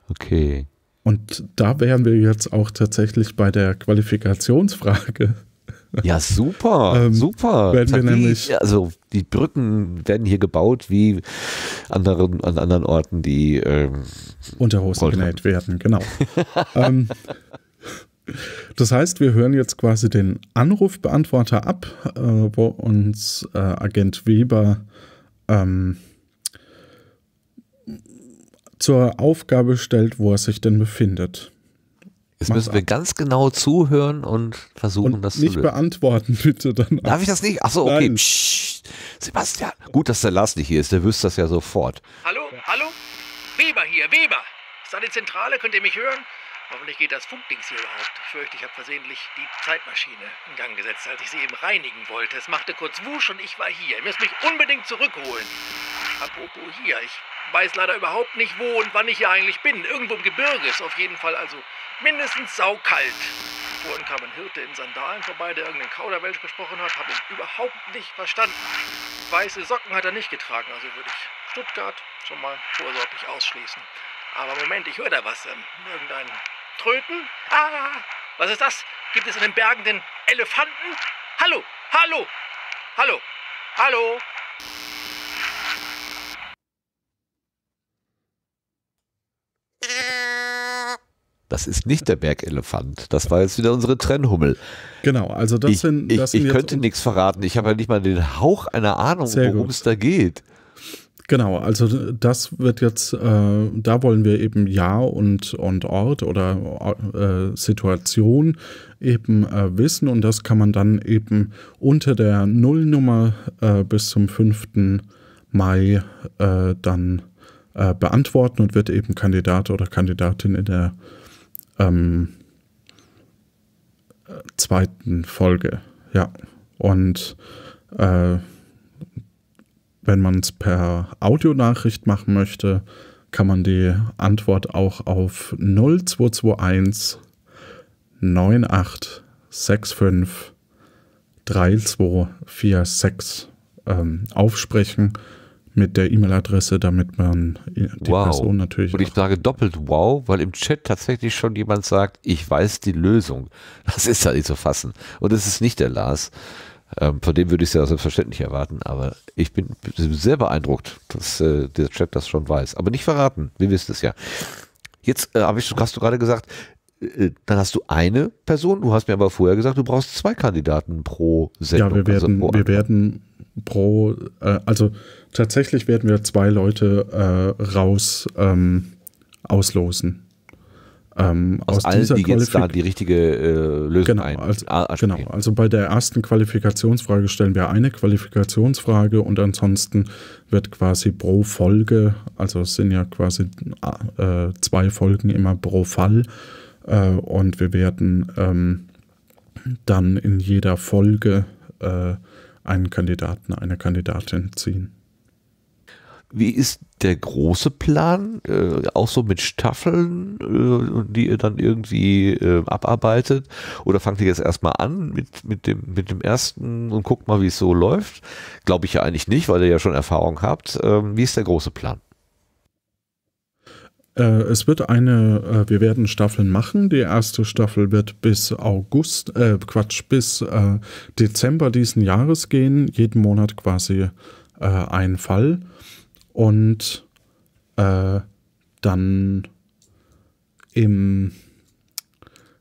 Okay. Und da wären wir jetzt auch tatsächlich bei der Qualifikationsfrage. Ja, super, *laughs* ähm, super. Wenn wir nämlich, also die Brücken werden hier gebaut wie anderen, an anderen Orten, die ähm, Unterhosen genäht werden, genau. *laughs* ähm, das heißt, wir hören jetzt quasi den Anrufbeantworter ab, äh, wo uns äh, Agent Weber ähm, zur Aufgabe stellt, wo er sich denn befindet. Jetzt Mach's müssen wir ab. ganz genau zuhören und versuchen, und das nicht zu nicht beantworten, *laughs* bitte dann. Darf ich das nicht? Achso, okay. Sebastian, gut, dass der Lars nicht hier ist, der wüsste das ja sofort. Hallo, hallo? Weber hier, Weber! Ist da die Zentrale, könnt ihr mich hören? Hoffentlich geht das Funkdings hier überhaupt. Ich fürchte, ich habe versehentlich die Zeitmaschine in Gang gesetzt, als ich sie eben reinigen wollte. Es machte kurz wusch und ich war hier. Ihr müsst mich unbedingt zurückholen. Apropos hier, ich weiß leider überhaupt nicht, wo und wann ich hier eigentlich bin. Irgendwo im Gebirge ist auf jeden Fall also mindestens saukalt. Vorhin kam ein Hirte in Sandalen vorbei, der irgendeinen Kauderwelsch gesprochen hat, habe ihn überhaupt nicht verstanden. Weiße Socken hat er nicht getragen, also würde ich Stuttgart schon mal vorsorglich ausschließen. Aber Moment, ich höre da was. Ähm, irgendein Tröten? Ah, was ist das? Gibt es in den Bergen den Elefanten? Hallo, hallo, hallo, hallo. *laughs* Das ist nicht der Bergelefant. Das war jetzt wieder unsere Trennhummel. Genau, also das ich, sind. Das ich, sind ich könnte nichts verraten. Ich habe ja nicht mal den Hauch einer Ahnung, worum es da geht. Genau, also das wird jetzt, äh, da wollen wir eben Jahr und, und Ort oder äh, Situation eben äh, wissen und das kann man dann eben unter der Nullnummer äh, bis zum 5. Mai äh, dann äh, beantworten und wird eben Kandidat oder Kandidatin in der ähm, zweiten Folge. Ja. Und äh, wenn man es per Audionachricht machen möchte, kann man die Antwort auch auf 0221 9865 3246 ähm, aufsprechen mit der E-Mail-Adresse, damit man äh, die wow. Person natürlich. Und ich sage doppelt wow, weil im Chat tatsächlich schon jemand sagt, ich weiß die Lösung. Das ist ja nicht zu fassen. Und es ist nicht der Lars. Ähm, von dem würde ich es ja selbstverständlich erwarten, aber ich bin sehr beeindruckt, dass äh, der Chat das schon weiß. Aber nicht verraten, wir wissen es ja. Jetzt äh, habe ich, hast du gerade gesagt, dann hast du eine Person. Du hast mir aber vorher gesagt, du brauchst zwei Kandidaten pro Sendung. Ja, wir also werden, also wir werden pro, äh, also tatsächlich werden wir zwei Leute äh, raus ähm, auslosen. Ähm, aus, aus allen, dieser die jetzt da die richtige äh, Lösung genau, ein. Also, genau, also bei der ersten Qualifikationsfrage stellen wir eine Qualifikationsfrage und ansonsten wird quasi pro Folge, also es sind ja quasi äh, zwei Folgen immer pro Fall äh, und wir werden ähm, dann in jeder Folge äh, einen Kandidaten, eine Kandidatin ziehen. Wie ist der große Plan? Äh, auch so mit Staffeln, äh, die ihr dann irgendwie äh, abarbeitet? Oder fangt ihr jetzt erstmal an mit, mit, dem, mit dem ersten und guckt mal, wie es so läuft? Glaube ich ja eigentlich nicht, weil ihr ja schon Erfahrung habt. Ähm, wie ist der große Plan? Äh, es wird eine, äh, wir werden Staffeln machen. Die erste Staffel wird bis August, äh, Quatsch, bis äh, Dezember diesen Jahres gehen. Jeden Monat quasi äh, ein Fall. Und äh, dann im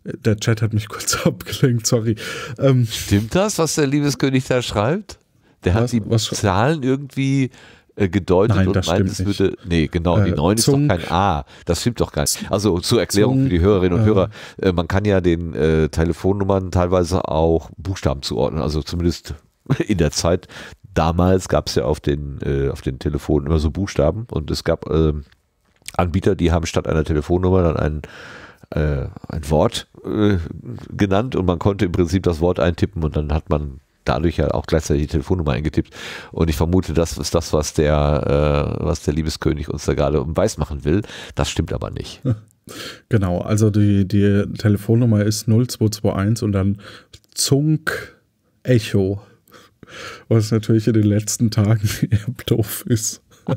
der Chat hat mich *laughs* kurz abgelenkt, sorry. Ähm, Stimmt das, was der Liebeskönig da schreibt? Der was, hat die was? Zahlen irgendwie äh, gedeutet Nein, und meint, es würde. Nee, genau, die 9 äh, Zung. ist doch kein A. Das stimmt doch gar nicht. Also zur Erklärung Zung, für die Hörerinnen und äh. Hörer, man kann ja den Telefonnummern teilweise auch Buchstaben zuordnen, also zumindest *laughs* in der Zeit damals gab es ja auf den, äh, auf den Telefonen immer so Buchstaben und es gab äh, Anbieter, die haben statt einer Telefonnummer dann ein, ein Wort genannt und man konnte im Prinzip das Wort eintippen und dann hat man dadurch ja auch gleichzeitig die Telefonnummer eingetippt. Und ich vermute, das ist das, was der, äh, was der Liebeskönig uns da gerade um weiß machen will. Das stimmt aber nicht. *laughs* Genau, also die, die Telefonnummer ist 0221 und dann Zunk Echo. Was natürlich in den letzten Tagen *laughs* eher doof ist. *laughs*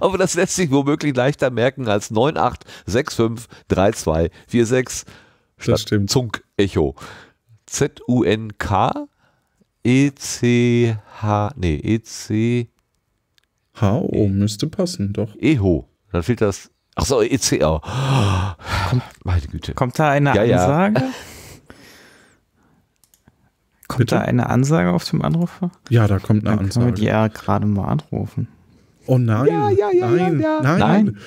Aber das lässt sich womöglich leichter merken als 98653246. Das stimmt. Zunk Echo. Z-U-N-K, E-C-H, nee, E-C. H-O oh, e müsste passen, doch. e EHO. Dann fehlt das. Ach so, ECO. Oh. Kommt, meine Güte. Kommt da eine ja, Ansage? Ja. *laughs* kommt Bitte? da eine Ansage auf dem Anrufer? Ja, da kommt eine Ansage. Dann können wir die ja gerade mal anrufen. Oh nein, ja, ja, ja, nein, nein, nein,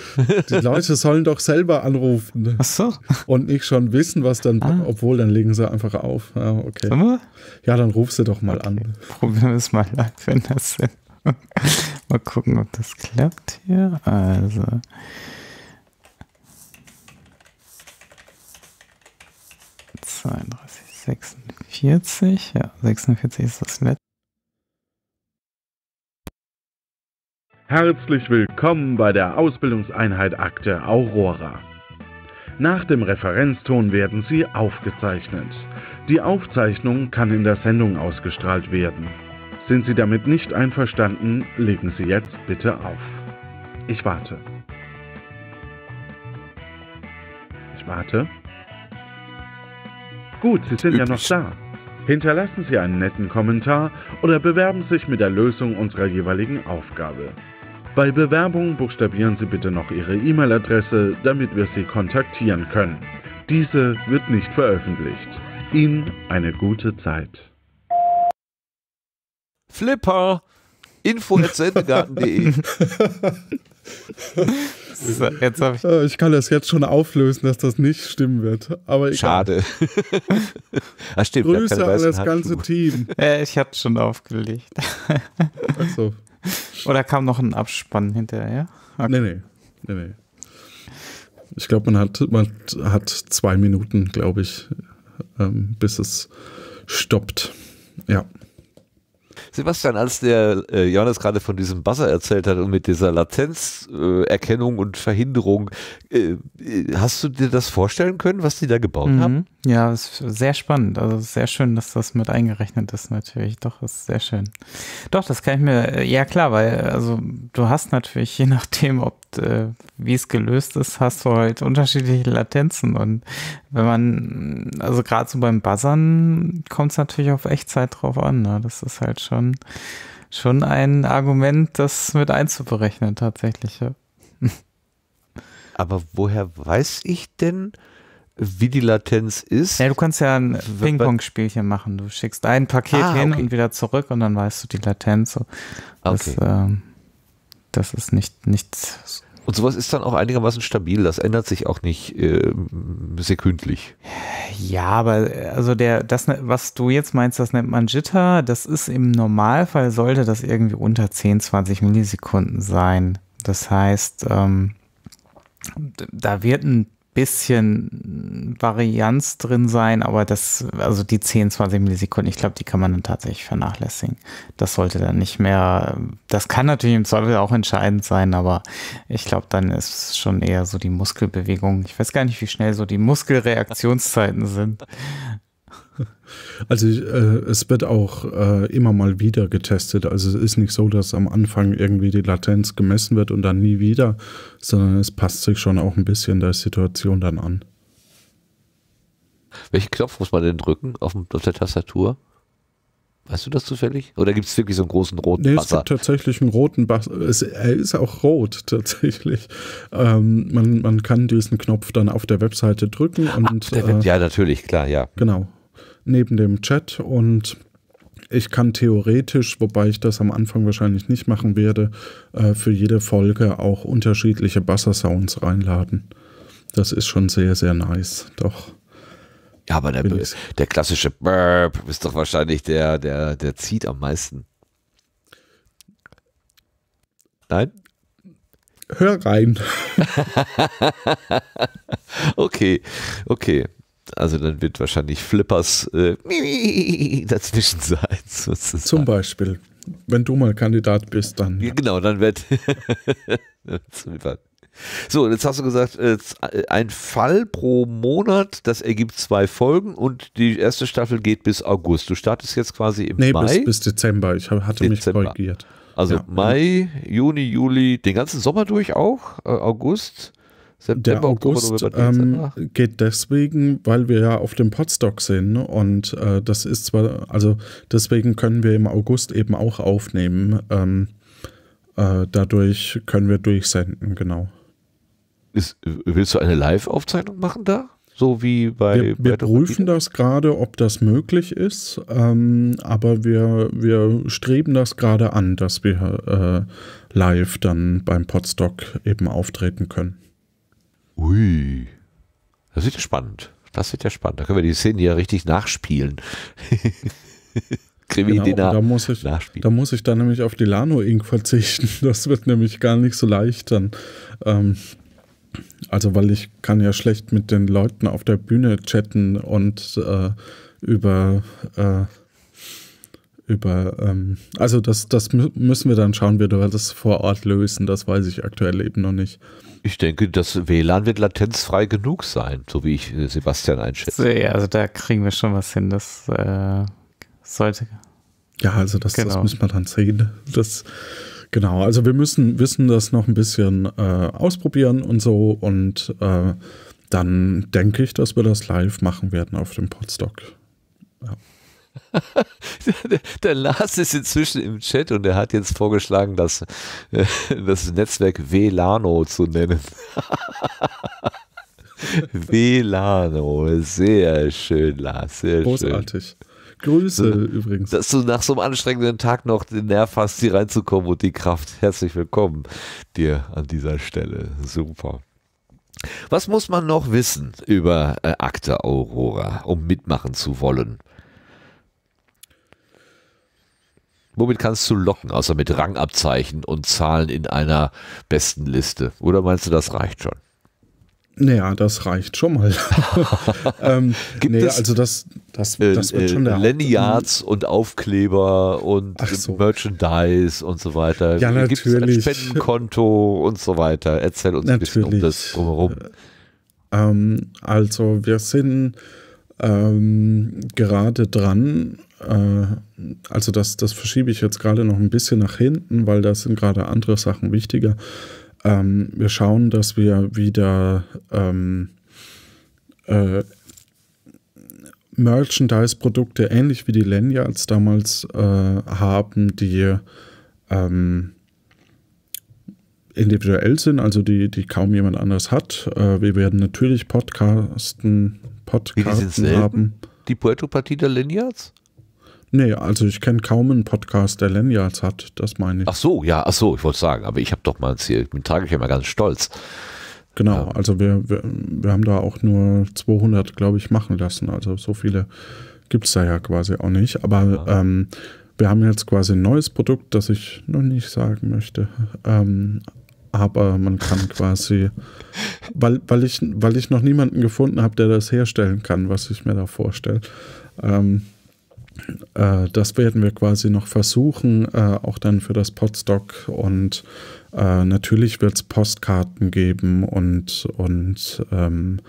Die Leute sollen doch selber anrufen. Ach so. Und nicht schon wissen, was dann, ah. obwohl, dann legen sie einfach auf. Ja, okay. Sollen wir? Ja, dann ruf sie doch mal okay. an. Probieren wir es mal live, wenn das denn. mal gucken, ob das klappt hier. Also. Neununddreißig, 46, ja, 46 ist das letzte. Herzlich willkommen bei der Ausbildungseinheit Akte Aurora. Nach dem Referenzton werden Sie aufgezeichnet. Die Aufzeichnung kann in der Sendung ausgestrahlt werden. Sind Sie damit nicht einverstanden, legen Sie jetzt bitte auf. Ich warte. Ich warte. Gut, Sie sind ja noch da. Hinterlassen Sie einen netten Kommentar oder bewerben sich mit der Lösung unserer jeweiligen Aufgabe. Bei Bewerbung buchstabieren Sie bitte noch Ihre E-Mail-Adresse, damit wir Sie kontaktieren können. Diese wird nicht veröffentlicht. Ihnen eine gute Zeit. Flipper! info.sendegarten.de *laughs* so, jetzt ich, äh, ich kann das jetzt schon auflösen, dass das nicht stimmen wird. Aber Schade. Ach, *laughs* ah, stimmt, Grüße an das ganze Team. *laughs* Ich hatte schon aufgelegt. Achso. *laughs* Oder kam noch ein Abspann hinterher? Okay. Nee, nee. nee, nee. Ich glaube, man hat, man hat zwei Minuten, glaube ich, ähm, bis es stoppt. Ja. Sebastian, als der äh, Johannes gerade von diesem Buzzer erzählt hat und mit dieser Latenzerkennung äh, und Verhinderung, äh, äh, hast du dir das vorstellen können, was die da gebaut mhm. haben? Ja, ist sehr spannend. Also sehr schön, dass das mit eingerechnet ist natürlich. Doch, ist sehr schön. Doch, das kann ich mir, äh, ja klar, weil also du hast natürlich, je nachdem, ob äh, wie es gelöst ist, hast du halt unterschiedliche Latenzen. Und wenn man, also gerade so beim Buzzern kommt es natürlich auf Echtzeit drauf an. Ne? Das ist halt schon schon, schon ein Argument, das mit einzuberechnen tatsächlich. Ja. *laughs* Aber woher weiß ich denn, wie die Latenz ist? Ja, du kannst ja ein Ping-Pong-Spielchen machen. Du schickst ein Paket ah, okay. hin und wieder zurück und dann weißt du die Latenz. Das, okay. Ähm, das ist nicht, nicht und sowas ist dann auch einigermaßen stabil. Das ändert sich auch nicht äh, sekündlich. Ja, aber äh, also der, das, ne, was du jetzt meinst, das nennt man Jitter. Das ist im Normalfall sollte das irgendwie unter 10, 20 Millisekunden sein. Das heißt, ähm, da wird ein bisschen Varianz drin sein, aber das, also die 10, 20 Millisekunden, ich glaube, die kann man dann tatsächlich vernachlässigen. Das sollte dann nicht mehr, das kann natürlich im Zweifel auch entscheidend sein, aber ich glaube, dann ist schon eher so die Muskelbewegung. Ich weiß gar nicht, wie schnell so die Muskelreaktionszeiten sind. *laughs* Also äh, es wird auch äh, immer mal wieder getestet. Also es ist nicht so, dass am Anfang irgendwie die Latenz gemessen wird und dann nie wieder, sondern es passt sich schon auch ein bisschen der Situation dann an. Welchen Knopf muss man denn drücken auf, dem, auf der Tastatur? Weißt du das zufällig? Oder gibt es wirklich so einen großen roten nee, Buzzer? Es gibt tatsächlich einen roten Buzzer. Er ist auch rot *laughs* tatsächlich. Ähm, man, man kann diesen Knopf dann auf der Webseite drücken. Ah, und, ah, der, äh, ja, natürlich, klar, ja. Genau neben dem Chat und ich kann theoretisch, wobei ich das am Anfang wahrscheinlich nicht machen werde, äh, für jede Folge auch unterschiedliche Basser-Sounds reinladen. Das ist schon sehr, sehr nice, doch. Ja, aber der, der klassische Burp ist doch wahrscheinlich der, der, der zieht am meisten. Nein? Hör rein. *laughs* okay, okay also dann wird wahrscheinlich Flippers äh, *laughs* dazwischen sein. *laughs* Sozusagen. Zum Beispiel, wenn du mal Kandidat bist, dann. Ja, genau, dann wird. *laughs* so, jetzt hast du gesagt, äh, ein Fall pro Monat, das ergibt zwei Folgen und die erste Staffel geht bis August. Du startest jetzt quasi im nee, Mai. Nee, bis, bis, Dezember. Ich hatte Dezember. mich korrigiert. Also ja. Mai, Juni, Juli, den ganzen Sommer durch auch, äh, August. September, der August Oktober, ähm, geht deswegen, weil wir ja auf dem Podstock sind ne? und äh, das ist zwar, also deswegen können wir im August eben auch aufnehmen. Ähm, äh, dadurch können wir durchsenden, genau. Ist, willst du eine Live-Aufzeichnung machen da? So wie bei. Wir, wir prüfen das gerade, ob das möglich ist, ähm, aber wir, wir streben das gerade an, dass wir äh, live dann beim Podstock eben auftreten können. Ui. Das wird ja spannend. Das wird ja spannend. Da können wir die Szene ja richtig nachspielen. *laughs* Krimi genau, Dinner da muss ich, nachspielen. Da muss ich dann nämlich auf die Lano Ink verzichten. *laughs* Das wird nämlich gar nicht so leicht dann. Ähm, also, weil ich kann ja schlecht mit den Leuten auf der Bühne chatten und äh, über äh, über, ähm, also das, das müssen wir dann schauen, wie wir das vor Ort lösen. Das weiß ich aktuell eben noch nicht. Ich denke, das WLAN wird latenzfrei genug sein, so wie ich äh, Sebastian einschätze. Ja, also da kriegen wir schon was hin. Das äh, sollte. Ja, also das, genau. das müssen wir dann sehen. Das, genau, also wir müssen, wissen das noch ein bisschen äh, ausprobieren und so und äh, dann denke ich, dass wir das live machen werden auf dem Podstock. Ja. *laughs* der Lars ist inzwischen im Chat und er hat jetzt vorgeschlagen, das, äh, das Netzwerk WLANO zu nennen. WLANO, *laughs* sehr schön, Lars, sehr Großartig. Schön. Grüße so, übrigens. Dass du nach so einem anstrengenden Tag noch den Nerv hast, hier reinzukommen und die Kraft. Herzlich willkommen dir an dieser Stelle. Super. Was muss man noch wissen über äh, Akte Aurora, um mitmachen zu wollen? Womit kannst du locken, außer mit Rangabzeichen und Zahlen in einer besten Liste? Oder meinst du, das reicht schon? Naja, das reicht schon mal. *laughs* ähm, Gibt nee, es also das, das, äh, das wird schon äh, der Lanyards und Aufkleber und so. Merchandise und so weiter. Ja, Gibt's Gibt es ein Spendenkonto und so weiter. Erzähl uns natürlich. ein bisschen um das drumherum. Ähm, also wir sind ähm, gerade dran, äh, also das, das verschiebe ich jetzt gerade noch ein bisschen nach hinten, weil da sind gerade andere Sachen wichtiger. Ähm, wir schauen, dass wir wieder ähm, äh, Merchandise-Produkte ähnlich wie die Lanyards damals äh, haben, die ähm, individuell sind, also die, die kaum jemand anders hat. Äh, wir werden natürlich Podcasten, Podcasten haben. Die Puerto-Partie der Lanyards? Nee, also ich kenne kaum einen Podcast, der Lanyards hat, das meine ich. Ach so, ja, ach so, ich wollte sagen, aber ich habe doch mal ein Ziel, ich bin tragisch immer ganz stolz. Genau, ja. also wir, wir, wir, haben da auch nur 200, glaube ich, machen lassen, also so viele gibt es da ja quasi auch nicht, aber ähm, wir haben jetzt quasi ein neues Produkt, das ich noch nicht sagen möchte, ähm, aber man kann *laughs* quasi, weil, weil, ich, weil ich noch niemanden gefunden habe, der das herstellen kann, was ich mir da vorstelle, ähm, äh, das werden wir quasi noch versuchen, äh, auch dann für das Podstock. Und äh, natürlich wird es Postkarten geben und, und ähm,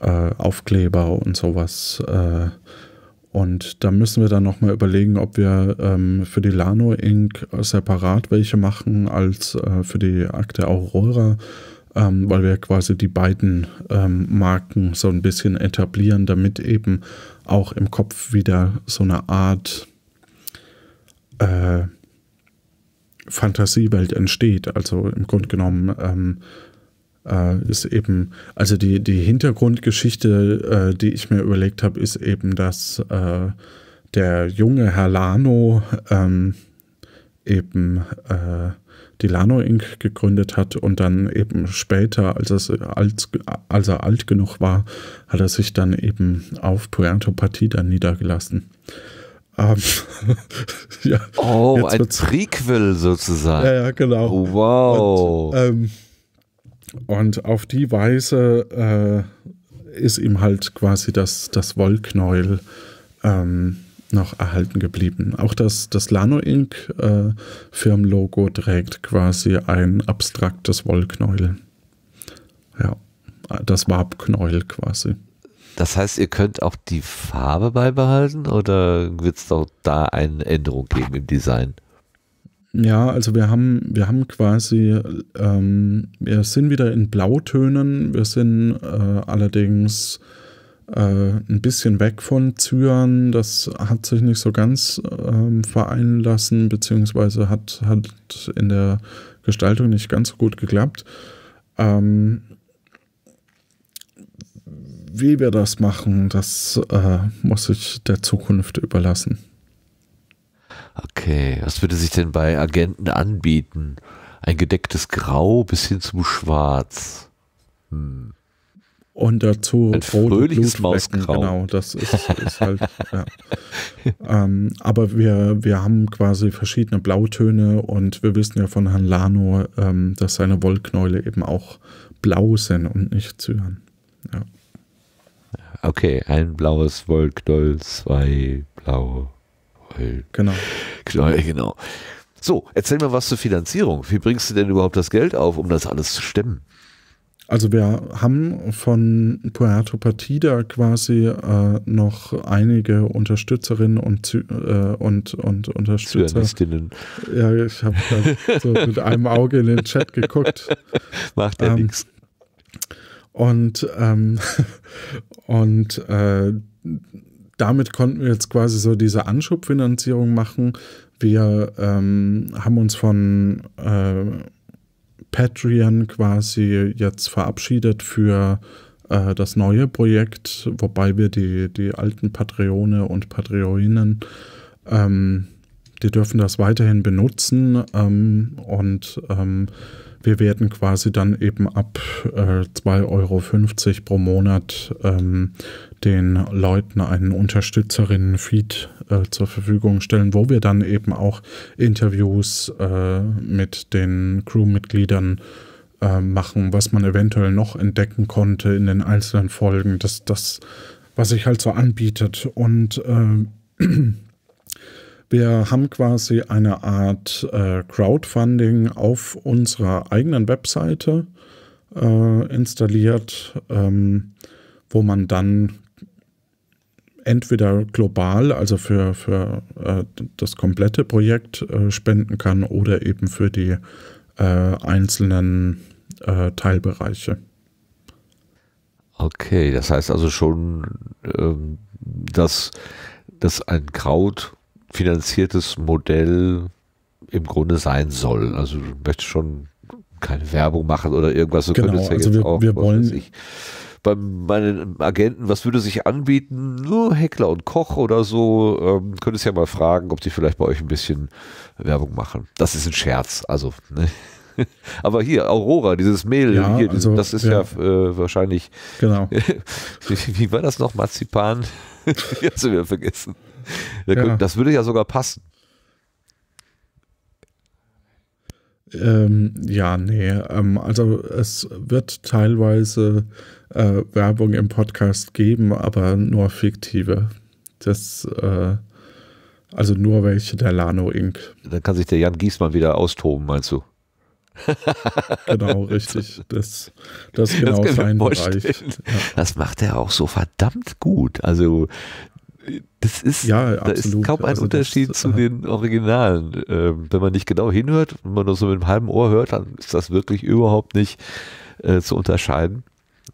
äh, Aufkleber und sowas. Äh, und da müssen wir dann nochmal überlegen, ob wir ähm, für die Lano Inc. separat welche machen als äh, für die Akte Aurora ähm, weil wir quasi die beiden ähm, Marken so ein bisschen etablieren, damit eben auch im Kopf wieder so eine Art äh, Fantasiewelt entsteht. Also im Grunde genommen ähm, äh, ist eben, also die, die Hintergrundgeschichte, äh, die ich mir überlegt habe, ist eben, dass äh, der junge Herr Lano ähm, eben äh, die Lano Inc. gegründet hat und dann eben später, als, es, als, als er alt genug war, hat er sich dann eben auf Puerto Partida niedergelassen. Ähm, *laughs* ja, oh, ein wird's. Prequel sozusagen. Ja, ja, genau. Oh, wow. Und, ähm, und, auf die Weise äh, ist ihm halt quasi das, das Wollknäuel ähm, noch erhalten geblieben. Auch das, das Lano Inc. Äh, Firmenlogo trägt quasi ein abstraktes Wollknäuel. Ja, das Warpknäuel quasi. Das heißt, ihr könnt auch die Farbe beibehalten oder wird es auch da eine Änderung geben im Design? Ja, also wir haben, wir haben quasi, ähm, wir sind wieder in Blautönen, wir sind äh, allerdings äh, ein bisschen weg von Zyan. Das hat sich nicht so ganz ähm, vereinen lassen, beziehungsweise hat, hat in der Gestaltung nicht ganz so gut geklappt. Ähm, wie wir das machen, das äh, muss ich der Zukunft überlassen. Okay, was würde sich denn bei Agenten anbieten? Ein gedecktes Grau bis hin zum Schwarz. Hm. Und dazu ein fröhliches Mausgrau. Genau, das ist, ist halt. ja. ähm, aber wir, wir haben quasi verschiedene Blautöne und wir wissen ja von Herrn Lano, ähm, dass seine Wollknäule eben auch blau sind und nicht zyan. Ja. Okay, ein blaues Wollknäuel, zwei blaue Wollknäuel. Genau. Knäuel, genau. So, erzähl mir was zur Finanzierung. Wie bringst du denn überhaupt das Geld auf, um das alles zu stemmen? Also wir haben von Puerto Partida quasi äh, noch einige Unterstützerinnen und, Zü äh, und, und Unterstützer. Ja, ich habe so mit einem Auge in den Chat geguckt. *laughs* Macht ja ähm, nichts. Und, ähm, *laughs* und äh, damit konnten wir jetzt quasi so diese Anschubfinanzierung machen. Wir ähm, haben uns von äh, Patreon quasi jetzt verabschiedet für äh, das neue Projekt, wobei wir die, die alten Patreone und Patreoninnen, ähm, die dürfen das weiterhin benutzen ähm, und ähm, wir werden quasi dann eben ab äh, 2,50 Euro pro Monat ähm, den Leuten einen Unterstützerinnen-Feed äh, zur Verfügung stellen, wo wir dann eben auch Interviews äh, mit den Crewmitgliedern äh, machen, was man eventuell noch entdecken konnte in den einzelnen Folgen, das, das was sich halt so anbietet. Und ähm, *clears throat* Wir haben quasi eine Art äh, Crowdfunding auf unserer eigenen Webseite äh, installiert, ähm, wo man dann entweder global, also für, für äh, das komplette Projekt äh, spenden kann oder eben für die äh, einzelnen äh, Teilbereiche. Okay, das heißt also schon, ähm, dass, dass ein Crowdfunding finanziertes Modell im Grunde sein soll. Also du möchtest schon keine Werbung machen oder irgendwas. Du genau, ja also wir, auch, wir wollen. Bei meinen Agenten, was würde sich anbieten? Nur Heckler und Koch oder so. Ähm, könntest ja mal fragen, ob die vielleicht bei euch ein bisschen Werbung machen. Das ist ein Scherz. Also, ne? *laughs* Aber hier, Aurora, dieses Mehl, ja, hier, also, das ist ja, ja äh, wahrscheinlich. Genau. *laughs* wie, wie war das noch? Marzipan? *laughs* Jetzt haben wir vergessen. *laughs* Ja. Das würde ja sogar passen. Ähm, ja, nee. Ähm, also es wird teilweise äh, Werbung im Podcast geben, aber nur fiktive. Das, äh, also nur welche der Lano Inc. Dann kann sich der Jan Giesmann wieder austoben, meinst du? *laughs* genau, richtig. Das, das ist genau das sein Bereich. Ja. Das macht er auch so verdammt gut. Also das ist, ja, da ist kaum ein also Unterschied das, zu aha. den Originalen. Ähm, wenn man nicht genau hinhört, wenn man nur so mit einem halben Ohr hört, dann ist das wirklich überhaupt nicht äh, zu unterscheiden.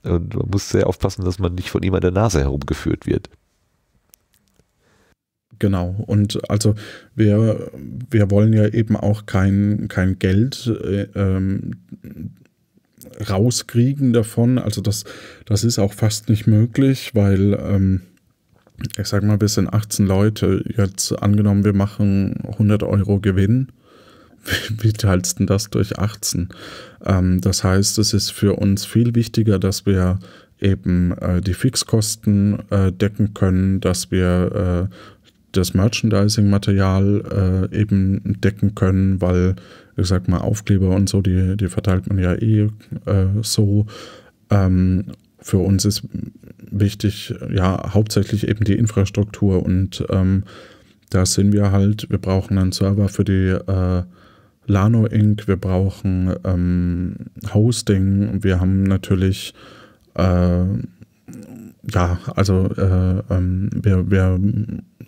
Und man muss sehr aufpassen, dass man nicht von ihm an der Nase herumgeführt wird. Genau. Und also wir, wir wollen ja eben auch kein, kein Geld äh, ähm, rauskriegen davon. Also das, das ist auch fast nicht möglich, weil ähm, ich sag mal, wir sind 18 Leute. Jetzt angenommen, wir machen 100 Euro Gewinn. Wie, *laughs* wie teilst denn das durch 18? Ähm, das heißt, es ist für uns viel wichtiger, dass wir eben äh, die Fixkosten äh, decken können, dass wir äh, das Merchandising-Material äh, eben decken können, weil, ich sag mal, Aufkleber und so, die, die verteilt man ja eh äh, so. Ähm, für uns ist wichtig, ja, hauptsächlich eben die Infrastruktur und ähm, da sind wir halt, wir brauchen einen Server für die äh, Lano Inc., wir brauchen ähm, Hosting, wir haben natürlich, äh, ja, also äh, ähm, wir, wir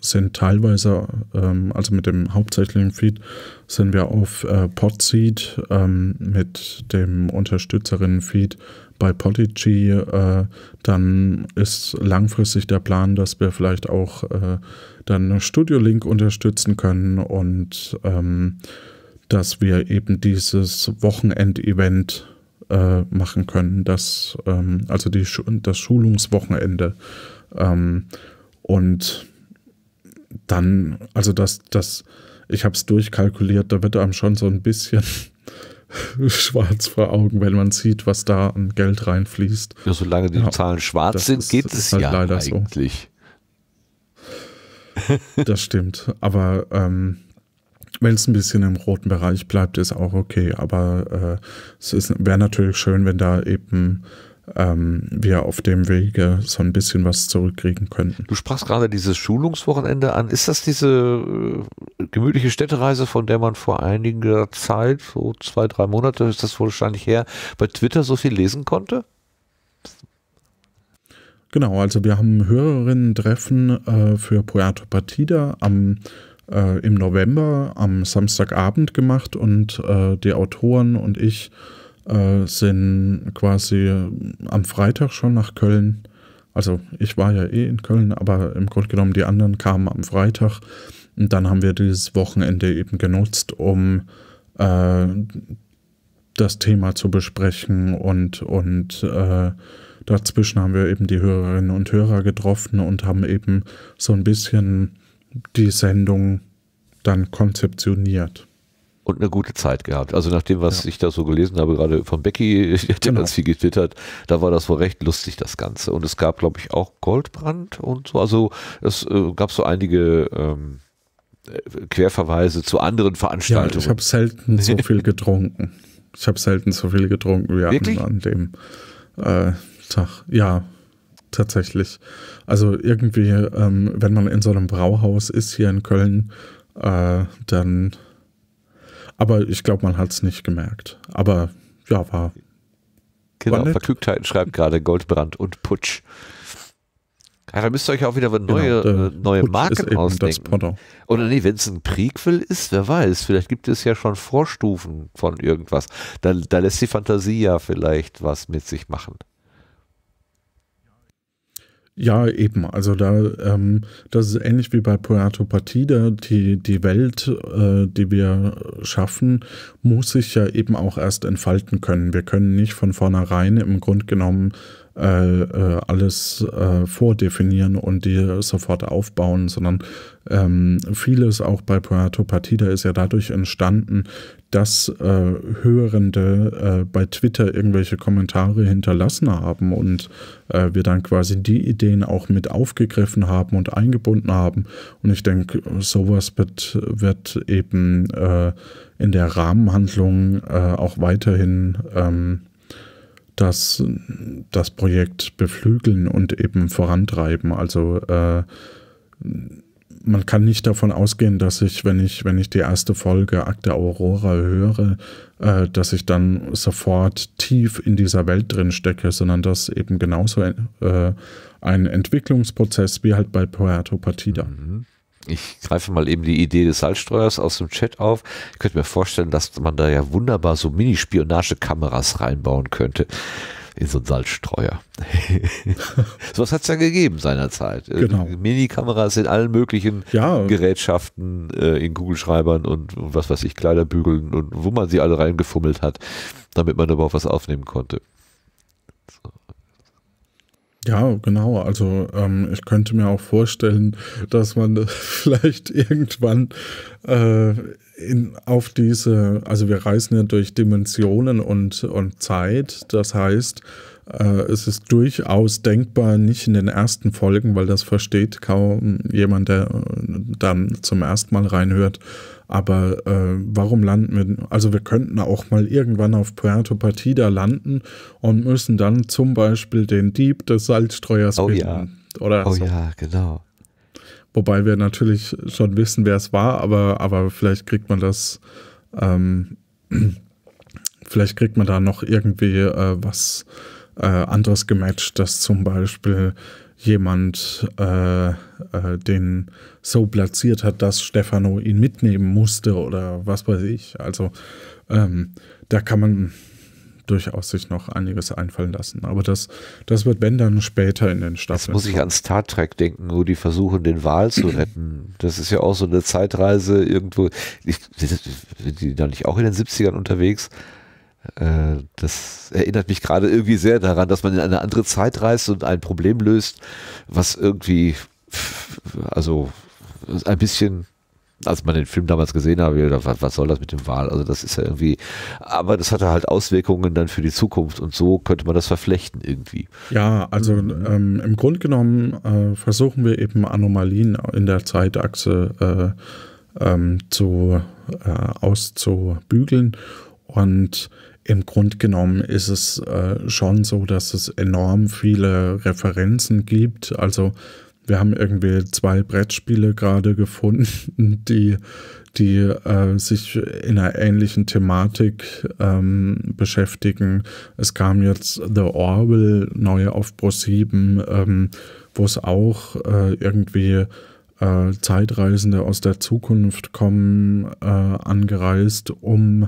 sind teilweise, ähm, also mit dem hauptsächlichen Feed, sind wir auf äh, Podseed ähm, mit dem Unterstützerinnen-Feed bei Podigy, äh, dann ist langfristig der Plan, dass wir vielleicht auch äh, dann Studio Link unterstützen können und ähm, dass wir eben dieses Wochenendevent äh, machen können, das, ähm, also die, das Schulungswochenende. Ähm, und dann, also das, das, ich habe es durchkalkuliert, da wird einem schon so ein bisschen *laughs* schwarz vor Augen, wenn man sieht, was da an Geld reinfließt. Ja, solange die ja, Zahlen schwarz sind, geht ist halt es halt ja leider eigentlich. So. *laughs* Das stimmt. Aber ähm, wenn es ein bisschen im roten Bereich bleibt, ist auch okay. Aber äh, es wäre natürlich schön, wenn da eben ähm, wir auf dem Wege so ein bisschen was zurückkriegen könnten. Du sprachst gerade dieses Schulungswochenende an. Ist das diese äh, gemütliche Städtereise, von der man vor einiger Zeit, so zwei, drei Monate ist das wahrscheinlich her, bei Twitter so viel lesen konnte? Genau, also wir haben Hörerinnen-Treffen äh, für Puerto Partida am äh, im November am Samstagabend gemacht und äh, die Autoren und ich äh, sind quasi äh, am Freitag schon nach Köln. Also ich war ja eh in Köln, aber im Grunde genommen die anderen kamen am Freitag. Und dann haben wir dieses Wochenende eben genutzt, um äh, das Thema zu besprechen und, und äh, dazwischen haben wir eben die Hörerinnen und Hörer getroffen und haben eben so ein bisschen die Sendung dann konzeptioniert und eine gute Zeit gehabt. Also nach dem, was ja. ich da so gelesen habe, gerade von Becky, *laughs* die hat ja genau. ganz viel getwittert, da war das wohl recht lustig, das Ganze. Und es gab, glaube ich, auch Goldbrand und so. Also es äh, gab so einige ähm, äh, Querverweise zu anderen Veranstaltungen. Ja, ich habe selten so *laughs* viel getrunken. Ich habe selten so viel getrunken wie Wirklich? an dem äh, Tag. Ja, tatsächlich. Also irgendwie, ähm, wenn man in so einem Brauhaus ist hier in Köln, äh, dann aber ich glaube, man hat es nicht gemerkt. Aber ja, war. Genau, war Verklügtheiten schreibt gerade Goldbrand und Putsch. Ja, da müsst ihr euch auch wieder neue, genau, neue äh, Marken ausdenken. Oder nee, wenn es ein Prequel ist, wer weiß, vielleicht gibt es ja schon Vorstufen von irgendwas. Da, da lässt die Fantasie ja vielleicht was mit sich machen. Ja, eben. Also da, ähm, das ist ähnlich wie bei Puerto Partida. Die, die Welt, äh, die wir schaffen, muss sich ja eben auch erst entfalten können. Wir können nicht von vornherein im Grunde genommen äh, äh, alles äh, vordefinieren und die sofort aufbauen, sondern ähm, vieles auch bei Puerto Partida ist ja dadurch entstanden, dass Hörende bei Twitter irgendwelche Kommentare hinterlassen haben und wir dann quasi die Ideen auch mit aufgegriffen haben und eingebunden haben. Und ich denke, sowas wird, wird eben in der Rahmenhandlung auch weiterhin ähm, das, das Projekt beflügeln und eben vorantreiben. Also äh, man kann nicht davon ausgehen, dass ich, wenn ich, wenn ich die erste Folge Akte Aurora höre, äh, dass ich dann sofort tief in dieser Welt drin stecke, sondern dass eben genauso äh, ein Entwicklungsprozess wie halt bei Puerto Partida. Mhm. Ich greife mal eben die Idee des Salzstreuers aus dem Chat auf. Ich könnte mir vorstellen, dass man da ja wunderbar so mini spionage kameras reinbauen könnte in so einen Salzstreuer. *laughs* Sowas hat es ja gegeben seinerzeit. Äh, genau. Mini-Kameras in allen möglichen ja. Gerätschaften, äh, in Kugelschreibern und, und was weiß ich, Kleiderbügeln und wo man sie alle reingefummelt hat, damit man überhaupt was aufnehmen konnte. Ja, genau. Also ähm, ich könnte mir auch vorstellen, dass man *laughs* vielleicht irgendwann äh, in, auf diese, also wir reisen ja durch Dimensionen und, und Zeit. Das heißt, äh, es ist durchaus denkbar, nicht in den ersten Folgen, weil das versteht kaum jemand, der äh, dann zum ersten Mal reinhört. Aber äh, warum landen wir? Also wir könnten auch mal irgendwann auf Puerto Partida landen und müssen dann zum Beispiel den Dieb des Salzstreuers oh, finden. Ja. Oder oh so. ja, genau. Wobei wir natürlich schon wissen, wer es war, aber, aber vielleicht kriegt man das, ähm, *clears throat* vielleicht kriegt man da noch irgendwie äh, was äh, anderes gematcht, dass zum Beispiel jemand äh, äh, den so platziert hat, dass Stefano ihn mitnehmen musste oder was weiß ich. Also ähm, da kann man durchaus sich noch einiges einfallen lassen. Aber das, das wird, wenn dann, später in den Staffeln. Jetzt muss ich an Star Trek denken, wo die versuchen, den Wal zu *clears throat* retten. Das ist ja auch so eine Zeitreise irgendwo. Ich, sind die da nicht auch in den 70ern unterwegs? Äh, das erinnert mich gerade irgendwie sehr daran, dass man in eine andere Zeit reist und ein Problem löst, was irgendwie, also ein bisschen, als man den Film damals gesehen habe, was soll das mit dem Wahl? Also das ist ja irgendwie, aber das hatte halt Auswirkungen dann für die Zukunft und so könnte man das verflechten irgendwie. Ja, also mhm. ähm, im Grunde genommen äh, versuchen wir eben Anomalien in der Zeitachse äh, ähm, zu, äh, auszubügeln und im Grunde genommen ist es äh, schon so, dass es enorm viele Referenzen gibt. Also wir haben irgendwie zwei Brettspiele gerade gefunden, *laughs* die, die äh, sich in einer ähnlichen Thematik ähm, beschäftigen. Es kam jetzt The Orwell neu auf Pro 7, ähm, wo es auch äh, irgendwie äh, Zeitreisende aus der Zukunft kommen, äh, angereist, um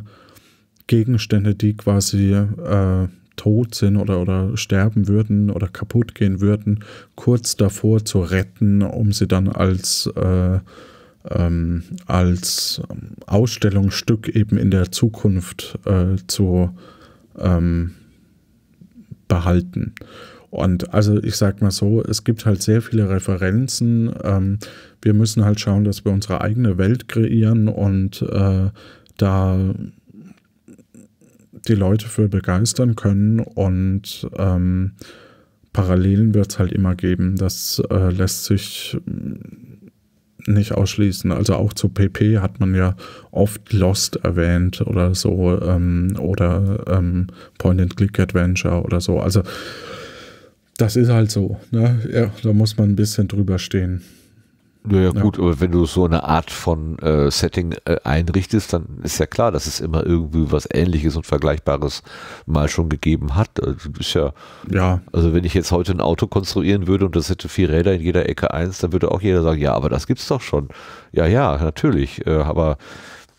Gegenstände, die quasi äh, tot sind oder, oder sterben würden oder kaputt gehen würden, kurz davor zu retten, um sie dann als, äh, ähm, als ähm, Ausstellungsstück eben in der Zukunft äh, zu ähm, behalten. Und also ich sag mal so, es gibt halt sehr viele Referenzen. Ähm, wir müssen halt schauen, dass wir unsere eigene Welt kreieren und äh, da die Leute für begeistern können und ähm, Parallelen wird es halt immer geben. Das äh, lässt sich mm, nicht ausschließen. Also auch zu PP hat man ja oft Lost erwähnt oder so ähm, oder ähm, Point-and-Click-Adventure oder so. Also das ist halt so. Ne? Ja, da muss man ein bisschen drüber stehen. Naja, ja. gut, aber wenn du so eine Art von äh, Setting äh, einrichtest, dann ist ja klar, dass es immer irgendwie was Ähnliches und Vergleichbares mal schon gegeben hat. Also, ist ja, ja. Also, wenn ich jetzt heute ein Auto konstruieren würde und das hätte vier Räder in jeder Ecke eins, dann würde auch jeder sagen: Ja, aber das gibt's doch schon. Ja, ja, natürlich. Äh, aber.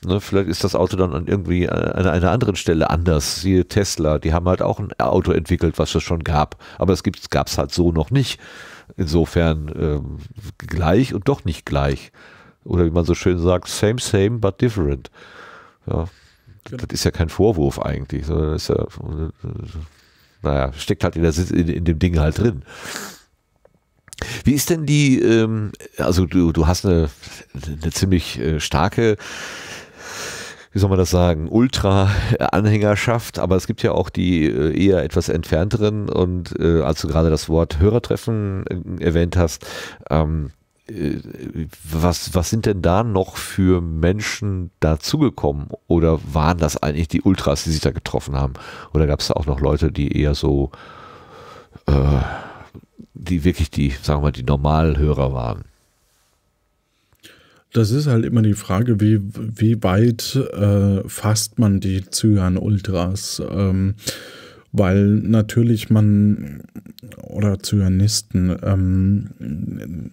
Ne, vielleicht ist das Auto dann an irgendwie an einer anderen Stelle anders. Siehe Tesla, die haben halt auch ein Auto entwickelt, was es schon gab. Aber es gab es halt so noch nicht insofern ähm, gleich und doch nicht gleich. Oder wie man so schön sagt, same, same, but different. Ja, genau. Das ist ja kein Vorwurf eigentlich, sondern ist ja, naja, steckt halt in, der, in, in dem Ding halt drin. Wie ist denn die, ähm, also du, du hast eine, eine ziemlich äh, starke wie soll man das sagen, Ultra-Anhängerschaft, aber es gibt ja auch die äh, eher etwas entfernteren und äh, als du gerade das Wort Hörertreffen äh, erwähnt hast, ähm, äh, was, was sind denn da noch für Menschen dazugekommen? Oder waren das eigentlich die Ultras, die sich da getroffen haben? Oder gab es da auch noch Leute, die eher so, äh, die wirklich die, sagen wir mal, die Normalhörer waren? das ist halt immer die Frage, wie, wie weit äh, fasst man die Zyan-Ultras? Ähm, weil natürlich man oder Zyanisten, ähm,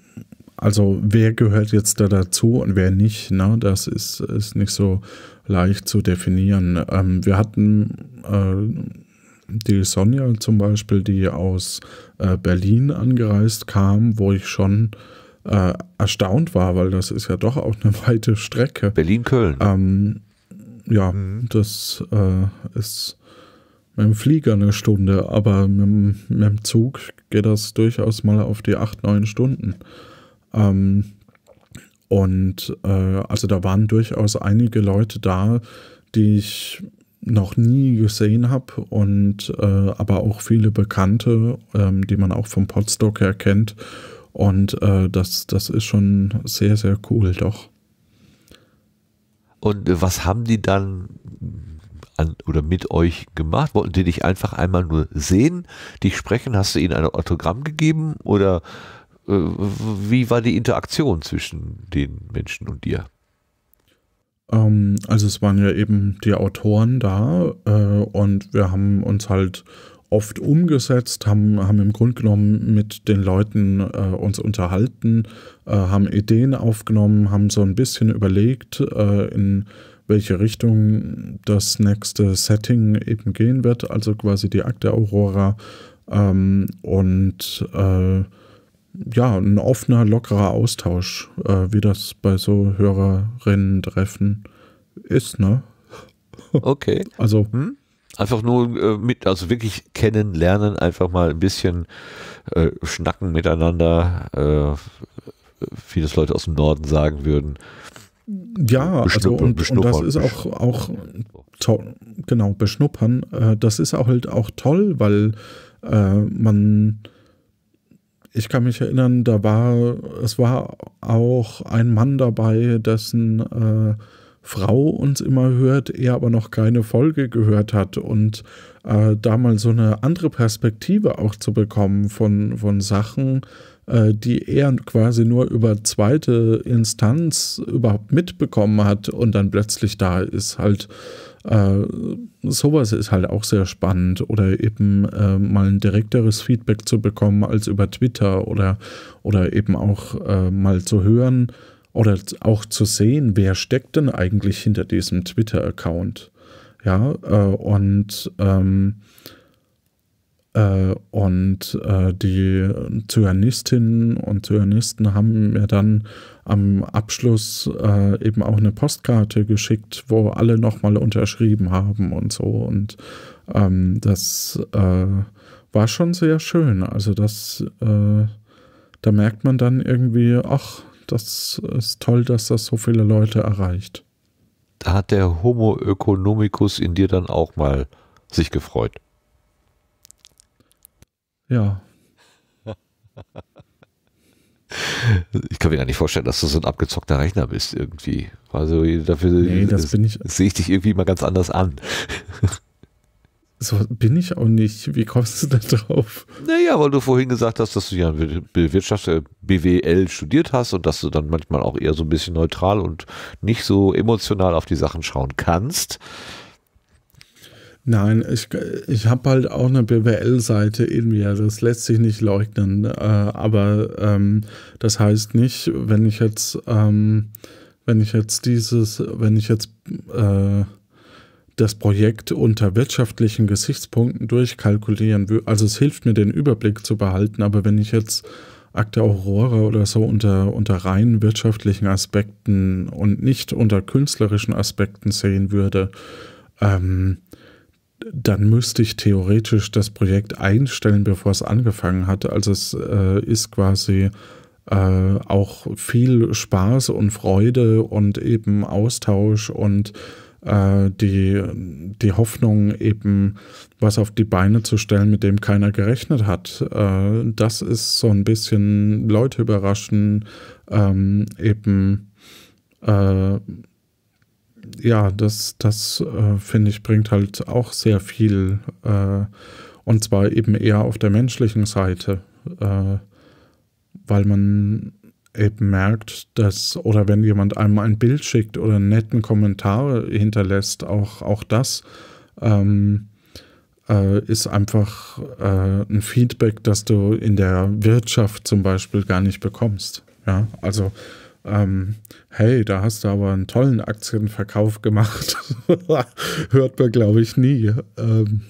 also wer gehört jetzt da dazu und wer nicht, ne? das ist, ist nicht so leicht zu definieren. Ähm, wir hatten äh, die Sonja zum Beispiel, die aus äh, Berlin angereist kam, wo ich schon äh, erstaunt war, weil das ist ja doch auch eine *laughs* weite Strecke. Berlin-Köln. Ähm, ja, mhm. das äh, ist mit dem Flieger eine Stunde, aber mit, mit, dem Zug geht das durchaus mal auf die acht, neun Stunden. Ähm, und äh, also da waren durchaus einige Leute da, die ich noch nie gesehen habe und äh, aber auch viele Bekannte, ähm, die man auch vom Podstock her kennt und äh, das, das ist schon sehr, sehr cool, doch. Und äh, was haben die dann an, oder mit euch gemacht? Wollten die dich einfach einmal nur sehen, dich sprechen? Hast du ihnen ein Autogramm gegeben? Oder äh, wie war die Interaktion zwischen den Menschen und dir? Ähm, also es waren ja eben die Autoren da äh, und wir haben uns halt oft umgesetzt, haben, haben im Grunde genommen mit den Leuten äh, uns unterhalten, äh, haben Ideen aufgenommen, haben so ein bisschen überlegt, äh, in welche Richtung das nächste Setting eben gehen wird, also quasi die Akte Aurora. Ähm, und äh, ja, ein offener, lockerer Austausch, äh, wie das bei so Hörerinnen-Treffen ist, ne? Okay. Also. Hm? Einfach nur äh, mit, also wirklich kennenlernen, einfach mal ein bisschen äh, schnacken miteinander, äh, wie das Leute aus dem Norden sagen würden. Ja, also und, und, das ist auch, auch toll, genau, beschnuppern. Äh, das ist auch halt auch toll, weil äh, man, ich kann mich erinnern, da war, es war auch ein Mann dabei, dessen äh, Frau uns immer hört, er aber noch keine Folge gehört hat und äh, da mal so eine andere Perspektive auch zu bekommen von, von Sachen, äh, die er quasi nur über zweite Instanz überhaupt mitbekommen hat und dann plötzlich da ist halt äh, sowas ist halt auch sehr spannend oder eben äh, mal ein direkteres Feedback zu bekommen als über Twitter oder, oder eben auch äh, mal zu hören, oder auch zu sehen, wer steckt denn eigentlich hinter diesem Twitter-Account. Ja, äh, und ähm, äh, und äh, die Zyanistinnen und Zyanisten haben mir dann am Abschluss äh, eben auch eine Postkarte geschickt, wo alle nochmal unterschrieben haben und so. Und ähm, das äh, war schon sehr schön. Also das, äh, da merkt man dann irgendwie, ach, das ist toll, dass das so viele Leute erreicht. Da hat der Homo Ökonomicus in dir dann auch mal sich gefreut. Ja. Ich kann mir gar nicht vorstellen, dass du so ein abgezockter Rechner bist irgendwie. Also dafür nee, sehe ich dich irgendwie mal ganz anders an. So bin ich auch nicht. Wie kommst du da drauf? Naja, weil du vorhin gesagt hast, dass du ja Wirtschaft, äh, BWL studiert hast und dass du dann manchmal auch eher so ein bisschen neutral und nicht so emotional auf die Sachen schauen kannst. Nein, ich, ich habe halt auch eine BWL-Seite in mir, das lässt sich nicht leugnen. Äh, aber ähm, das heißt nicht, wenn ich jetzt, ähm, wenn ich jetzt dieses, wenn ich jetzt äh, das Projekt unter wirtschaftlichen Gesichtspunkten durchkalkulieren würde. Also es hilft mir, den Überblick zu behalten, aber wenn ich jetzt Akte Aurora oder so unter, unter rein wirtschaftlichen Aspekten und nicht unter künstlerischen Aspekten sehen würde, ähm, dann müsste ich theoretisch das Projekt einstellen, bevor es angefangen hat. Also es äh, ist quasi äh, auch viel Spaß und Freude und eben Austausch und äh, die, die Hoffnung, eben was auf die Beine zu stellen, mit dem keiner gerechnet hat. Äh, das ist so ein bisschen Leute überraschen, ähm, eben äh, ja, das, das äh, finde ich, bringt halt auch sehr viel. Äh, und zwar eben eher auf der menschlichen Seite, weil man eben merkt, dass, oder wenn jemand einem ein Bild schickt oder einen netten Kommentar hinterlässt, auch, auch das ähm, äh, ist einfach äh, ein Feedback, das du in der Wirtschaft zum Beispiel gar nicht bekommst. Ja, also ähm, hey, da hast du aber einen tollen Aktienverkauf gemacht. *laughs* Hört man, glaube ich, nie. Ähm,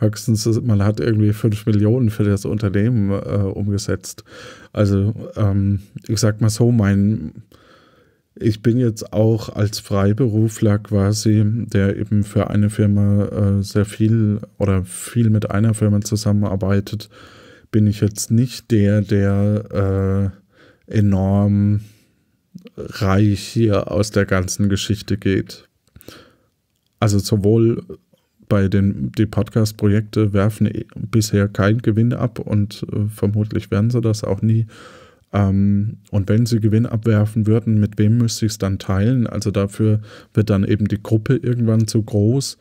Höchstens, man hat irgendwie 5 Millionen für das Unternehmen äh, umgesetzt. Also ähm, ich sag mal so, mein, ich bin jetzt auch als Freiberufler quasi, der eben für eine Firma äh, sehr viel oder viel mit einer Firma zusammenarbeitet, bin ich jetzt nicht der, der äh, enorm reich hier aus der ganzen Geschichte geht. Also sowohl bei den die Podcast-Projekte werfen eh bisher kein Gewinn ab und äh, vermutlich werden sie das auch nie. Ähm, und wenn sie Gewinn abwerfen würden, mit wem müsste ich es dann teilen? Also dafür wird dann eben die Gruppe irgendwann zu groß.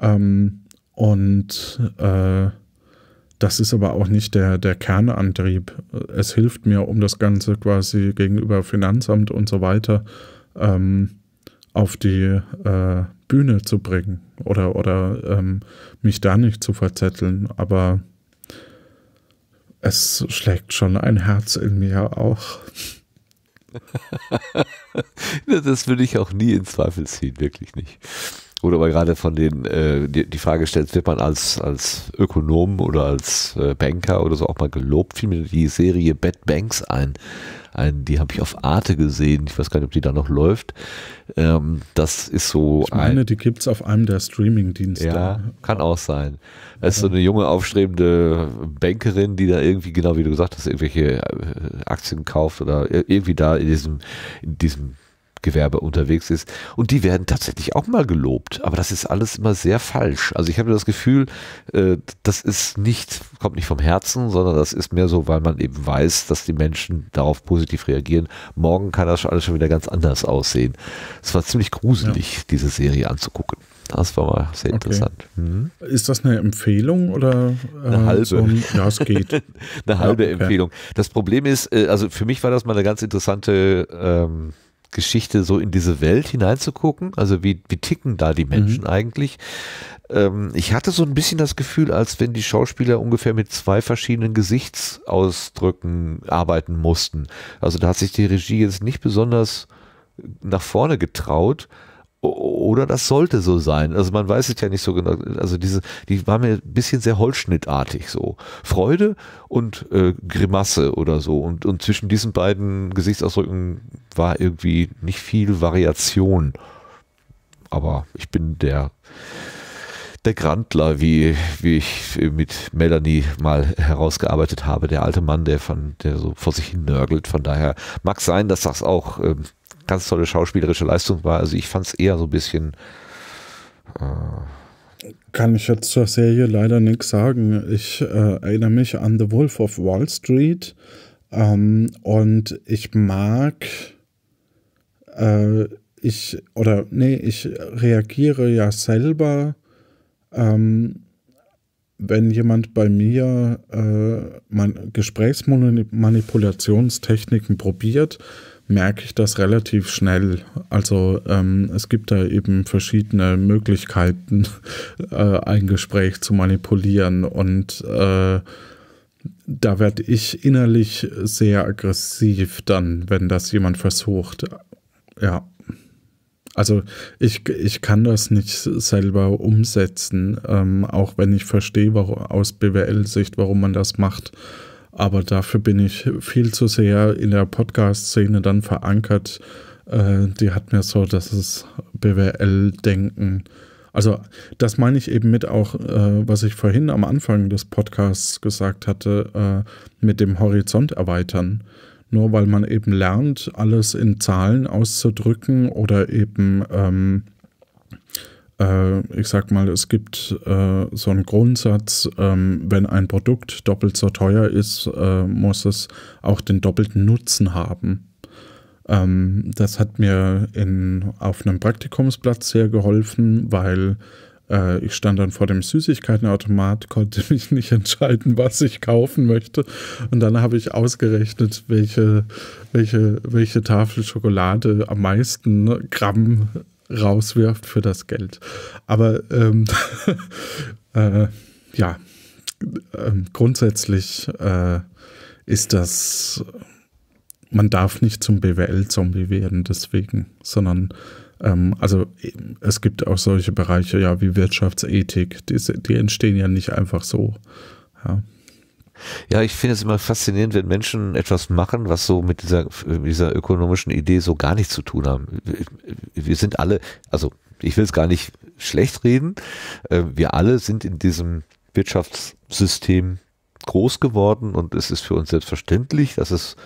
Ähm, und äh, das ist aber auch nicht der, der Kernantrieb. Es hilft mir, um das Ganze quasi gegenüber Finanzamt und so weiter ähm, auf die äh, Bühne zu bringen oder, oder ähm, mich da nicht zu verzetteln, aber es schlägt schon ein Herz in mir auch. *laughs* das würde ich auch nie in Zweifel ziehen, wirklich nicht. Oder weil gerade von den, äh, die, die, Frage stellt, wird man als, als Ökonom oder als äh, Banker oder so auch mal gelobt? Fiel mir die Serie Bad Banks ein. Ein, die habe ich auf Arte gesehen. Ich weiß gar nicht, ob die da noch läuft. Ähm, das ist so. Ich meine, ein, die gibt es auf einem der Streaming-Dienste. Ja, kann auch sein. Es ist so eine junge, aufstrebende Bankerin, die da irgendwie, genau wie du gesagt hast, irgendwelche äh, Aktien kauft oder irgendwie da in diesem, in diesem Gewerbe unterwegs ist. Und die werden tatsächlich auch mal gelobt. Aber das ist alles immer sehr falsch. Also ich habe das Gefühl, äh, das ist nicht, kommt nicht vom Herzen, sondern das ist mehr so, weil man eben weiß, dass die Menschen darauf positiv reagieren. Morgen kann das schon alles schon wieder ganz anders aussehen. Es war ziemlich gruselig, ja. diese Serie anzugucken. Das war mal sehr okay. interessant. Hm? Ist das eine Empfehlung oder äh, eine halbe? So ein, ja, es geht. *laughs* eine halbe ja, okay. Empfehlung. Das Problem ist, äh, also für mich war das mal eine ganz interessante ähm, Geschichte so in diese Welt hineinzugucken. Also wie, wie ticken da die Menschen mhm. eigentlich? Ähm, ich hatte so ein bisschen das Gefühl, als wenn die Schauspieler ungefähr mit zwei verschiedenen Gesichtsausdrücken arbeiten mussten. Also da hat sich die Regie jetzt nicht besonders nach vorne getraut, oder das sollte so sein. Also man weiß es ja nicht so genau. Also diese, die war mir ein bisschen sehr holzschnittartig so. Freude und äh, Grimasse oder so. Und, und zwischen diesen beiden Gesichtsausdrücken war irgendwie nicht viel Variation. Aber ich bin der, der Grandler, wie, wie ich mit Melanie mal herausgearbeitet habe, der alte Mann, der, von, der so vor sich hin nörgelt. Von daher mag sein, dass das auch ähm, ganz tolle schauspielerische Leistung war. Also ich fand es eher so ein bisschen. Äh Kann ich jetzt zur Serie leider nichts sagen. Ich äh, erinnere mich an The Wolf of Wall Street ähm, und ich mag. Äh, ich, oder nee, ich reagiere ja selber. Ähm, wenn jemand bei mir äh, Gesprächsmanipulationstechniken probiert, merke ich das relativ schnell. Also ähm, es gibt da eben verschiedene Möglichkeiten, *laughs* äh, ein Gespräch zu manipulieren und äh, da werde ich innerlich sehr aggressiv dann, wenn das jemand versucht. Ja. Also ich, ich kann das nicht selber umsetzen, ähm, auch wenn ich verstehe warum, aus BWL-Sicht, warum man das macht aber dafür bin ich viel zu sehr in der Podcast-Szene dann verankert. Äh, die hat mir so, das BWL-Denken. Also das meine ich eben mit auch, äh, was ich vorhin am Anfang des Podcasts gesagt hatte, äh, mit dem Horizont erweitern. Nur weil man eben lernt, alles in Zahlen auszudrücken oder eben ähm, äh, ich sag mal, es gibt äh, so einen Grundsatz, ähm, wenn ein Produkt doppelt so teuer ist, äh, muss es auch den doppelten Nutzen haben. Ähm, das hat mir in, auf einem Praktikumsplatz sehr geholfen, weil äh, ich stand dann vor dem Süßigkeitenautomat, konnte *laughs* mich nicht entscheiden, was ich kaufen möchte. Und dann habe ich ausgerechnet, welche, welche, welche Tafel Schokolade am meisten Gramm rauswirft für das Geld. Aber ähm, *laughs* äh, ja, äh, grundsätzlich äh, ist das, man darf nicht zum BWL-Zombie werden deswegen, sondern ähm, also es gibt auch solche Bereiche, ja, wie Wirtschaftsethik, die, die entstehen ja nicht einfach so. Ja. Ja, ich finde es immer faszinierend, wenn Menschen etwas machen, was so mit dieser, dieser ökonomischen Idee so gar nichts zu tun haben. Wir sind alle, also ich will es gar nicht schlecht reden, äh, wir alle sind in diesem Wirtschaftssystem groß geworden und es ist für uns selbstverständlich, dass es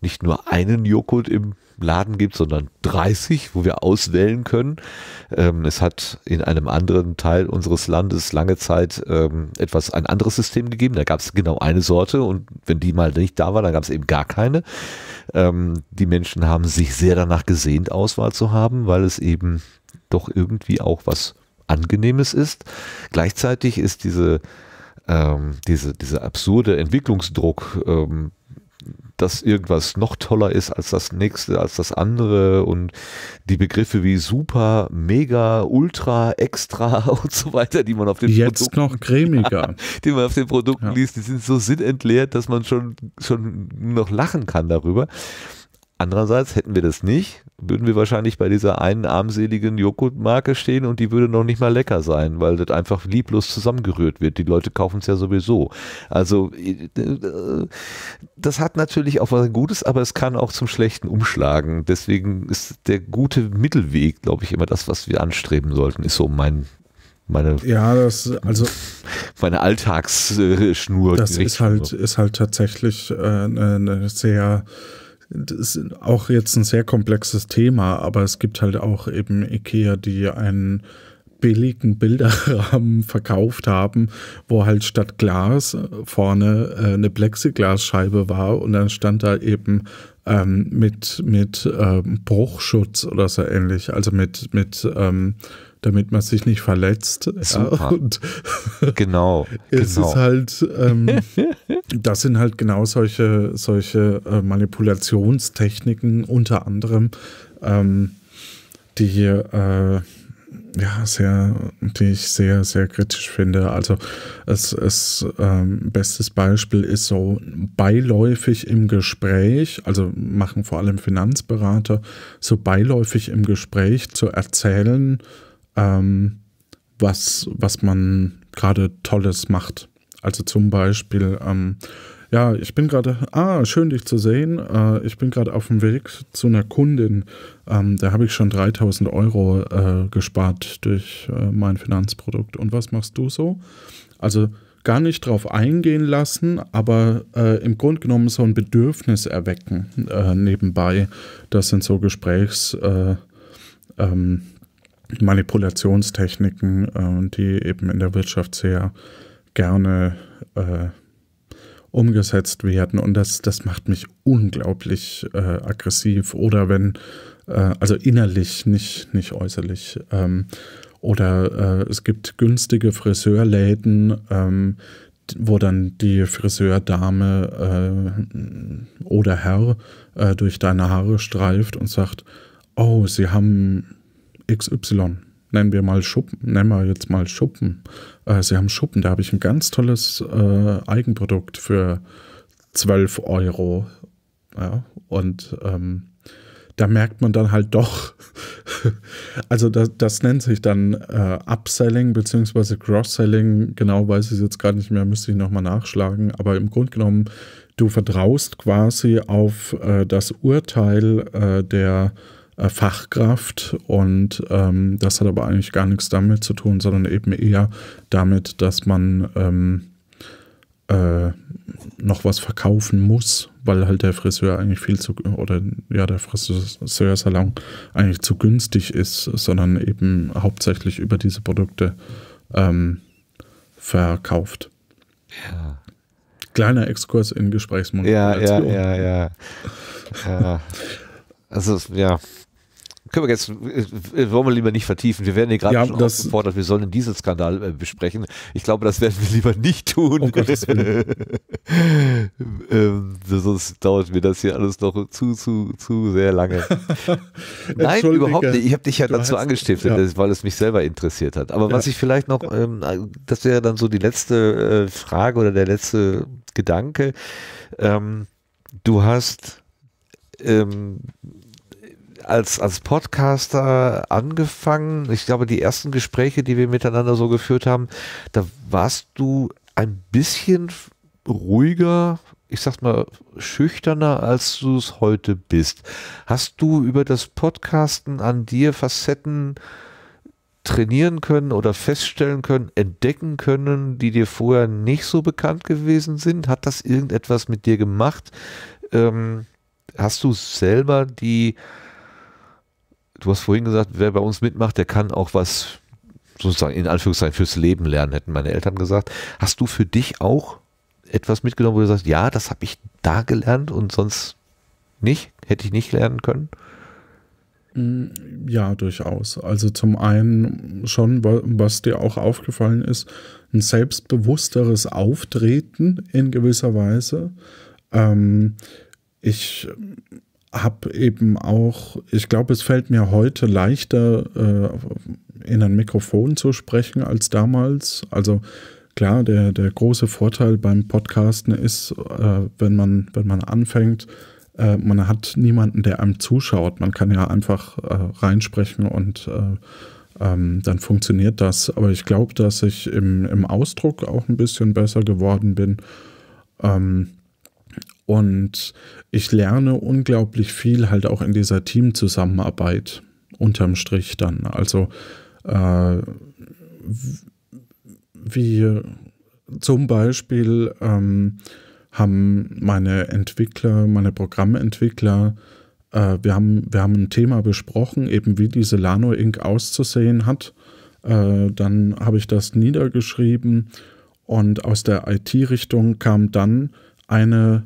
nicht nur einen Joghurt im Laden gibt, sondern 30, wo wir auswählen können. Ähm, es hat in einem anderen Teil unseres Landes lange Zeit ähm, etwas ein anderes System gegeben. Da gab es genau eine Sorte und wenn die mal nicht da war, dann gab es eben gar keine. Ähm, die Menschen haben sich sehr danach gesehnt, Auswahl zu haben, weil es eben doch irgendwie auch was Angenehmes ist. Gleichzeitig ist diese, ähm, diese, dieser absurde Entwicklungsdruck ähm, dass irgendwas noch toller ist als das nächste, als das andere und die Begriffe wie super, mega, ultra, extra *laughs* und so weiter, die man auf den Jetzt Produkten, noch *laughs* cremiger. die man auf den Produkten ja. liest, die sind so sinnentleert, dass man schon, schon noch lachen kann darüber. Andererseits hätten wir das nicht, würden wir wahrscheinlich bei dieser einen armseligen Joghurtmarke stehen und die würde noch nicht mal lecker sein, weil das einfach lieblos zusammengerührt wird. Die Leute kaufen es ja sowieso. Also äh, das hat natürlich auch was Gutes, aber es kann auch zum Schlechten umschlagen. Deswegen ist der gute Mittelweg, glaube ich, immer das, was wir anstreben sollten, ist so mein meine ja das also meine Alltagsschnur das ist halt ist halt tatsächlich äh, eine sehr das ist auch jetzt ein sehr komplexes Thema, aber es gibt halt auch eben IKEA, die einen billigen Bilderrahmen *laughs* verkauft haben, wo halt statt Glas vorne äh, eine Plexiglasscheibe war und dann stand da eben ähm, mit, mit ähm, Bruchschutz oder so ähnlich, also mit, mit ähm, damit man sich nicht verletzt. Super. Ja, *laughs* und genau. *laughs* es genau. ist halt, ähm, *laughs* das sind halt genau solche, solche äh, Manipulationstechniken unter anderem, ähm, die äh, ja, sehr, die ich sehr, sehr kritisch finde. Also es, es ähm, bestes Beispiel ist so beiläufig im Gespräch, also machen vor allem Finanzberater, so beiläufig im Gespräch zu erzählen, ähm, was, was man gerade Tolles macht. Also zum Beispiel, ähm, ja, ich bin gerade, ah, schön dich zu sehen. Äh, ich bin gerade auf dem Weg zu einer Kundin. Ähm, da habe ich schon 3000 Euro äh, gespart durch äh, mein Finanzprodukt. Und was machst du so? Also gar nicht drauf eingehen lassen, aber äh, im Grunde genommen so ein Bedürfnis erwecken äh, nebenbei. Das sind so Gesprächs. Äh, ähm, Manipulationstechniken, äh, die eben in der Wirtschaft sehr gerne äh, umgesetzt werden. Und das, das macht mich unglaublich äh, aggressiv. Oder wenn, äh, also innerlich, nicht, nicht äußerlich. Ähm, oder äh, es gibt günstige Friseurläden, ähm, wo dann die Friseurdame äh, oder Herr durch deine Haare streift und sagt, oh, sie haben XY. Nennen wir mal Schuppen, nennen wir jetzt mal Schuppen. Äh, sie haben Schuppen, da habe ich ein ganz tolles äh, Eigenprodukt für 12 Euro. Ja, und ähm, da merkt man dann halt doch, *laughs* also das, das, nennt sich dann äh, Upselling bzw. Cross-Selling, genau weiß ich es jetzt gar nicht mehr, müsste ich nochmal nachschlagen, aber im Grunde genommen, du vertraust quasi auf äh, das Urteil äh, der äh, Fachkraft und ähm, das hat aber eigentlich gar nichts damit zu tun, sondern eben eher damit, dass man ähm, äh, noch was verkaufen muss, weil halt der Friseur eigentlich viel zu oder ja der Friseursalon eigentlich zu günstig ist, sondern eben hauptsächlich über diese Produkte ähm, verkauft. Ja. Kleiner Exkurs in Gesprächsmodulation. Ja, ja, ja, ja. ja. *laughs* Also ja, können wir jetzt, äh, wollen wir lieber nicht vertiefen. Wir werden hier gerade ja, schon das, aufgefordert, wir sollen den Dieselskandal äh, besprechen. Ich glaube, das werden wir lieber nicht tun. Oh *laughs* ähm, sonst dauert mir das hier alles noch zu, zu, zu sehr lange. *laughs* Nein, überhaupt nicht. Ich habe dich ja dazu hast, angestiftet, ja. weil es mich selber interessiert hat. Aber ja. was ich vielleicht noch, ähm, das wäre dann so die letzte äh, Frage oder der letzte Gedanke. Ähm, du hast ähm, als, als Podcaster angefangen. Ich glaube, die ersten Gespräche, die wir miteinander so geführt haben, da warst du ein bisschen ruhiger, ich sag's mal, schüchterner, als du es heute bist. Hast du über das Podcasten an dir Facetten trainieren können oder feststellen können, entdecken können, die dir vorher nicht so bekannt gewesen sind? Hat das irgendetwas mit dir gemacht? Ähm, hast du selber die du hast vorhin gesagt, wer bei uns mitmacht, der kann auch was sozusagen in Anführungszeichen fürs Leben lernen, hätten meine Eltern gesagt. Hast du für dich auch etwas mitgenommen, wo du sagst, ja, das habe ich da gelernt und sonst nicht, hätte ich nicht lernen können? Mm, ja, durchaus. Also zum einen schon, was dir auch aufgefallen ist, ein selbstbewussteres Auftreten in gewisser Weise. Ähm, ich habe eben auch, ich glaube, es fällt mir heute leichter, äh, in ein Mikrofon zu sprechen als damals. Also klar, der, der große Vorteil beim Podcasten ist, äh, wenn, man, wenn man anfängt, äh, man hat niemanden, der einem zuschaut. Man kann ja einfach äh, reinsprechen und äh, ähm, dann funktioniert das. Aber ich glaube, dass ich im, im Ausdruck auch ein bisschen besser geworden bin. Ähm, und ich lerne unglaublich viel halt auch in dieser Teamzusammenarbeit unterm Strich dann. Also äh, wie zum Beispiel ähm, haben meine Entwickler, meine Programmentwickler, äh, wir, haben, wir haben ein Thema besprochen, eben wie diese Lano Inc. auszusehen hat. Äh, dann habe ich das niedergeschrieben und aus der IT-Richtung kam dann eine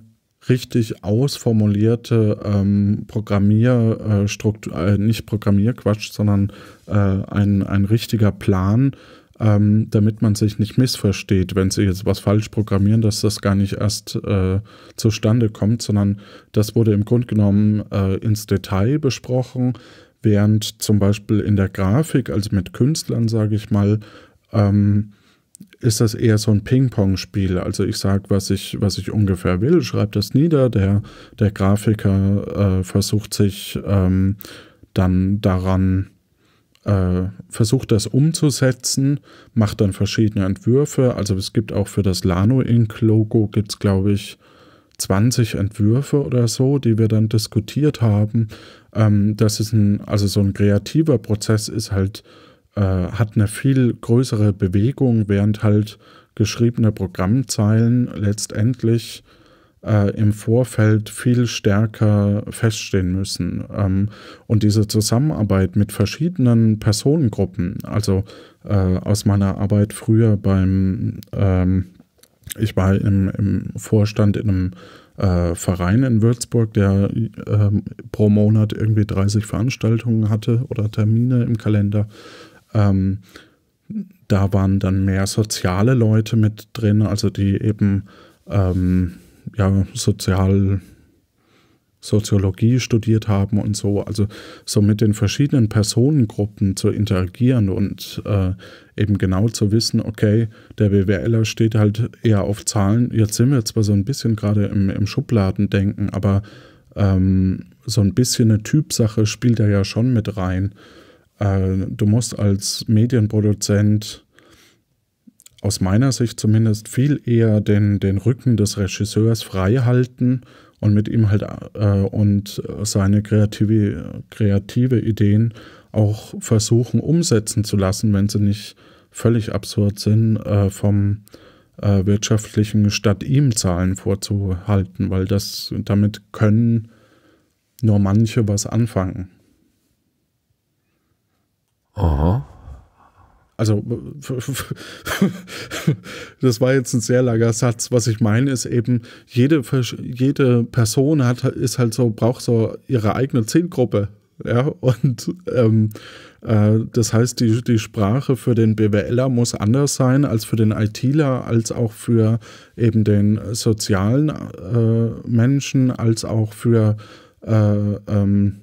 richtig ausformulierte ähm, Programmierstruktur, äh, äh, nicht Programmierquatsch, sondern äh, ein, ein richtiger Plan, ähm, damit man sich nicht missversteht, wenn sie jetzt was falsch programmieren, dass das gar nicht erst äh, zustande kommt, sondern das wurde im Grunde genommen äh, ins Detail besprochen, während zum Beispiel in der Grafik, also mit Künstlern, sage ich mal, ähm, ist das eher so ein Ping-Pong-Spiel. Also ich sage, was ich, was ich ungefähr will, schreibe das nieder, der, der Grafiker äh, versucht sich ähm, dann daran, äh, versucht das umzusetzen, macht dann verschiedene Entwürfe. Also es gibt auch für das Lano Inc-Logo, gibt es, glaube ich, 20 Entwürfe oder so, die wir dann diskutiert haben. Ähm, das ist ein, also so ein kreativer Prozess ist halt äh, hat eine viel größere Bewegung, während halt geschriebene Programmzeilen letztendlich äh, im Vorfeld viel stärker feststehen müssen. Ähm, und diese Zusammenarbeit mit verschiedenen Personengruppen, also äh, aus meiner Arbeit früher beim, ähm, ich war im, im, Vorstand in einem äh, Verein in Würzburg, der ähm, pro Monat irgendwie 30 Veranstaltungen hatte oder Termine im Kalender. Ähm, da waren dann mehr soziale Leute mit drin, also die eben ähm, ja, sozial Soziologie studiert haben und so, also so mit den verschiedenen Personengruppen zu interagieren und äh, eben genau zu wissen, okay, der BWLer steht halt eher auf Zahlen. Jetzt sind wir zwar so ein bisschen gerade im, im Schubladendenken, aber ähm, so ein bisschen eine Typsache spielt da ja schon mit rein. Äh, du musst als Medienproduzent aus meiner Sicht zumindest viel eher den, den Rücken des Regisseurs frei halten und mit ihm halt äh, und seine kreative, kreative Ideen auch versuchen umsetzen zu lassen, wenn sie nicht völlig absurd sind, äh, vom äh, wirtschaftlichen statt ihm Zahlen vorzuhalten, weil das damit können nur manche was anfangen. Aha. Also, das war jetzt ein sehr langer Satz. Was ich meine, ist eben, jede, jede Person hat, ist halt so, braucht so ihre eigene Zielgruppe. Ja, und ähm, äh, das heißt, die, die Sprache für den BWLer muss anders sein als für den ITler, als auch für eben den sozialen äh, Menschen, als auch für äh, ähm,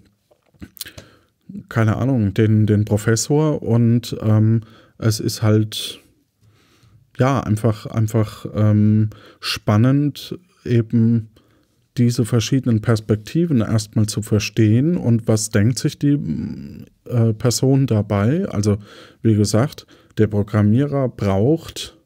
keine Ahnung, den, den Professor und ähm, es ist halt, ja, einfach, einfach ähm, spannend, eben diese verschiedenen Perspektiven erstmal zu verstehen und was denkt sich die äh, Person dabei. Also, wie gesagt, der Programmierer braucht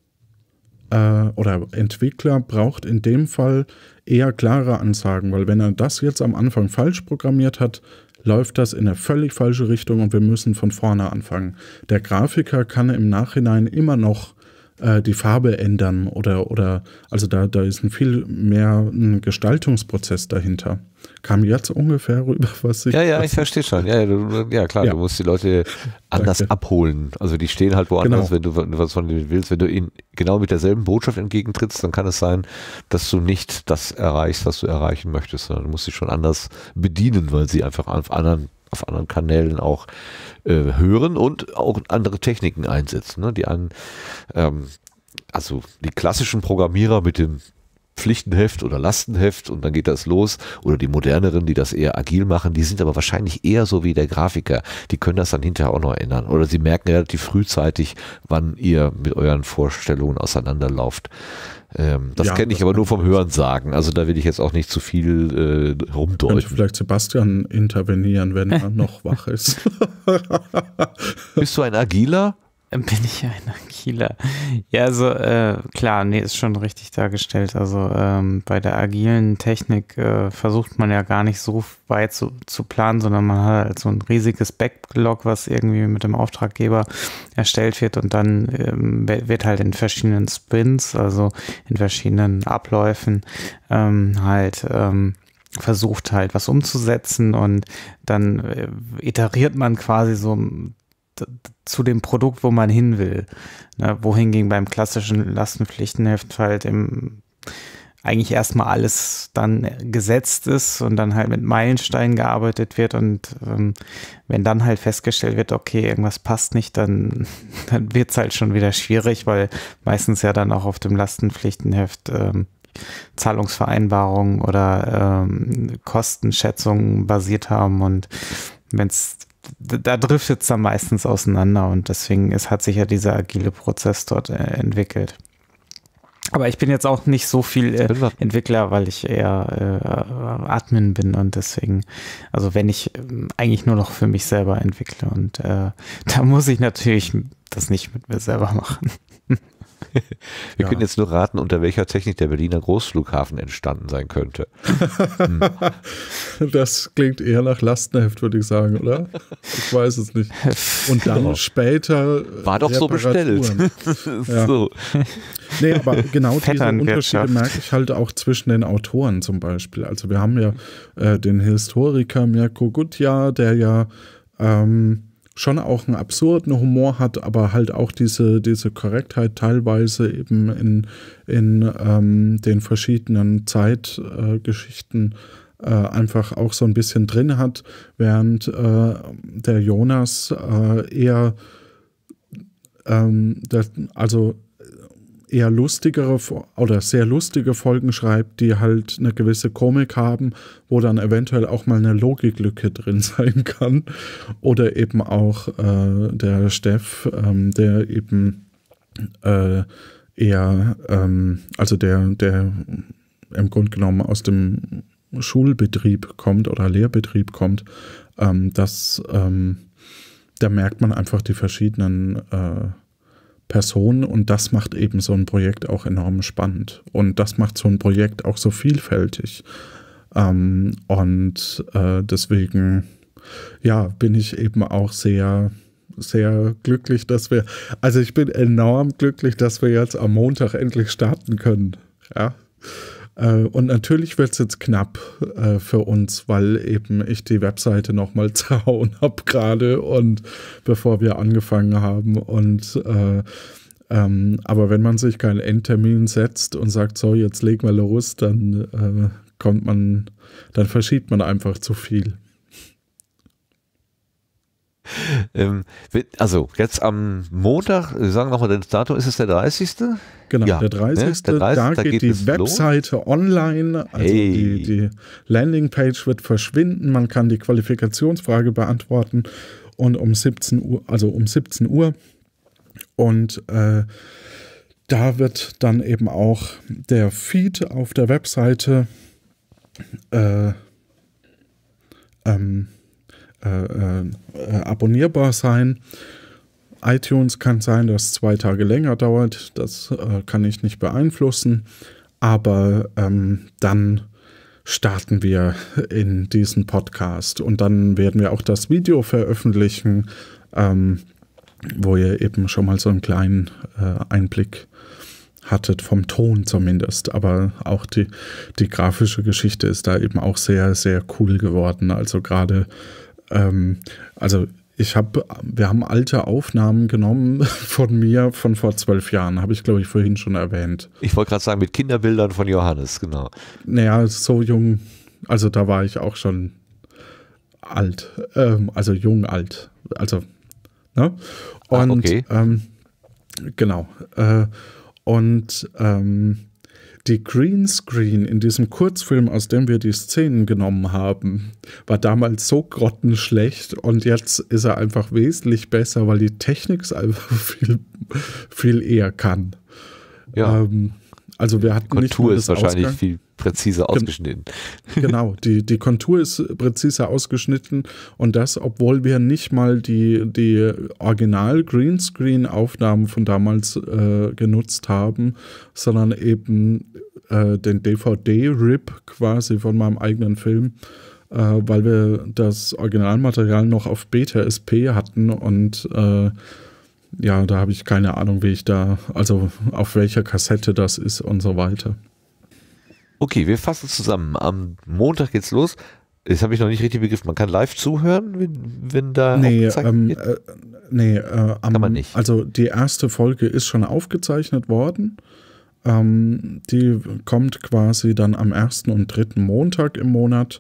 äh, oder Entwickler braucht in dem Fall eher klare Ansagen, weil wenn er das jetzt am Anfang falsch programmiert hat, läuft das in eine völlig falsche Richtung und wir müssen von vorne anfangen. Der Grafiker kann im Nachhinein immer noch äh, die Farbe ändern oder, oder also da, da ist ein viel mehr ein Gestaltungsprozess dahinter. Kam jetzt ungefähr rüber, *laughs* was ich. Ja, ja, ich verstehe schon. Ja, du, ja klar, ja. du musst die Leute anders Danke. abholen. Also die stehen halt woanders, genau. wenn du was von denen willst. Wenn du ihnen genau mit derselben Botschaft entgegentrittst, dann kann es sein, dass du nicht das erreichst, was du erreichen möchtest, sondern du musst sie schon anders bedienen, weil sie einfach auf anderen auf anderen Kanälen auch äh, hören und auch andere Techniken einsetzen. Ne? Die einen, ähm, also die klassischen Programmierer mit dem Pflichtenheft oder Lastenheft und dann geht das los. Oder die moderneren, die das eher agil machen, die sind aber wahrscheinlich eher so wie der Grafiker. Die können das dann hinterher auch noch ändern. Oder sie merken relativ frühzeitig, wann ihr mit euren Vorstellungen auseinanderlauft. Ähm, das ja, kenne ich das aber nur vom Hören sagen. Also da will ich jetzt auch nicht zu viel äh, rumdeuten. Könnte vielleicht Sebastian intervenieren, wenn er noch wach ist. *laughs* Bist du ein Agiler? *laughs* Bin ich ein Agiler? Ja, also äh, klar, nee, ist schon richtig dargestellt. Also ähm, bei der agilen Technik äh, versucht man ja gar nicht so weit zu, zu, planen, sondern man hat halt so ein riesiges Backlog, was irgendwie mit dem Auftraggeber erstellt wird und dann ähm, wird halt in verschiedenen Spins, also in verschiedenen Abläufen ähm, halt Ähm, versucht halt was umzusetzen und dann äh, iteriert man quasi so zu dem Produkt, wo man hin will. Ne? Wohingegen beim klassischen Lastenpflichtenheft halt im eigentlich erstmal alles dann gesetzt ist und dann halt mit Meilensteinen gearbeitet wird und ähm, wenn dann halt festgestellt wird, okay, irgendwas passt nicht, dann, *laughs* dann wird es halt schon wieder schwierig, weil meistens ja dann auch auf dem Lastenpflichtenheft ähm, Zahlungsvereinbarungen oder ähm, Kostenschätzungen basiert haben und wenn es da driftet es dann meistens auseinander und deswegen ist, hat sich ja dieser agile Prozess dort äh, entwickelt. Aber ich bin jetzt auch nicht so viel äh, Entwickler, weil ich eher äh, Admin bin und deswegen, also wenn ich ähm, eigentlich nur noch für mich selber entwickle und äh, *laughs* da muss ich natürlich das nicht mit mir selber machen. Wir ja. können jetzt nur raten, unter welcher Technik der Berliner Großflughafen entstanden sein könnte. hm. *laughs* Das klingt eher nach Lastenheft, würde ich sagen, oder? Ich weiß es nicht. Und dann genau. später. War doch so bestellt. ja. *laughs* so. Nee, aber genau diese Unterschiede merke ich halt auch zwischen den Autoren zum Beispiel. Also, wir haben ja äh, den Historiker Mirko Gutjahr, der ja. Ähm, schon auch einen absurden Humor hat, aber halt auch diese, diese Korrektheit teilweise eben in, in ähm, den verschiedenen Zeitgeschichten äh, äh, einfach auch so ein bisschen drin hat, während äh, der Jonas äh, eher, ähm, der, also eher lustigere oder sehr lustige Folgen schreibt, die halt eine gewisse Komik haben, wo dann eventuell auch mal eine Logiklücke drin *laughs* sein kann. Oder eben auch äh, der Steff, ähm, der eben äh, eher, ähm, also der, der im Grunde genommen aus dem Schulbetrieb kommt oder Lehrbetrieb kommt, ähm, dass ähm, da merkt man einfach die verschiedenen äh, Person und das macht eben so ein Projekt auch enorm spannend und das macht so ein Projekt auch so vielfältig. Ähm, und äh, deswegen, ja, bin ich eben auch sehr, sehr glücklich, dass wir, also ich bin enorm glücklich, dass wir jetzt am Montag endlich starten können. Ja. Äh, und natürlich wird es jetzt knapp äh, für uns, weil eben ich die Webseite nochmal *laughs* zerhauen habe gerade und bevor wir angefangen haben. Und äh, ähm, aber wenn man sich keinen Endtermin setzt und sagt, so, jetzt legen wir los, dann äh, kommt man, dann verschiebt man einfach zu viel. *laughs* Ähm, also jetzt am Montag, sagen wir nochmal das Datum, ist es der 30.? Genau, ja, der, 30. Ne? der 30. Da, da geht, geht die Webseite los. online, also hey. die, die Landingpage wird verschwinden, man kann die Qualifikationsfrage beantworten und um 17 Uhr, also um 17 Uhr und äh, da wird dann eben auch der Feed auf der Webseite äh, ähm, äh, äh, äh, abonnierbar sein. iTunes kann sein, dass es zwei Tage länger dauert. Das äh, kann ich nicht beeinflussen. Aber ähm, dann starten wir in diesen Podcast und dann werden wir auch das Video veröffentlichen, ähm, wo ihr eben schon mal so einen kleinen äh, Einblick hattet, vom Ton zumindest. Aber auch die, die grafische Geschichte ist da eben auch sehr, sehr cool geworden. Also gerade ähm, also ich habe, wir haben alte Aufnahmen genommen *laughs* von mir von vor zwölf Jahren, habe ich glaube ich vorhin schon erwähnt. Ich wollte gerade sagen, mit Kinderbildern von Johannes, genau. Naja, so jung, also da war ich auch schon alt, ähm, also jung alt, also, ne? Ah, und, ah, okay. Ähm, genau, äh, und ähm, die Greenscreen in diesem Kurzfilm, aus dem wir die Szenen genommen haben, war damals so grottenschlecht und jetzt ist er einfach wesentlich besser, weil die Technik es einfach *laughs* viel, viel eher kann. Ja. Ähm, also wir hatten die Kontur ist wahrscheinlich Ausgang. viel präziser ausgeschnitten. *laughs* Genau, die, die Kontur ist präziser ausgeschnitten und das, obwohl wir nicht mal die, die original Greenscreen-Aufnahmen von damals äh, genutzt haben, sondern eben äh, den DVD-Rip quasi von meinem eigenen Film äh, weil wir das Originalmaterial noch auf Beta SP hatten und äh, ja, da habe ich keine Ahnung, wie ich da, also auf welcher Kassette das ist und so weiter. Okay, wir fassen zusammen. Am Montag geht's los. Das habe ich noch nicht richtig begriffen. Man kann live zuhören, wenn, wenn da. Nee, ähm, äh, nee äh, am, kann man nicht. Also die erste Folge ist schon aufgezeichnet worden. Ähm, die kommt quasi dann am ersten und dritten Montag im Monat.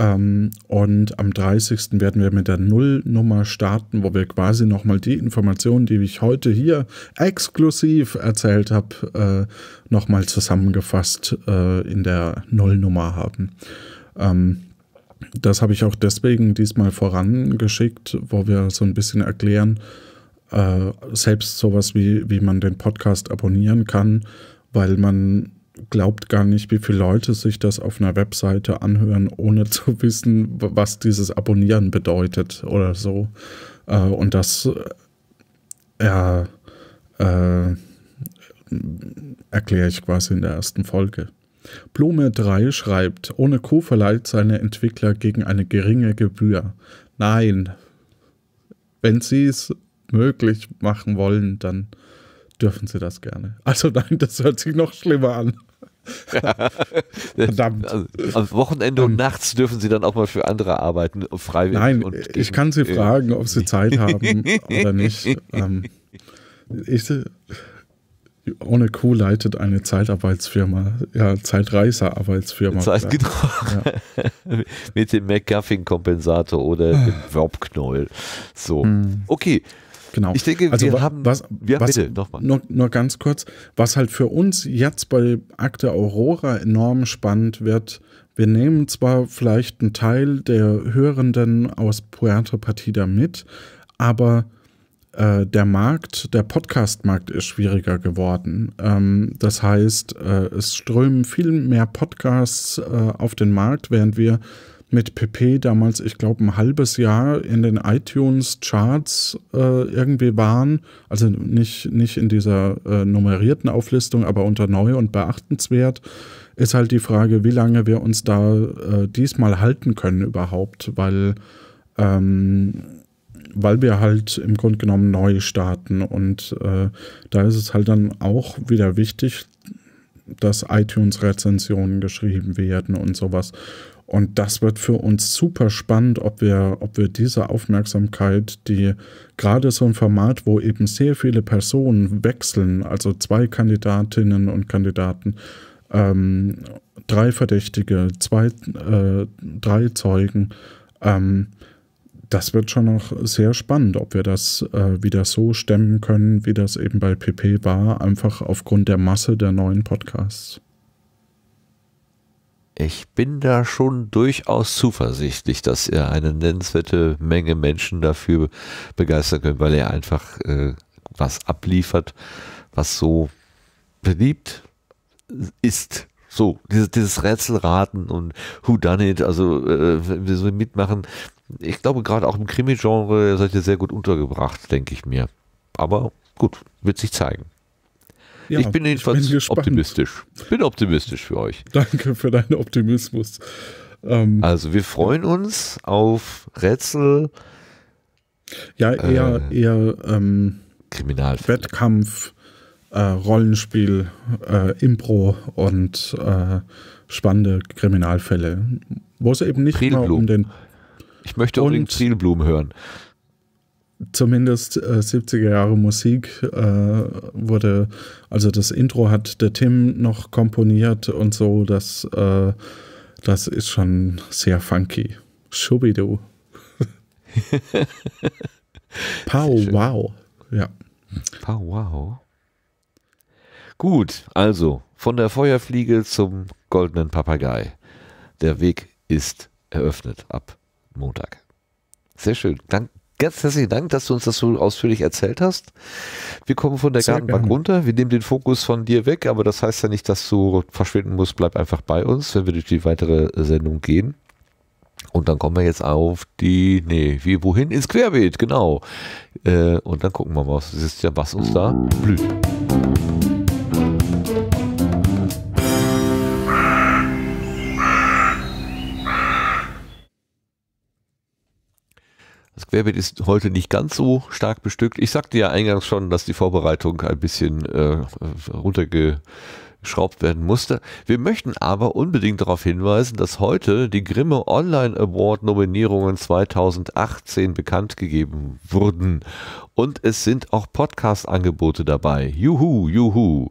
Ähm, und am 30. werden wir mit der Nullnummer starten, wo wir quasi nochmal die Informationen, die ich heute hier exklusiv erzählt habe, äh, nochmal zusammengefasst äh, in der Nullnummer haben. Ähm, das habe ich auch deswegen diesmal vorangeschickt, wo wir so ein bisschen erklären, äh, selbst sowas wie, wie man den Podcast abonnieren kann, weil man glaubt gar nicht, wie viele Leute sich das auf einer Webseite anhören, ohne zu wissen, was dieses Abonnieren bedeutet oder so. Äh, und das äh, äh, erkläre ich quasi in der ersten Folge. Blume 3 schreibt, ohne Q verleiht seine Entwickler gegen eine geringe Gebühr. Nein, wenn sie es möglich machen wollen, dann dürfen sie das gerne. Also nein, das hört sich noch schlimmer an. Verdammt. Also, am Wochenende und ähm. nachts dürfen sie dann auch mal für andere arbeiten, freiwillig. Nein, und ich kann sie äh, fragen, ob sie Zeit *laughs* haben oder nicht. Ähm, ich, ohne Kuh leitet eine Zeitarbeitsfirma, ja, Zeitreiserarbeitsfirma. Zeit, genau. Ja. *laughs* Mit dem McGuffin-Kompensator oder dem ah. Wobknäuel. So. Hm. Okay, Genau. Ich denke, also, wir haben. Was, ja, was, bitte, nochmal. Nur, nur ganz kurz. Was halt für uns jetzt bei Akte Aurora enorm spannend wird, wir nehmen zwar vielleicht einen Teil der Hörenden aus Puerto Partida mit, aber äh, der Markt, der Podcast-Markt ist schwieriger geworden. Ähm, das heißt, äh, es strömen viel mehr Podcasts äh, auf den Markt, während wir mit PP damals, ich glaube, ein halbes Jahr in den iTunes-Charts äh, irgendwie waren. Also nicht, nicht in dieser äh, nummerierten Auflistung, aber unter neu und beachtenswert. Ist halt die Frage, wie lange wir uns da äh, diesmal halten können überhaupt, weil, ähm, weil wir halt im Grunde genommen neu starten. Und äh, da ist es halt dann auch wieder wichtig, dass iTunes-Rezensionen geschrieben werden und sowas. Und das wird für uns super spannend, ob wir, ob wir diese Aufmerksamkeit, die gerade so ein Format, wo eben sehr viele Personen wechseln, also zwei Kandidatinnen und Kandidaten, ähm, drei Verdächtige, zwei, äh, drei Zeugen, ähm, das wird schon noch sehr spannend, ob wir das äh, wieder so stemmen können, wie das eben bei PP war, einfach aufgrund der Masse der neuen Podcasts ich bin da schon durchaus zuversichtlich, dass er eine nennenswerte Menge Menschen dafür begeistern könnt, weil er einfach äh, was abliefert, was so beliebt ist. So, dieses, dieses Rätselraten und Who Done It, also äh, so mitmachen. Ich glaube, gerade auch im Krimi-Genre seid ihr sehr gut untergebracht, denke ich mir. Aber gut, wird sich zeigen. Ja, ich bin jedenfalls ich bin optimistisch. Bin optimistisch für euch. Danke für deinen Optimismus. Ähm, also wir freuen uns auf Rätsel. Ja, eher, äh, eher ähm, Wettkampf, äh, Rollenspiel, äh, Impro und äh, spannende Kriminalfälle. Wo es eben nicht Trilblum. um den. Ich möchte unbedingt Zielblumen hören zumindest äh, 70er Jahre Musik äh, wurde, also das Intro hat der Tim noch komponiert und so, das, äh, das ist schon sehr funky. Schubidu. *laughs* Pow wow. Ja. Pow wow. Gut, also von der Feuerfliege zum goldenen Papagei. Der Weg ist eröffnet ab Montag. Sehr schön. Dank, ganz herzlichen Dank, dass du uns das so ausführlich erzählt hast. Wir kommen von der Sehr Gartenbank gerne. runter. Wir nehmen den Fokus von dir weg, aber das heißt ja nicht, dass du verschwinden musst. Bleib einfach bei uns, wenn wir durch die weitere Sendung gehen. Und dann kommen wir jetzt auf die, nee, wie, wohin? Ins Querbeet, genau. Äh, und dann gucken wir mal, was ist ja, was uns da blüht. Das Querbeet ist heute nicht ganz so stark bestückt. Ich sagte ja eingangs schon, dass die Vorbereitung ein bisschen äh, runterge werden musste. Wir möchten aber unbedingt darauf hinweisen, dass heute die Grimme Online Award Nominierungen 2018 bekannt gegeben wurden. Und es sind auch Podcast-Angebote dabei. Juhu, juhu.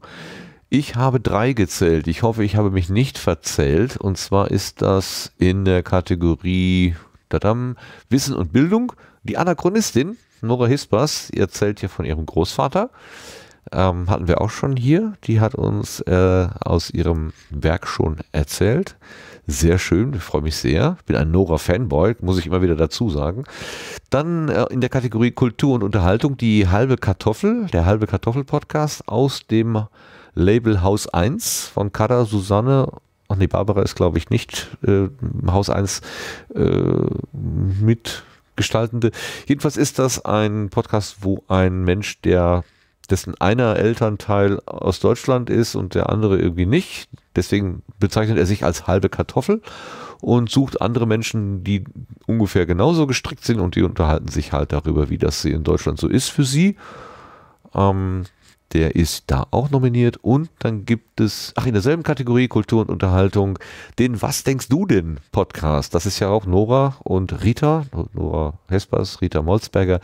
Ich habe drei gezählt. Ich hoffe, ich habe mich nicht verzählt. Und zwar ist das in der Kategorie Tadam. Wissen und Bildung. Die Anachronistin, Nora Hispers, erzählt hier von ihrem Großvater. Ähm, hatten wir auch schon hier. Die hat uns äh, aus ihrem Werk schon erzählt. Sehr schön, ich freue mich sehr. Bin ein Nora-Fanboy, muss ich immer wieder dazu sagen. Dann äh, in der Kategorie Kultur und Unterhaltung die halbe Kartoffel, der halbe Kartoffel-Podcast aus dem Label Haus 1 von Kada, Susanne Ach nee, Barbara ist, glaube ich, nicht äh, Haus 1 äh, mitgestaltende. Jedenfalls ist das ein Podcast, wo ein Mensch, der dessen einer Elternteil aus Deutschland ist und der andere irgendwie nicht. Deswegen bezeichnet er sich als halbe Kartoffel und sucht andere Menschen, die ungefähr genauso gestrickt sind und die unterhalten sich halt darüber, wie das in Deutschland so ist für sie. Ähm, der ist da auch nominiert. Und dann gibt es, ach, in derselben Kategorie Kultur und Unterhaltung, den Was denkst du denn Podcast. Das ist ja auch Nora und Rita, Nora Hespers, Rita Molzberger,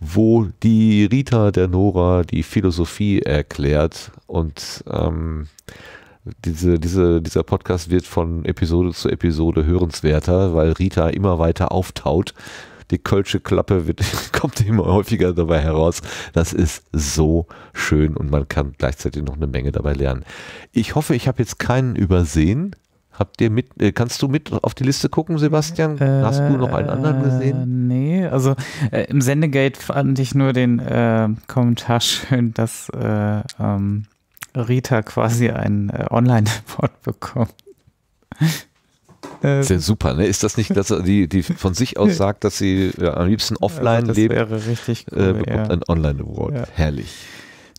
wo die Rita der Nora die Philosophie erklärt. Und ähm, diese, diese, dieser Podcast wird von Episode zu Episode hörenswerter, weil Rita immer weiter auftaut die Kölsche Klappe wird, *laughs* kommt immer häufiger dabei heraus. Das ist so schön und man kann gleichzeitig noch eine Menge dabei lernen. Ich hoffe, ich habe jetzt keinen übersehen. Habt ihr mit, äh, kannst du mit auf die Liste gucken, Sebastian? Äh, Hast du noch einen anderen äh, gesehen? Äh, nee, also äh, im Sendegate fand ich nur den äh, Kommentar *laughs* schön, dass ähm, Rita quasi einen online report bekommt. *laughs* Äh, ist ja super, ne? Ist das nicht, dass die, die von sich aus *laughs* sagt, dass sie ja, äh, am liebsten offline also lebt? Das wäre richtig äh, cool, äh, bekommt ja. ein Online-Award. Herrlich.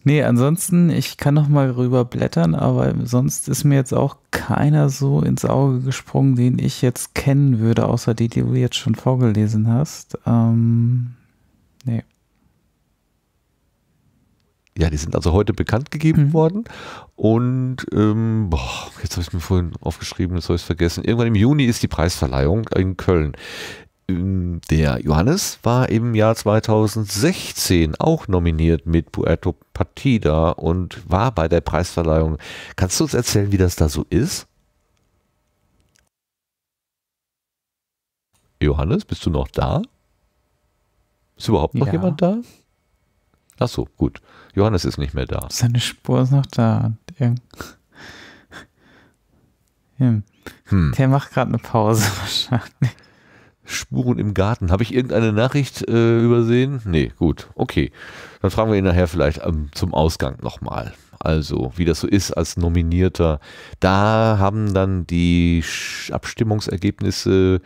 Nee, ansonsten, ich kann noch mal rüber blättern, aber sonst ist mir jetzt auch keiner so ins Auge gesprungen, den ich jetzt kennen würde, außer die, die du jetzt schon vorgelesen hast. Ähm, nee ja, die sind also heute bekannt gegeben mhm. worden. Und ähm, boah, jetzt habe ich mir vorhin aufgeschrieben, jetzt habe ich es vergessen. Irgendwann im Juni ist die Preisverleihung in Köln. Ähm, der Johannes war im Jahr 2016 auch nominiert mit Puerto Partida und war bei der Preisverleihung. Kannst du uns erzählen, wie das da so ist? Johannes, bist du noch da? Ist überhaupt noch ja. jemand da? Ach so, gut. Johannes ist nicht mehr da. Seine Spur ist noch da. Irgend hm. hm. Der macht gerade eine Pause *laughs* wahrscheinlich. Spuren im Garten. Habe ich irgendeine Nachricht äh, übersehen? Nee, gut, okay. Dann fragen wir ihn nachher vielleicht ähm, zum Ausgang nochmal. Also, wie das so ist als Nominierter. Da haben dann die Sch Abstimmungsergebnisse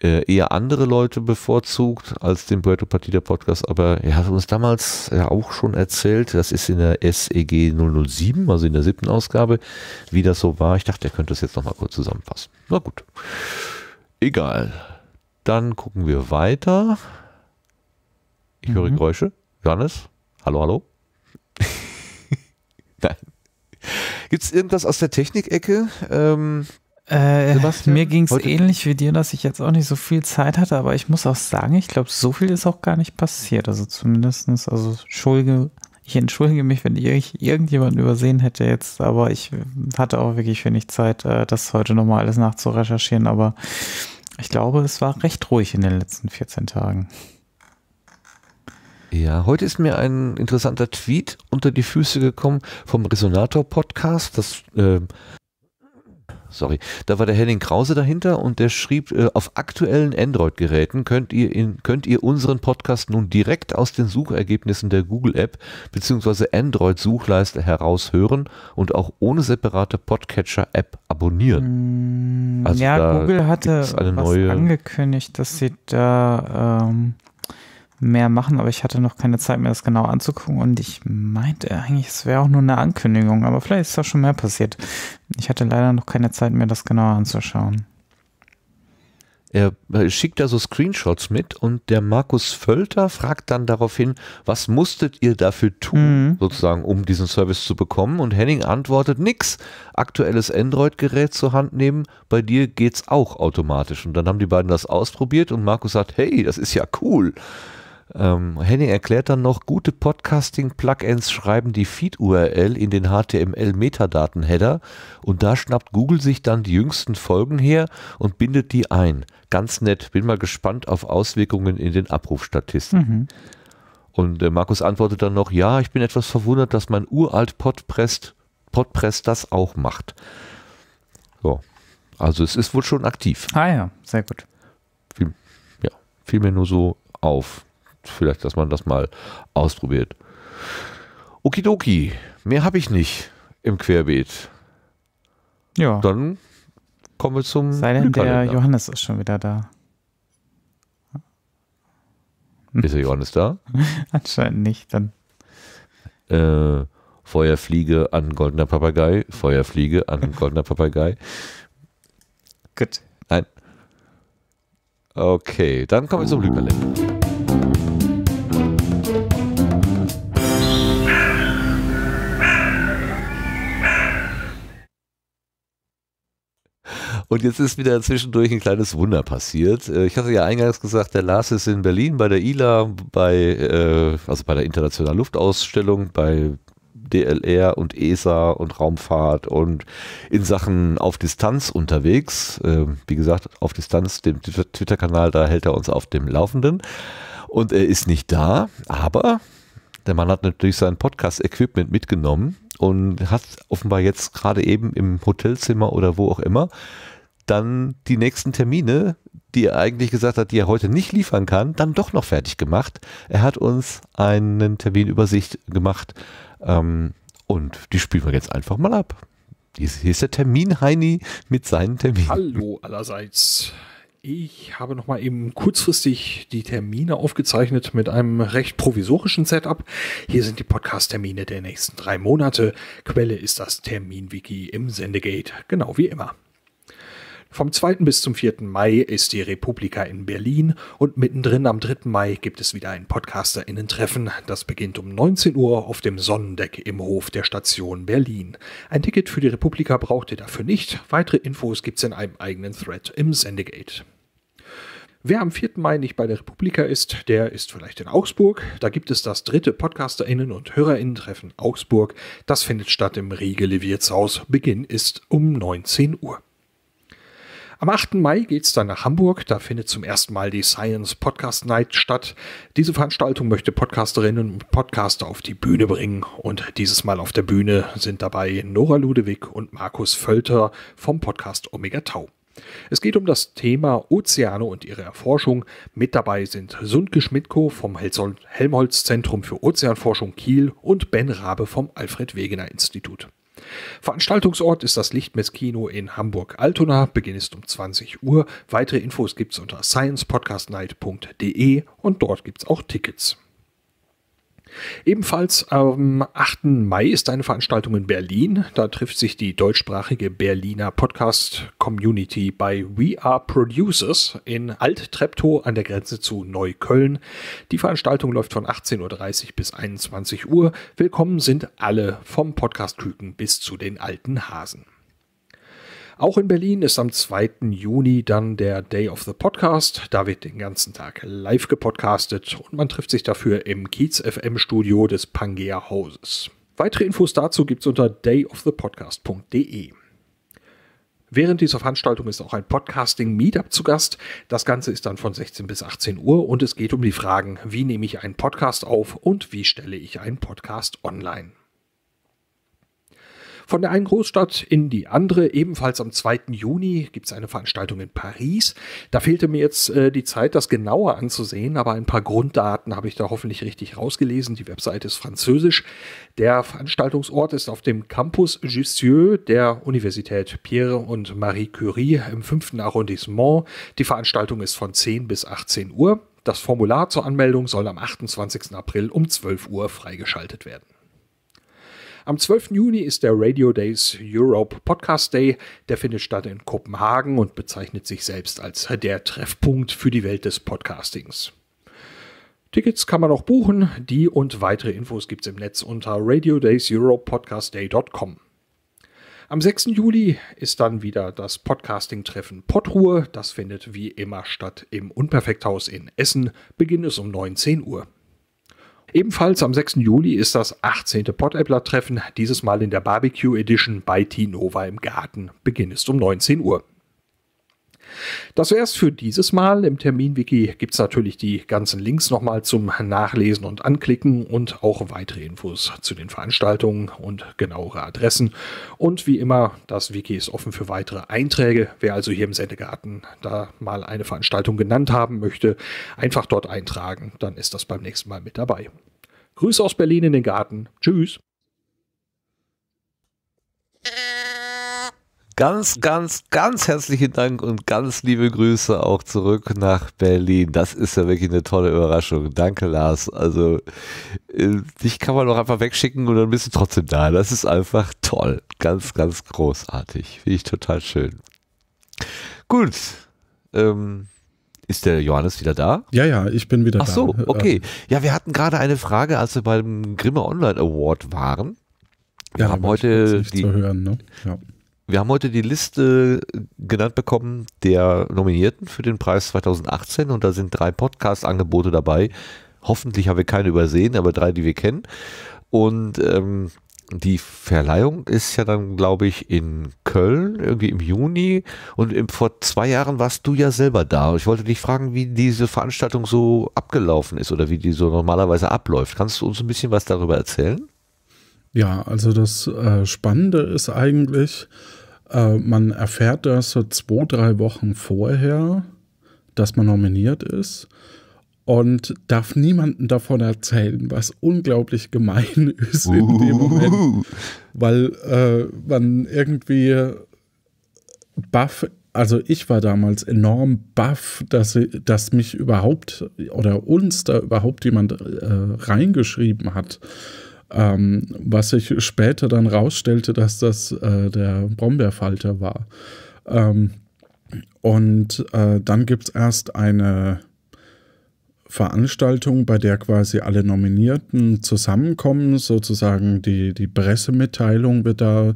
äh, eher andere Leute bevorzugt als den Puerto Partida Podcast, aber er hat uns damals ja auch schon erzählt, das ist in der SEG 007, also in der siebten Ausgabe, wie das so war. Ich dachte, er könnte das jetzt nochmal kurz zusammenfassen. Na gut. Egal. Dann gucken wir weiter. Ich mhm. höre Geräusche. Johannes? Hallo, hallo? *laughs* Nein. Gibt es irgendwas aus der Technikecke? Ähm, äh, mir ging es ähnlich wie dir, dass ich jetzt auch nicht so viel Zeit hatte, aber ich muss auch sagen, ich glaube, so viel ist auch gar nicht passiert. Also zumindest, also Schulge, ich entschuldige mich, wenn ich irgendjemanden übersehen hätte jetzt, aber ich hatte auch wirklich wenig Zeit, äh, das heute nochmal alles nachzurecherchieren, aber ich glaube, es war recht ruhig in den letzten 14 Tagen. Ja, heute ist mir ein interessanter Tweet unter die Füße gekommen vom Resonator Podcast. Das äh, sorry, da war der Henning Krause dahinter und der schrieb, äh, auf aktuellen Android-Geräten könnt ihr, könnt ihr unseren Podcast nun direkt aus den Suchergebnissen der Google-App bzw. Android-Suchleiste heraushören und auch ohne separate Podcatcher-App abonnieren. Hm, also ja, Google hatte eine was neue angekündigt, dass sie da ähm, mehr machen, aber ich hatte noch keine Zeit, mir das genau anzugucken und ich meinte eigentlich, es wäre auch nur eine Ankündigung, aber vielleicht ist da schon mehr passiert. Ich hatte leider noch keine Zeit, mir das genauer anzuschauen. Er äh, schickt da so Screenshots mit und der Markus Völter fragt dann daraufhin, was musstet ihr dafür tun, mhm. sozusagen, um diesen Service zu bekommen? Und Henning antwortet, nix, aktuelles Android-Gerät zur Hand nehmen, bei dir geht's auch automatisch. Und dann haben die beiden das ausprobiert und Markus sagt, hey, das ist ja cool. Ähm, Henning erklärt dann noch, gute Podcasting-Plugins schreiben die Feed-URL in den HTML-Metadaten-Header und da schnappt Google sich dann die jüngsten Folgen her und bindet die ein. Ganz nett, bin mal gespannt auf Auswirkungen in den Abrufstatisten. Mhm. Und äh, Markus antwortet dann noch, ja, ich bin etwas verwundert, dass mein uralt Podpress, Podpress das auch macht. So. Also es ist wohl schon aktiv. Ah ja, sehr gut. Viel, ja, fiel mir nur so auf vielleicht, dass man das mal ausprobiert. Okidoki, mehr habe ich nicht im Querbeet. Ja. Dann kommen wir zum. Sei denn, der Johannes ist schon wieder da. Hm. Ist der Johannes da? *laughs* Anscheinend nicht, dann. Äh, Feuerfliege an goldener Papagei, Feuerfliege an *laughs* goldener Papagei. Gut. Nein. Okay, dann kommen wir zum uh. Blümerland. Und jetzt ist wieder zwischendurch ein kleines Wunder passiert. Äh, ich hatte ja eingangs gesagt, der Lars ist in Berlin bei der ILA, bei, äh, also bei der Internationalen Luftausstellung, bei DLR und ESA und Raumfahrt und in Sachen auf Distanz unterwegs. Ähm, wie gesagt, auf Distanz, dem Twitter-Kanal, da hält er uns auf dem Laufenden. Und er ist nicht da, aber der Mann hat natürlich sein Podcast-Equipment mitgenommen und hat offenbar jetzt gerade eben im Hotelzimmer oder wo auch immer dann die nächsten Termine, die er eigentlich gesagt hat, die er heute nicht liefern kann, dann doch noch fertig gemacht. Er hat uns einen Terminübersicht gemacht ähm, und die spielen wir jetzt einfach mal ab. Hier ist der Termin Heini mit seinen Terminen. Hallo allerseits. Ich habe nochmal eben kurzfristig die Termine aufgezeichnet mit einem recht provisorischen Setup. Hier sind die Podcast-Termine der nächsten drei Monate. Quelle ist das Termin-Wiki im Sendegate, genau wie immer. Vom 2. bis zum 4. Mai ist die Republika in Berlin und mittendrin am 3. Mai gibt es wieder ein Podcaster-Innentreffen. Das beginnt um 19 Uhr auf dem Sonnendeck im Hof der Station Berlin. Ein Ticket für die Republika braucht ihr dafür nicht. Weitere Infos gibt es in einem eigenen Thread im Sendegate. Wer am 4. Mai nicht bei der Republika ist, der ist vielleicht in Augsburg. Da gibt es das dritte PodcasterInnen- und HörerInnen-Treffen Augsburg. Das findet statt im Riegele Wirtshaus. Beginn ist um 19 Uhr. Am 8. Mai geht es dann nach Hamburg. Da findet zum ersten Mal die Science Podcast Night statt. Diese Veranstaltung möchte Podcasterinnen und Podcaster auf die Bühne bringen. Und dieses Mal auf der Bühne sind dabei Nora Ludewig und Markus Völter vom Podcast Omega Tau. Es geht um das Thema Ozeane und ihre Erforschung. Mit dabei sind Sundke Schmidtko vom Helmholtz-Zentrum für Ozeanforschung Kiel und Ben Rabe vom Alfred-Wegener-Institut. Veranstaltungsort ist das Lichtmesskino in Hamburg-Altona. Beginn ist um 20 Uhr. Weitere Infos gibt es unter sciencepodcastnight.de und dort gibt es auch Tickets. Ebenfalls am 8. Mai ist eine Veranstaltung in Berlin. Da trifft sich die deutschsprachige Berliner Podcast-Community bei We Are Producers in Alt-Treptow an der Grenze zu Neukölln. Die Veranstaltung läuft von 18.30 Uhr bis 21 Uhr. Willkommen sind alle vom Podcast-Küken bis zu den alten Hasen. Auch in Berlin ist am 2. Juni dann der Day of the Podcast. Da wird den ganzen Tag live gepodcastet und man trifft sich dafür im Kiez FM Studio des Pangea Hauses. Weitere Infos dazu gibt es unter dayofthepodcast.de. Während dieser Veranstaltung ist auch ein Podcasting-Meetup zu Gast. Das Ganze ist dann von 16 bis 18 Uhr und es geht um die Fragen, wie nehme ich einen Podcast auf und wie stelle ich einen Podcast online. Von der einen Großstadt in die andere, ebenfalls am 2. Juni gibt es eine Veranstaltung in Paris. Da fehlte mir jetzt äh, die Zeit, das genauer anzusehen, aber ein paar Grunddaten habe ich da hoffentlich richtig rausgelesen. Die Webseite ist französisch. Der Veranstaltungsort ist auf dem Campus Jussieu der Universität Pierre und Marie Curie im 5. Arrondissement. Die Veranstaltung ist von 10 bis 18 Uhr. Das Formular zur Anmeldung soll am 28. April um 12 Uhr freigeschaltet werden. Am 12. Juni ist der Radio Days Europe Podcast Day. Der findet statt in Kopenhagen und bezeichnet sich selbst als der Treffpunkt für die Welt des Podcastings. Tickets kann man auch buchen. Die und weitere Infos gibt es im Netz unter radiodayseuropodcastday.com. Am 6. Juli ist dann wieder das Podcasting-Treffen Potruhe. Das findet wie immer statt im Unperfekthaus in Essen. Beginn ist um 19 Uhr. Ebenfalls am 6. Juli ist das 18. Potterbler-Treffen, dieses Mal in der Barbecue Edition bei T-Nova im Garten. Beginn ist um 19 Uhr. Das wäre es für dieses Mal. Im Terminwiki gibt es natürlich die ganzen Links nochmal zum Nachlesen und Anklicken und auch weitere Infos zu den Veranstaltungen und genauere Adressen. Und wie immer, das Wiki ist offen für weitere Einträge. Wer also hier im Sendegarten da mal eine Veranstaltung genannt haben möchte, einfach dort eintragen. Dann ist das beim nächsten Mal mit dabei. Grüße aus Berlin in den Garten. Tschüss. Ganz, ganz, ganz herzlichen Dank und ganz liebe Grüße auch zurück nach Berlin. Das ist ja wirklich eine tolle Überraschung. Danke, Lars. Also, äh, dich kann man doch einfach wegschicken und dann bist du trotzdem da. Das ist einfach toll. Ganz, ganz großartig. Finde ich total schön. Gut. Ähm, ist der Johannes wieder da? Ja, ja, ich bin wieder Ach da. Ach so, okay. Ja, wir hatten gerade eine Frage, als wir beim Grimme Online Award waren. Wir ja, haben heute die, hören, ne? ja. Wir haben heute die Liste äh, genannt bekommen der Nominierten für den Preis 2018 und da sind drei Podcast-Angebote dabei. Hoffentlich haben wir keine übersehen, aber drei, die wir kennen. Und ähm, die Verleihung ist ja dann, glaube ich, in Köln, irgendwie im Juni. Und im, vor zwei Jahren warst du ja selber da. Ich wollte dich fragen, wie diese Veranstaltung so abgelaufen ist oder wie die so normalerweise abläuft. Kannst du uns ein bisschen was darüber erzählen? Ja, also das äh, Spannende ist eigentlich, äh, man erfährt das so zwei, drei Wochen vorher, dass man nominiert ist und darf niemanden davon erzählen, was unglaublich gemein *laughs* ist in dem uh. Moment, weil äh, man irgendwie baff, also ich war damals enorm baff, dass, dass mich überhaupt oder uns da überhaupt jemand äh, reingeschrieben hat. Ähm, was sich später dann rausstellte, dass das äh, der Brombeerfalter war. Ähm, und äh, dann gibt es erst eine Veranstaltung, bei der quasi alle Nominierten zusammenkommen, sozusagen die, die Pressemitteilung wird da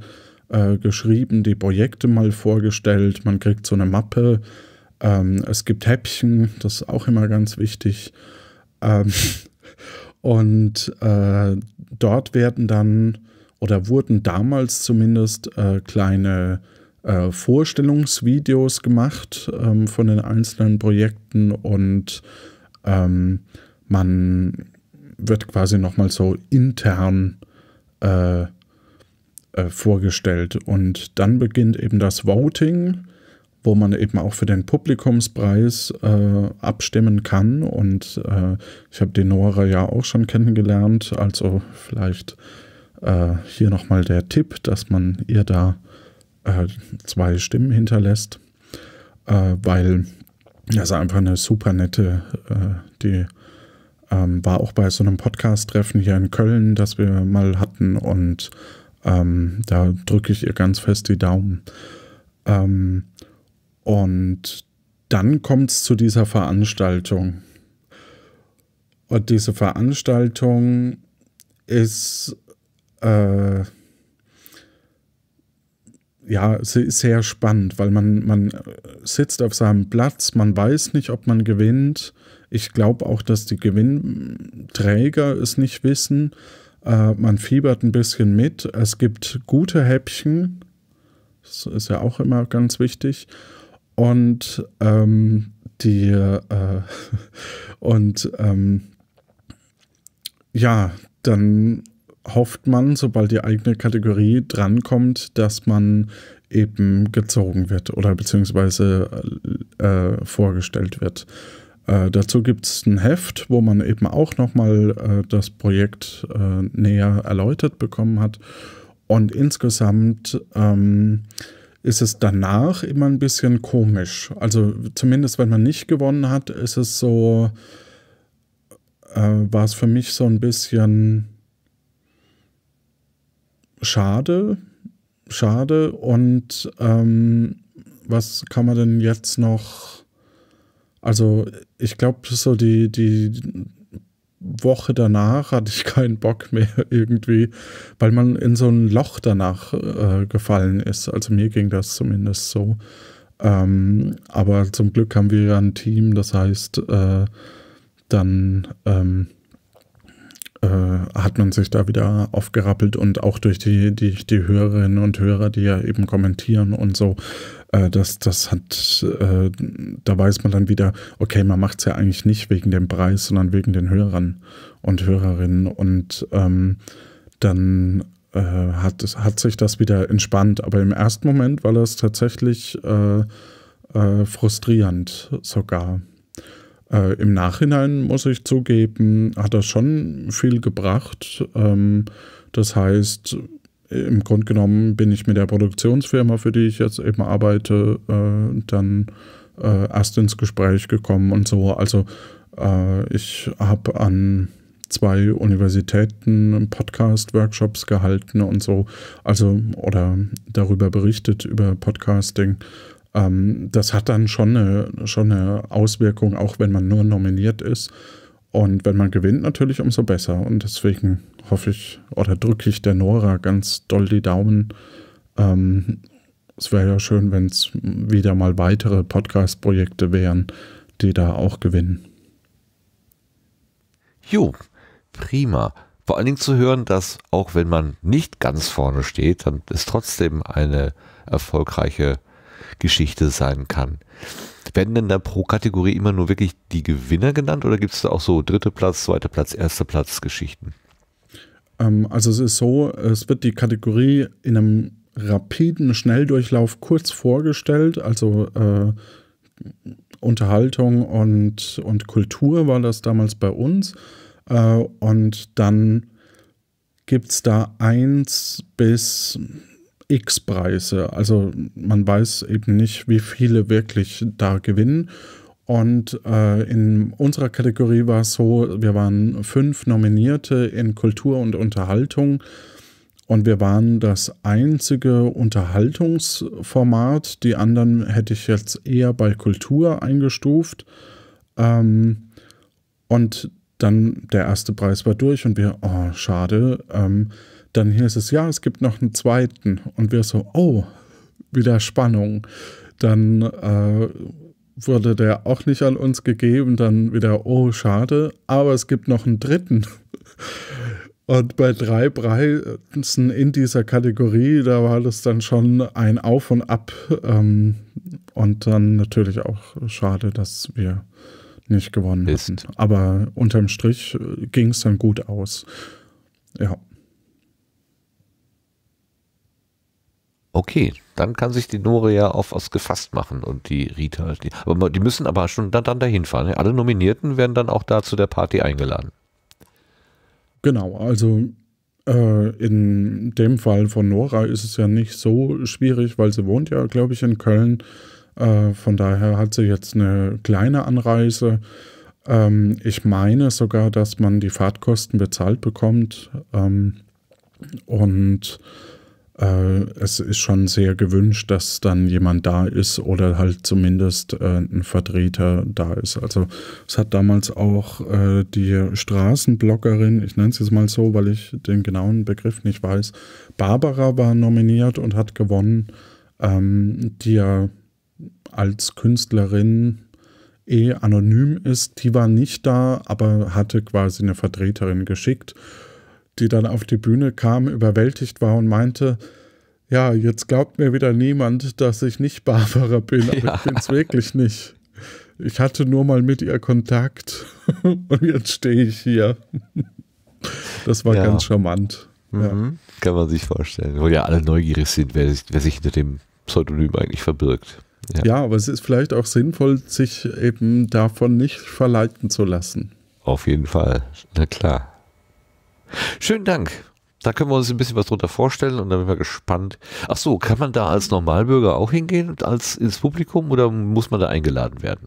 äh, geschrieben, die Projekte mal vorgestellt, man kriegt so eine Mappe, ähm, es gibt Häppchen, das ist auch immer ganz wichtig. Ähm, *laughs* und äh, dort werden dann oder wurden damals zumindest äh, kleine äh, Vorstellungsvideos gemacht ähm, von den einzelnen Projekten und ähm, man wird quasi nochmal so intern äh, äh, vorgestellt. Und dann beginnt eben das Voting wo man eben auch für den Publikumspreis äh, abstimmen kann. Und äh, ich habe die Nora ja auch schon kennengelernt. Also vielleicht äh, hier nochmal der Tipp, dass man ihr da äh, zwei Stimmen hinterlässt, äh, weil das ist einfach eine super nette, äh, die ähm, war auch bei so einem Podcast-Treffen hier in Köln, das wir mal hatten. Und ähm, da drücke ich ihr ganz fest die Daumen. Ähm, und dann kommt es zu dieser Veranstaltung. Und diese Veranstaltung ist, äh, ja, sie ist sehr spannend, weil man, man sitzt auf seinem Platz, man weiß nicht, ob man gewinnt. Ich glaube auch, dass die Gewinnträger es nicht wissen. Äh, man fiebert ein bisschen mit. Es gibt gute Häppchen. Das ist ja auch immer ganz wichtig und ähm, die äh, *laughs* und ähm, ja, dann hofft man, sobald die eigene Kategorie drankommt, dass man eben gezogen wird oder beziehungsweise äh, vorgestellt wird. Äh, dazu gibt es ein Heft, wo man eben auch nochmal äh, das Projekt äh, näher erläutert bekommen hat. Und insgesamt ähm, ist es danach immer ein bisschen komisch. Also zumindest, wenn man nicht gewonnen hat, ist es so, äh, war es für mich so ein bisschen schade, schade. Und ähm, was kann man denn jetzt noch? Also ich glaube, so die, die Woche danach hatte ich keinen Bock mehr irgendwie, weil man in so ein Loch danach äh, gefallen ist. Also mir ging das zumindest so. Ähm, aber zum Glück haben wir ja ein Team, das heißt, äh, dann ähm, äh, hat man sich da wieder aufgerappelt und auch durch die, die, die Hörerinnen und Hörer, die ja eben kommentieren und so, äh, das, das hat, äh, da weiß man dann wieder, okay, man macht es ja eigentlich nicht wegen dem Preis, sondern wegen den Hörern und Hörerinnen. Und ähm, dann äh, hat, hat sich das wieder entspannt. Aber im ersten Moment war das tatsächlich äh, äh, frustrierend sogar. Äh, Im Nachhinein muss ich zugeben, hat das schon viel gebracht. Ähm, das heißt, im Grunde genommen bin ich mit der Produktionsfirma, für die ich jetzt eben arbeite, äh, dann äh, erst ins Gespräch gekommen und so. Also äh, ich habe an zwei Universitäten Podcast-Workshops gehalten und so, also oder darüber berichtet, über Podcasting. Ähm, das hat dann schon eine, schon eine Auswirkung, auch wenn man nur nominiert ist. Und wenn man gewinnt, natürlich umso besser. Und deswegen hoffe ich oder drücke ich der Nora ganz doll die Daumen. Ähm, es wäre ja schön, wenn es wieder mal weitere Podcast-Projekte wären, die da auch gewinnen. Jo, prima. Vor allen Dingen zu hören, dass auch wenn man nicht ganz vorne steht, dann es trotzdem eine erfolgreiche Geschichte sein kann. Werden denn da pro Kategorie immer nur wirklich die Gewinner genannt oder gibt es da auch so dritte Platz, zweiter Platz, erster Platz Geschichten? Ähm, also es ist so, es wird die Kategorie in einem rapiden Schnelldurchlauf kurz vorgestellt, also äh, Unterhaltung und, und Kultur war das damals bei uns. Äh, und dann gibt es da eins bis X-Preise. Also man weiß eben nicht, wie viele wirklich da gewinnen. Und äh, in unserer Kategorie war es so, wir waren fünf Nominierte in Kultur und Unterhaltung. Und wir waren das einzige Unterhaltungsformat. Die anderen hätte ich jetzt eher bei Kultur eingestuft. Ähm, und dann der erste Preis war durch und wir, oh, schade. Ähm, dann hieß es, ja, es gibt noch einen zweiten. Und wir so, oh, wieder Spannung. Dann äh, wurde der auch nicht an uns gegeben. Dann wieder, oh, schade, aber es gibt noch einen dritten. *laughs* Und bei drei Preisen in dieser Kategorie, da war das dann schon ein Auf und Ab. Ähm, und dann natürlich auch schade, dass wir nicht gewonnen ist. hatten. Aber unterm Strich äh, ging es dann gut aus. Ja. Okay, dann kann sich die Nore ja auf was gefasst machen und die Rita. Halt die, aber die müssen aber schon dann, dann dahin fahren. Ne? Alle Nominierten werden dann auch da zu der Party eingeladen. Genau, also äh, in dem Fall von Nora ist es ja nicht so schwierig, weil sie wohnt ja, glaube ich, in Köln. Äh, von daher hat sie jetzt eine kleine Anreise. Ähm, ich meine sogar, dass man die Fahrtkosten bezahlt bekommt. Ähm, und äh, es ist schon sehr gewünscht, dass dann jemand da ist oder halt zumindest äh, ein Vertreter da ist. Also es hat damals auch äh, die Straßenbloggerin, ich nenne sie jetzt mal so, weil ich den genauen Begriff nicht weiß, Barbara war nominiert und hat gewonnen, ähm, die ja als Künstlerin eh anonym ist. Die war nicht da, aber hatte quasi eine Vertreterin geschickt die dann auf die Bühne kam, überwältigt war und meinte, ja, jetzt glaubt mir wieder niemand, dass ich nicht Barbara bin, aber ja. ich bin es wirklich nicht. Ich hatte nur mal mit ihr Kontakt *laughs* und jetzt stehe ich hier. Das war ja. ganz charmant. Mhm. Ja. Kann man sich vorstellen, wo ja alle neugierig sind, wer sich, wer sich hinter dem Pseudonym eigentlich verbirgt. Ja. ja, aber es ist vielleicht auch sinnvoll, sich eben davon nicht verleiten zu lassen. Auf jeden Fall, na klar. Schönen Dank. Da können wir uns ein bisschen was drunter vorstellen und dann bin ich mal gespannt. Ach so, kann man da als Normalbürger auch hingehen, als ins Publikum oder muss man da eingeladen werden?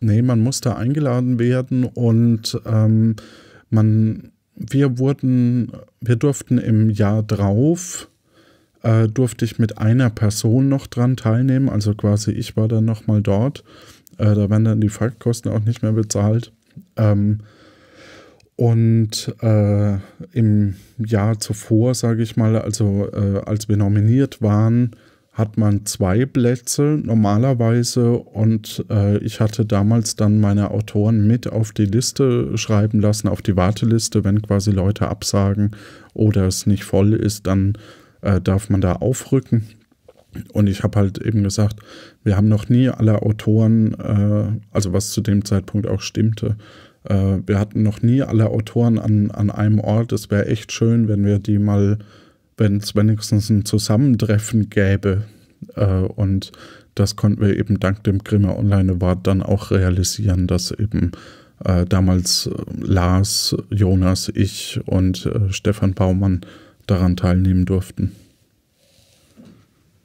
Nee, man muss da eingeladen werden und ähm, man, wir wurden, wir durften im Jahr drauf, äh, durfte ich mit einer Person noch dran teilnehmen, also quasi ich war dann nochmal dort. Äh, da werden dann die Fahrtkosten auch nicht mehr bezahlt. Ähm, und äh, im Jahr zuvor, sage ich mal, also äh, als wir nominiert waren, hat man zwei Plätze normalerweise und äh, ich hatte damals dann meine Autoren mit auf die Liste schreiben lassen, auf die Warteliste, wenn quasi Leute absagen oder es nicht voll ist, dann äh, darf man da aufrücken. Und ich habe halt eben gesagt, wir haben noch nie alle Autoren, äh, also was zu dem Zeitpunkt auch stimmte, äh, wir hatten noch nie alle Autoren an, an einem Ort. Es wäre echt schön, wenn wir die mal, wenn es wenigstens ein Zusammentreffen gäbe. Äh, und das konnten wir eben dank dem Grimme Online Award dann auch realisieren, dass eben äh, damals äh, Lars, Jonas, ich und äh, Stefan Baumann daran teilnehmen durften.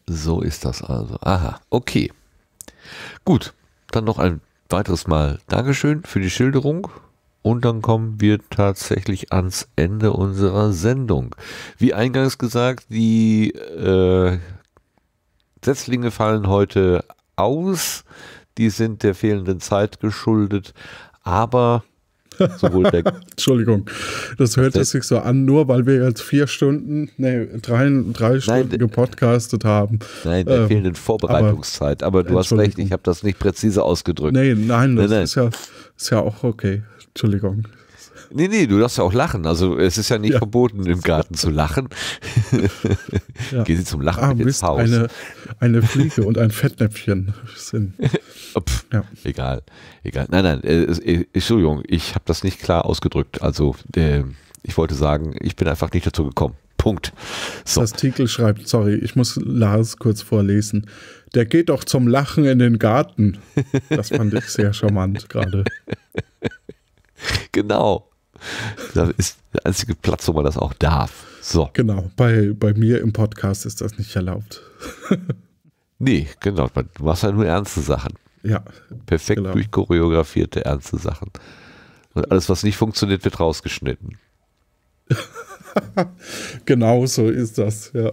So ist das also. Aha, okay. Gut, dann noch ein weiteres Mal Dankeschön für die Schilderung. Und dann kommen wir tatsächlich ans Ende unserer Sendung. Wie eingangs gesagt, die äh, Setzlinge fallen heute aus. Die sind der fehlenden Zeit geschuldet. Aber Sowohl der *laughs* Entschuldigung, das hört das sich so an, nur weil wir jetzt vier Stunden, nee, drei, drei Stunden gepodcastet haben. Nein, der ähm, fehlenden Vorbereitungszeit. Aber, aber du hast recht, ich habe das nicht präzise ausgedrückt. Nee, nein, das nein, nein. Ist, ja, ist ja auch okay. Entschuldigung. Nee, nee, du darfst ja auch lachen. Also es ist ja nicht ja. verboten, im Garten zu lachen. *laughs* ja. Gehen Sie zum Lachen ah, mit ins Haus. Eine, eine Fliege und ein Fettnäpfchen sind. *laughs* Pff, ja. Egal, egal. Nein, nein, äh, äh Entschuldigung, ich habe das nicht klar ausgedrückt. Also äh, ich wollte sagen, ich bin einfach nicht dazu gekommen. Punkt. So. Das Titel schreibt, sorry, ich muss Lars kurz vorlesen. Der geht doch zum Lachen in den Garten. Das fand ich sehr charmant gerade. *laughs* Genau. Da ist der einzige Platz, wo man das auch darf. So. Genau, bei, bei mir im Podcast ist das nicht erlaubt. *laughs* nee, genau. Du machst ja halt nur ernste Sachen. Ja. Perfekt genau. durchchoreografierte ernste Sachen. Und alles, was nicht funktioniert, wird rausgeschnitten. *laughs* genau so ist das, ja.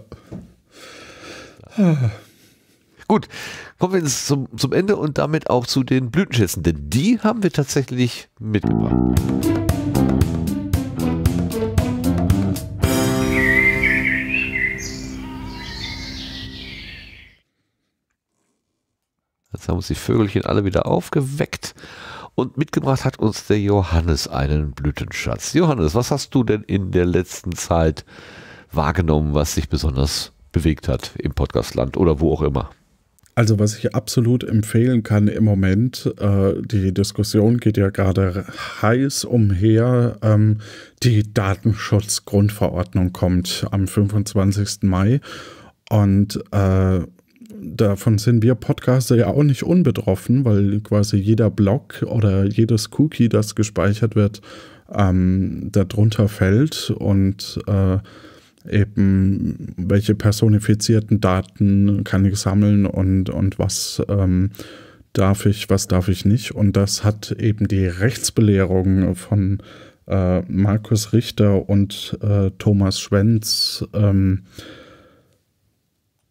Gut, kommen wir jetzt zum, zum Ende und damit auch zu den Blütenschätzen, denn die haben wir tatsächlich mitgebracht. Jetzt haben uns die Vögelchen alle wieder aufgeweckt. Und mitgebracht hat uns der Johannes einen Blütenschatz. Johannes, was hast du denn in der letzten Zeit wahrgenommen, was sich besonders bewegt hat im Podcastland oder wo auch immer? Also was ich absolut empfehlen kann im Moment, äh, die Diskussion geht ja gerade heiß umher, ähm, die Datenschutzgrundverordnung kommt am 25. Mai und äh, davon sind wir Podcaster ja auch nicht unbetroffen, weil quasi jeder Blog oder jedes Cookie, das gespeichert wird, ähm, darunter fällt und äh, eben welche personifizierten Daten kann ich sammeln und, und was ähm, darf ich, was darf ich nicht. Und das hat eben die Rechtsbelehrung von äh, Markus Richter und äh, Thomas Schwenz ähm,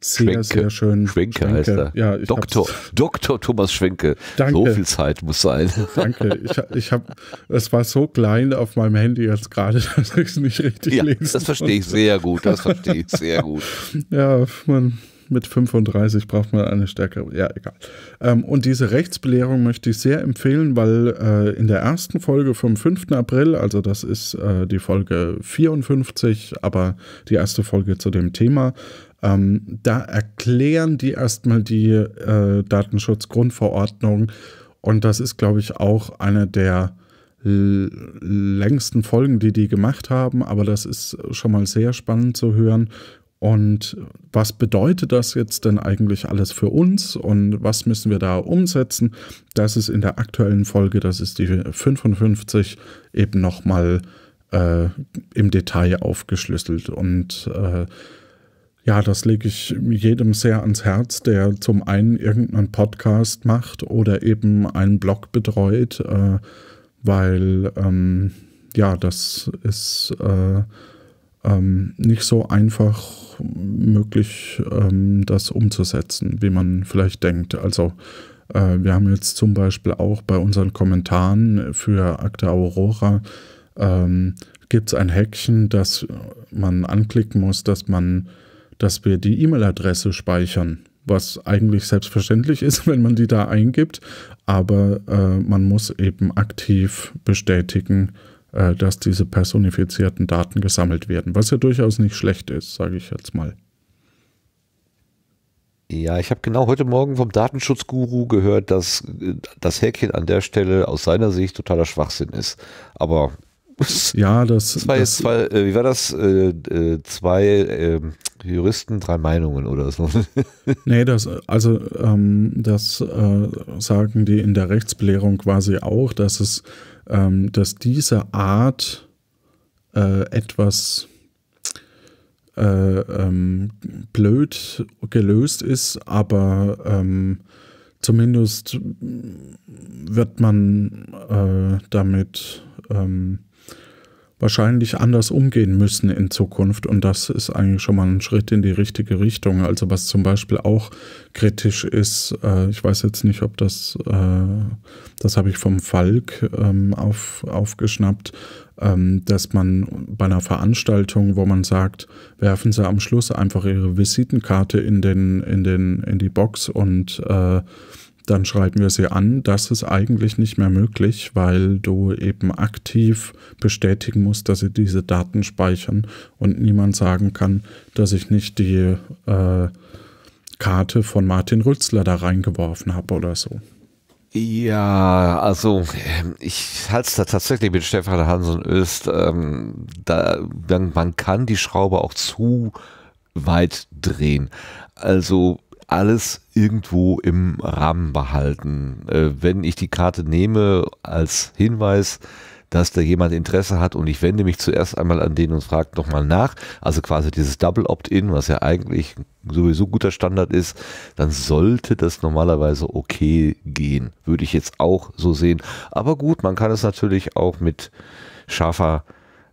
sehr, Schwenke, sehr schön. Schwenke, Schwenke. heißt er. Ja, Doktor, Doktor Thomas Schwenke. Danke. So viel Zeit muss sein. *laughs* Danke. Ich, ich habe, es war so klein auf meinem Handy jetzt gerade, *laughs* dass ich es nicht richtig ja, lesen Das verstehe ich sehr gut. Das verstehe ich sehr gut. *laughs* Ja, man, mit 35 braucht man eine stärkere. Ja, egal. Ähm, und diese Rechtsbelehrung möchte ich sehr empfehlen, weil äh, in der ersten Folge vom 5. April, also das ist äh, die Folge 54, aber die erste Folge zu dem Thema, ähm, da erklären die erstmal die äh, Datenschutzgrundverordnung und das ist, glaube ich, auch eine der längsten Folgen, die die gemacht haben, aber das ist schon mal sehr spannend zu hören. Und was bedeutet das jetzt denn eigentlich alles für uns und was müssen wir da umsetzen? Das ist in der aktuellen Folge, das ist die 55, eben nochmal äh, im Detail aufgeschlüsselt. Und äh, ja, das lege ich jedem sehr ans Herz, der zum einen irgendeinen Podcast macht oder eben einen Blog betreut, äh, weil ähm, ja, das ist äh, ähm, nicht so einfach möglich, ähm, das umzusetzen, wie man vielleicht denkt. Also äh, wir haben jetzt zum Beispiel auch bei unseren Kommentaren für Akte Aurora ähm, gibt es ein Häkchen, das man anklicken muss, dass man dass wir die E-Mail-Adresse speichern, was eigentlich selbstverständlich ist, *laughs* wenn man die da eingibt, aber äh, man muss eben aktiv bestätigen, äh, dass diese personifizierten Daten gesammelt werden, was ja durchaus nicht schlecht ist, sage ich jetzt mal. Ja, ich habe genau heute Morgen vom Datenschutzguru gehört, dass äh, das Häkchen an der Stelle aus seiner Sicht totaler Schwachsinn ist. Aber *laughs* ja, das. Zwei, das zwei, äh, wie war das? Äh, äh, zwei ähm, Juristen, drei Meinungen oder so. *laughs* nee, das, also ähm, das äh, sagen die in der Rechtsbelehrung quasi auch, dass es, ähm, dass diese Art äh, etwas äh, ähm, blöd gelöst ist, aber ähm, zumindest wird man damit ähm, wahrscheinlich anders umgehen müssen in Zukunft. Und das ist eigentlich schon mal ein Schritt in die richtige Richtung. Also was zum Beispiel auch kritisch ist, äh, ich weiß jetzt nicht, ob das, äh, das habe ich vom Falk ähm, auf, aufgeschnappt, ähm, dass man bei einer Veranstaltung, wo man sagt, werfen Sie am Schluss einfach Ihre Visitenkarte in, den, in, den, in die Box und äh, dann schreiben wir sie an. Das ist eigentlich nicht mehr möglich, weil du eben aktiv bestätigen musst, dass sie diese Daten speichern und niemand sagen kann, dass ich nicht die äh, Karte von Martin Rützler da reingeworfen habe oder so. Ja, also ich halte es da tatsächlich mit Stefan Hansen Öst. Ähm, da, man kann die Schraube auch zu weit drehen. Also alles irgendwo im Rahmen behalten. Äh, wenn ich die Karte nehme als Hinweis, dass da jemand Interesse hat und ich wende mich zuerst einmal an den und frage nochmal nach. Also quasi dieses Double Opt-in, was ja eigentlich sowieso guter Standard ist, dann sollte das normalerweise okay gehen. Würde ich jetzt auch so sehen. Aber gut, man kann es natürlich auch mit scharfer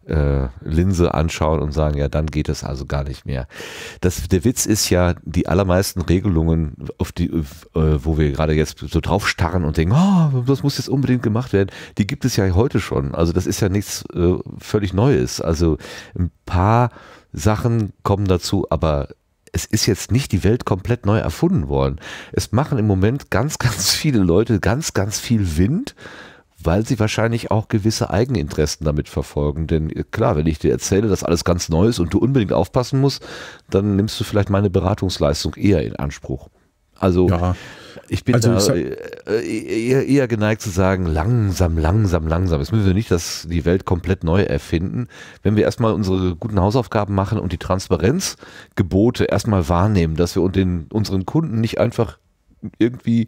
äh, Linse anschauen und sagen, ja, dann geht es also gar nicht mehr. Das, der Witz ist ja, die allermeisten Regelungen, auf die, äh, wo wir gerade jetzt so drauf starren und denken, oh, das muss jetzt unbedingt gemacht werden, die gibt es ja heute schon. Also das ist ja nichts äh, völlig Neues. Also ein paar Sachen kommen dazu, aber es ist jetzt nicht die Welt komplett neu erfunden worden. Es machen im Moment ganz, *laughs* ganz viele Leute ganz, ganz viel Wind weil sie wahrscheinlich auch gewisse Eigeninteressen damit verfolgen. Denn äh, klar, wenn ich dir erzähle, dass alles ganz neu ist und du unbedingt aufpassen musst, dann nimmst du vielleicht meine Beratungsleistung eher in Anspruch. Also ja. ich bin also äh, äh, eher, eher, geneigt zu sagen, langsam, langsam, langsam. Jetzt müssen wir nicht das, die Welt komplett neu erfinden. Wenn wir erstmal unsere guten Hausaufgaben machen und die Transparenzgebote erstmal wahrnehmen, dass wir den, unseren Kunden nicht einfach irgendwie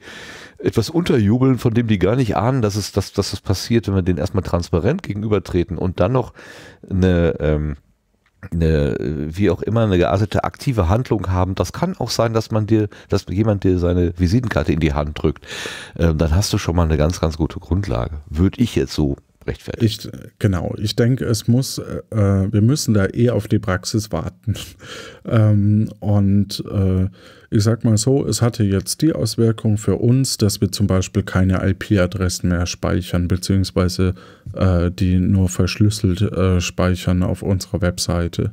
etwas unterjubeln, von dem die gar nicht ahnen, dass es, dass, dass es passiert, wenn wir denen erstmal transparent gegenübertreten und dann noch eine, ähm, eine, äh, wie auch immer, eine geartete aktive Handlung haben. Das kann auch sein, dass man dir, dass jemand dir seine Visitenkarte in die Hand drückt. Ähm, dann hast du schon mal eine ganz, ganz gute Grundlage. Würde ich jetzt so rechtfertigt. Ich, genau, ich denke, es muss, äh, äh, wir müssen da eh auf die Praxis warten. *laughs* ähm, und äh, ich sag mal so, es hatte jetzt die Auswirkung für uns, dass wir zum Beispiel keine IP-Adressen mehr speichern, beziehungsweise äh, die nur verschlüsselt äh, speichern auf unserer Webseite.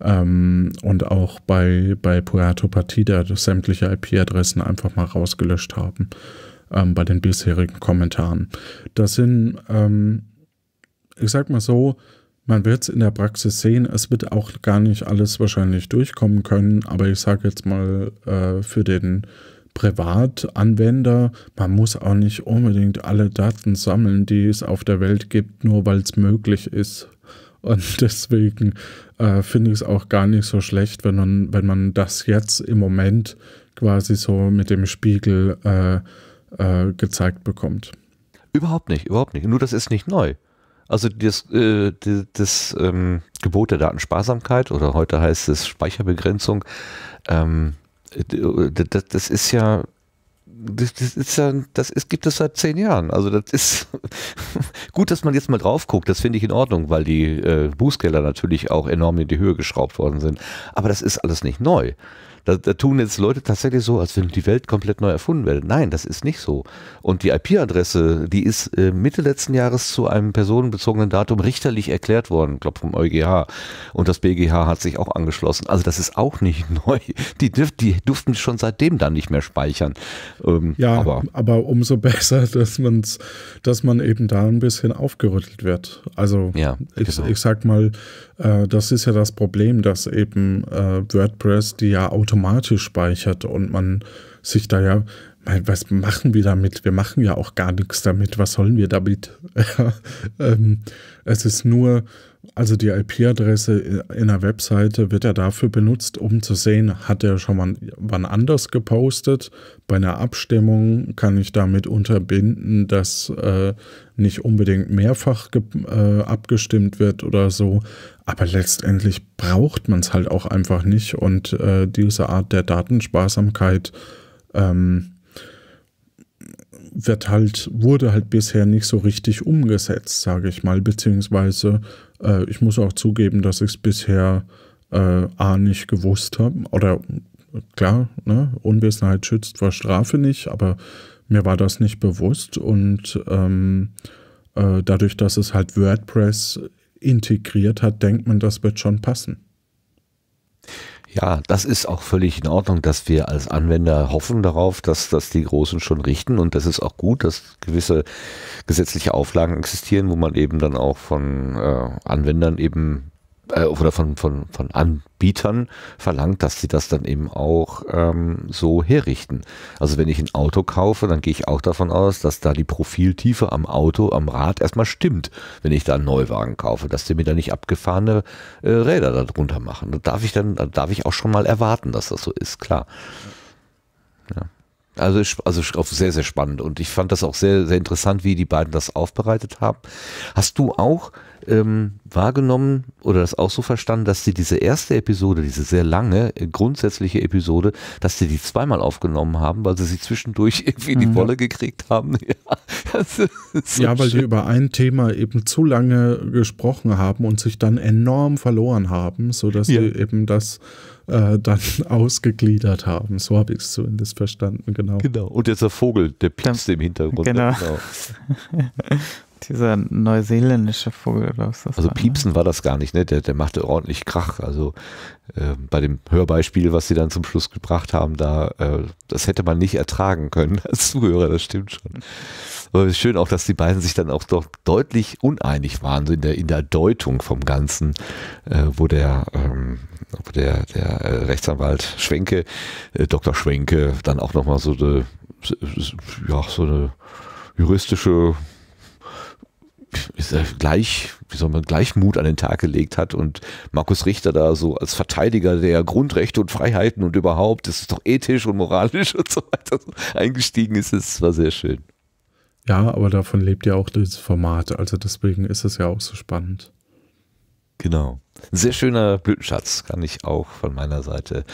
Ähm, und auch bei, bei Puerto Partida sämtliche IP-Adressen einfach mal rausgelöscht haben ähm, bei den bisherigen Kommentaren. Das sind, ähm, ich sag mal so, man wird es in der Praxis sehen. Es wird auch gar nicht alles wahrscheinlich durchkommen können, aber ich sage jetzt mal äh, für den Privatanwender, man muss auch nicht unbedingt alle Daten sammeln, die es auf der Welt gibt, nur weil es möglich ist. Und *laughs* deswegen äh, finde ich es auch gar nicht so schlecht, wenn man, wenn man das jetzt im Moment quasi so mit dem Spiegel äh, äh, gezeigt bekommt. Überhaupt nicht, überhaupt nicht. Nur das ist nicht neu. Also das, äh, das ähm, Gebot der Datensparsamkeit oder heute heißt es Speicherbegrenzung, ähm, das, das, ist ja, das, das, ist ja, das ist, gibt es seit zehn Jahren. Also das ist *laughs* gut, dass man jetzt mal drauf guckt, das finde ich in Ordnung, weil die äh, Bußgelder natürlich auch enorm in die Höhe geschraubt worden sind. Aber das ist alles nicht neu. Da, da, tun jetzt Leute tatsächlich so, als wenn die Welt komplett neu erfunden wäre. Nein, das ist nicht so. Und die IP-Adresse, die ist äh, Mitte letzten Jahres zu einem personenbezogenen Datum richterlich erklärt worden, glaube vom EuGH. Und das BGH hat sich auch angeschlossen. Also das ist auch nicht *laughs* neu. Die, die durften schon seitdem dann nicht mehr speichern. Ähm, ja, aber, aber, umso *laughs* besser, dass, man's, dass man eben da ein bisschen aufgerüttelt wird. Also ja, ich, genau. ich sag mal, äh, das ist ja das Problem, dass eben äh, WordPress, die ja automatisch automatisch speichert und man sich da ja was machen wir damit? Wir machen ja auch gar nichts damit. Was sollen wir damit? *laughs* ähm, es ist nur, also die IP-Adresse in der Webseite wird ja dafür benutzt, um zu sehen, hat er schon mal wann anders gepostet. Bei einer Abstimmung kann ich damit unterbinden, dass äh, nicht unbedingt mehrfach äh, abgestimmt wird oder so. Aber letztendlich braucht man es halt auch einfach nicht. Und äh, diese Art der Datensparsamkeit ähm, wird halt, wurde halt bisher nicht so richtig umgesetzt, sage ich mal. Beziehungsweise, äh, ich muss auch zugeben, dass ich es bisher äh, A nicht gewusst habe. Oder klar, ne? Unwissenheit schützt vor Strafe nicht, aber mir war das nicht bewusst. Und ähm, äh, dadurch, dass es halt WordPress integriert hat, denkt man, das wird schon passen. Ja, das ist auch völlig in Ordnung, dass wir als Anwender hoffen darauf, dass das die Großen schon richten und das ist auch gut, dass gewisse gesetzliche Auflagen existieren, wo man eben dann auch von äh, Anwendern eben äh, oder von, von, von Anbietern verlangt, dass sie das dann eben auch ähm, so herrichten. Also wenn ich ein Auto kaufe, dann gehe ich auch davon aus, dass da die Profiltiefe am Auto, am Rad erstmal stimmt, wenn ich da einen Neuwagen kaufe, dass die mir da nicht abgefahrene äh, Räder darunter machen. Da darf ich dann, da darf ich auch schon mal erwarten, dass das so ist, klar. Ja. Also, also sehr, sehr spannend. Und ich fand das auch sehr, sehr interessant, wie die beiden das aufbereitet haben. Hast du auch ähm, wahrgenommen oder das auch so verstanden, dass sie diese erste Episode, diese sehr lange, äh, grundsätzliche Episode, dass sie die zweimal aufgenommen haben, weil sie sich zwischendurch *laughs* irgendwie in die mhm. Wolle gekriegt haben. *laughs* Ja, so ja weil sie über ein Thema eben zu lange gesprochen haben und sich dann enorm verloren haben, sodass ja. sie eben das äh, dann *laughs* ausgegliedert haben. So habe ich es zumindest verstanden, genau. Genau. Und jetzt der Vogel, der piepst im Hintergrund. Genau. genau. Dieser neuseeländische Vogel, oder was Also war, ne? Piepsen ne? war das gar nicht, ne? Der, der machte ordentlich Krach. Also äh, bei dem Hörbeispiel, was sie dann zum Schluss gebracht haben, da, äh, das hätte man nicht ertragen können *laughs* als Zuhörer, das stimmt schon. Aber es ist schön auch, dass die beiden sich dann auch doch deutlich uneinig waren, so in der, in der Deutung vom Ganzen, äh, wo der, ähm, wo der, der äh, Rechtsanwalt Schwenke, äh, Dr. Schwenke, dann auch nochmal so eine, ja, so eine juristische ist er gleich, wie soll man, Gleichmut an den Tag gelegt hat und Markus Richter da so als Verteidiger der Grundrechte und Freiheiten und überhaupt, das ist doch ethisch und moralisch *laughs* und so weiter eingestiegen ist, es war sehr schön. Ja, aber davon lebt ja auch dieses Format, also deswegen ist es ja auch so spannend. Genau. Ein sehr schöner Blütenschatz, kann ich auch von meiner Seite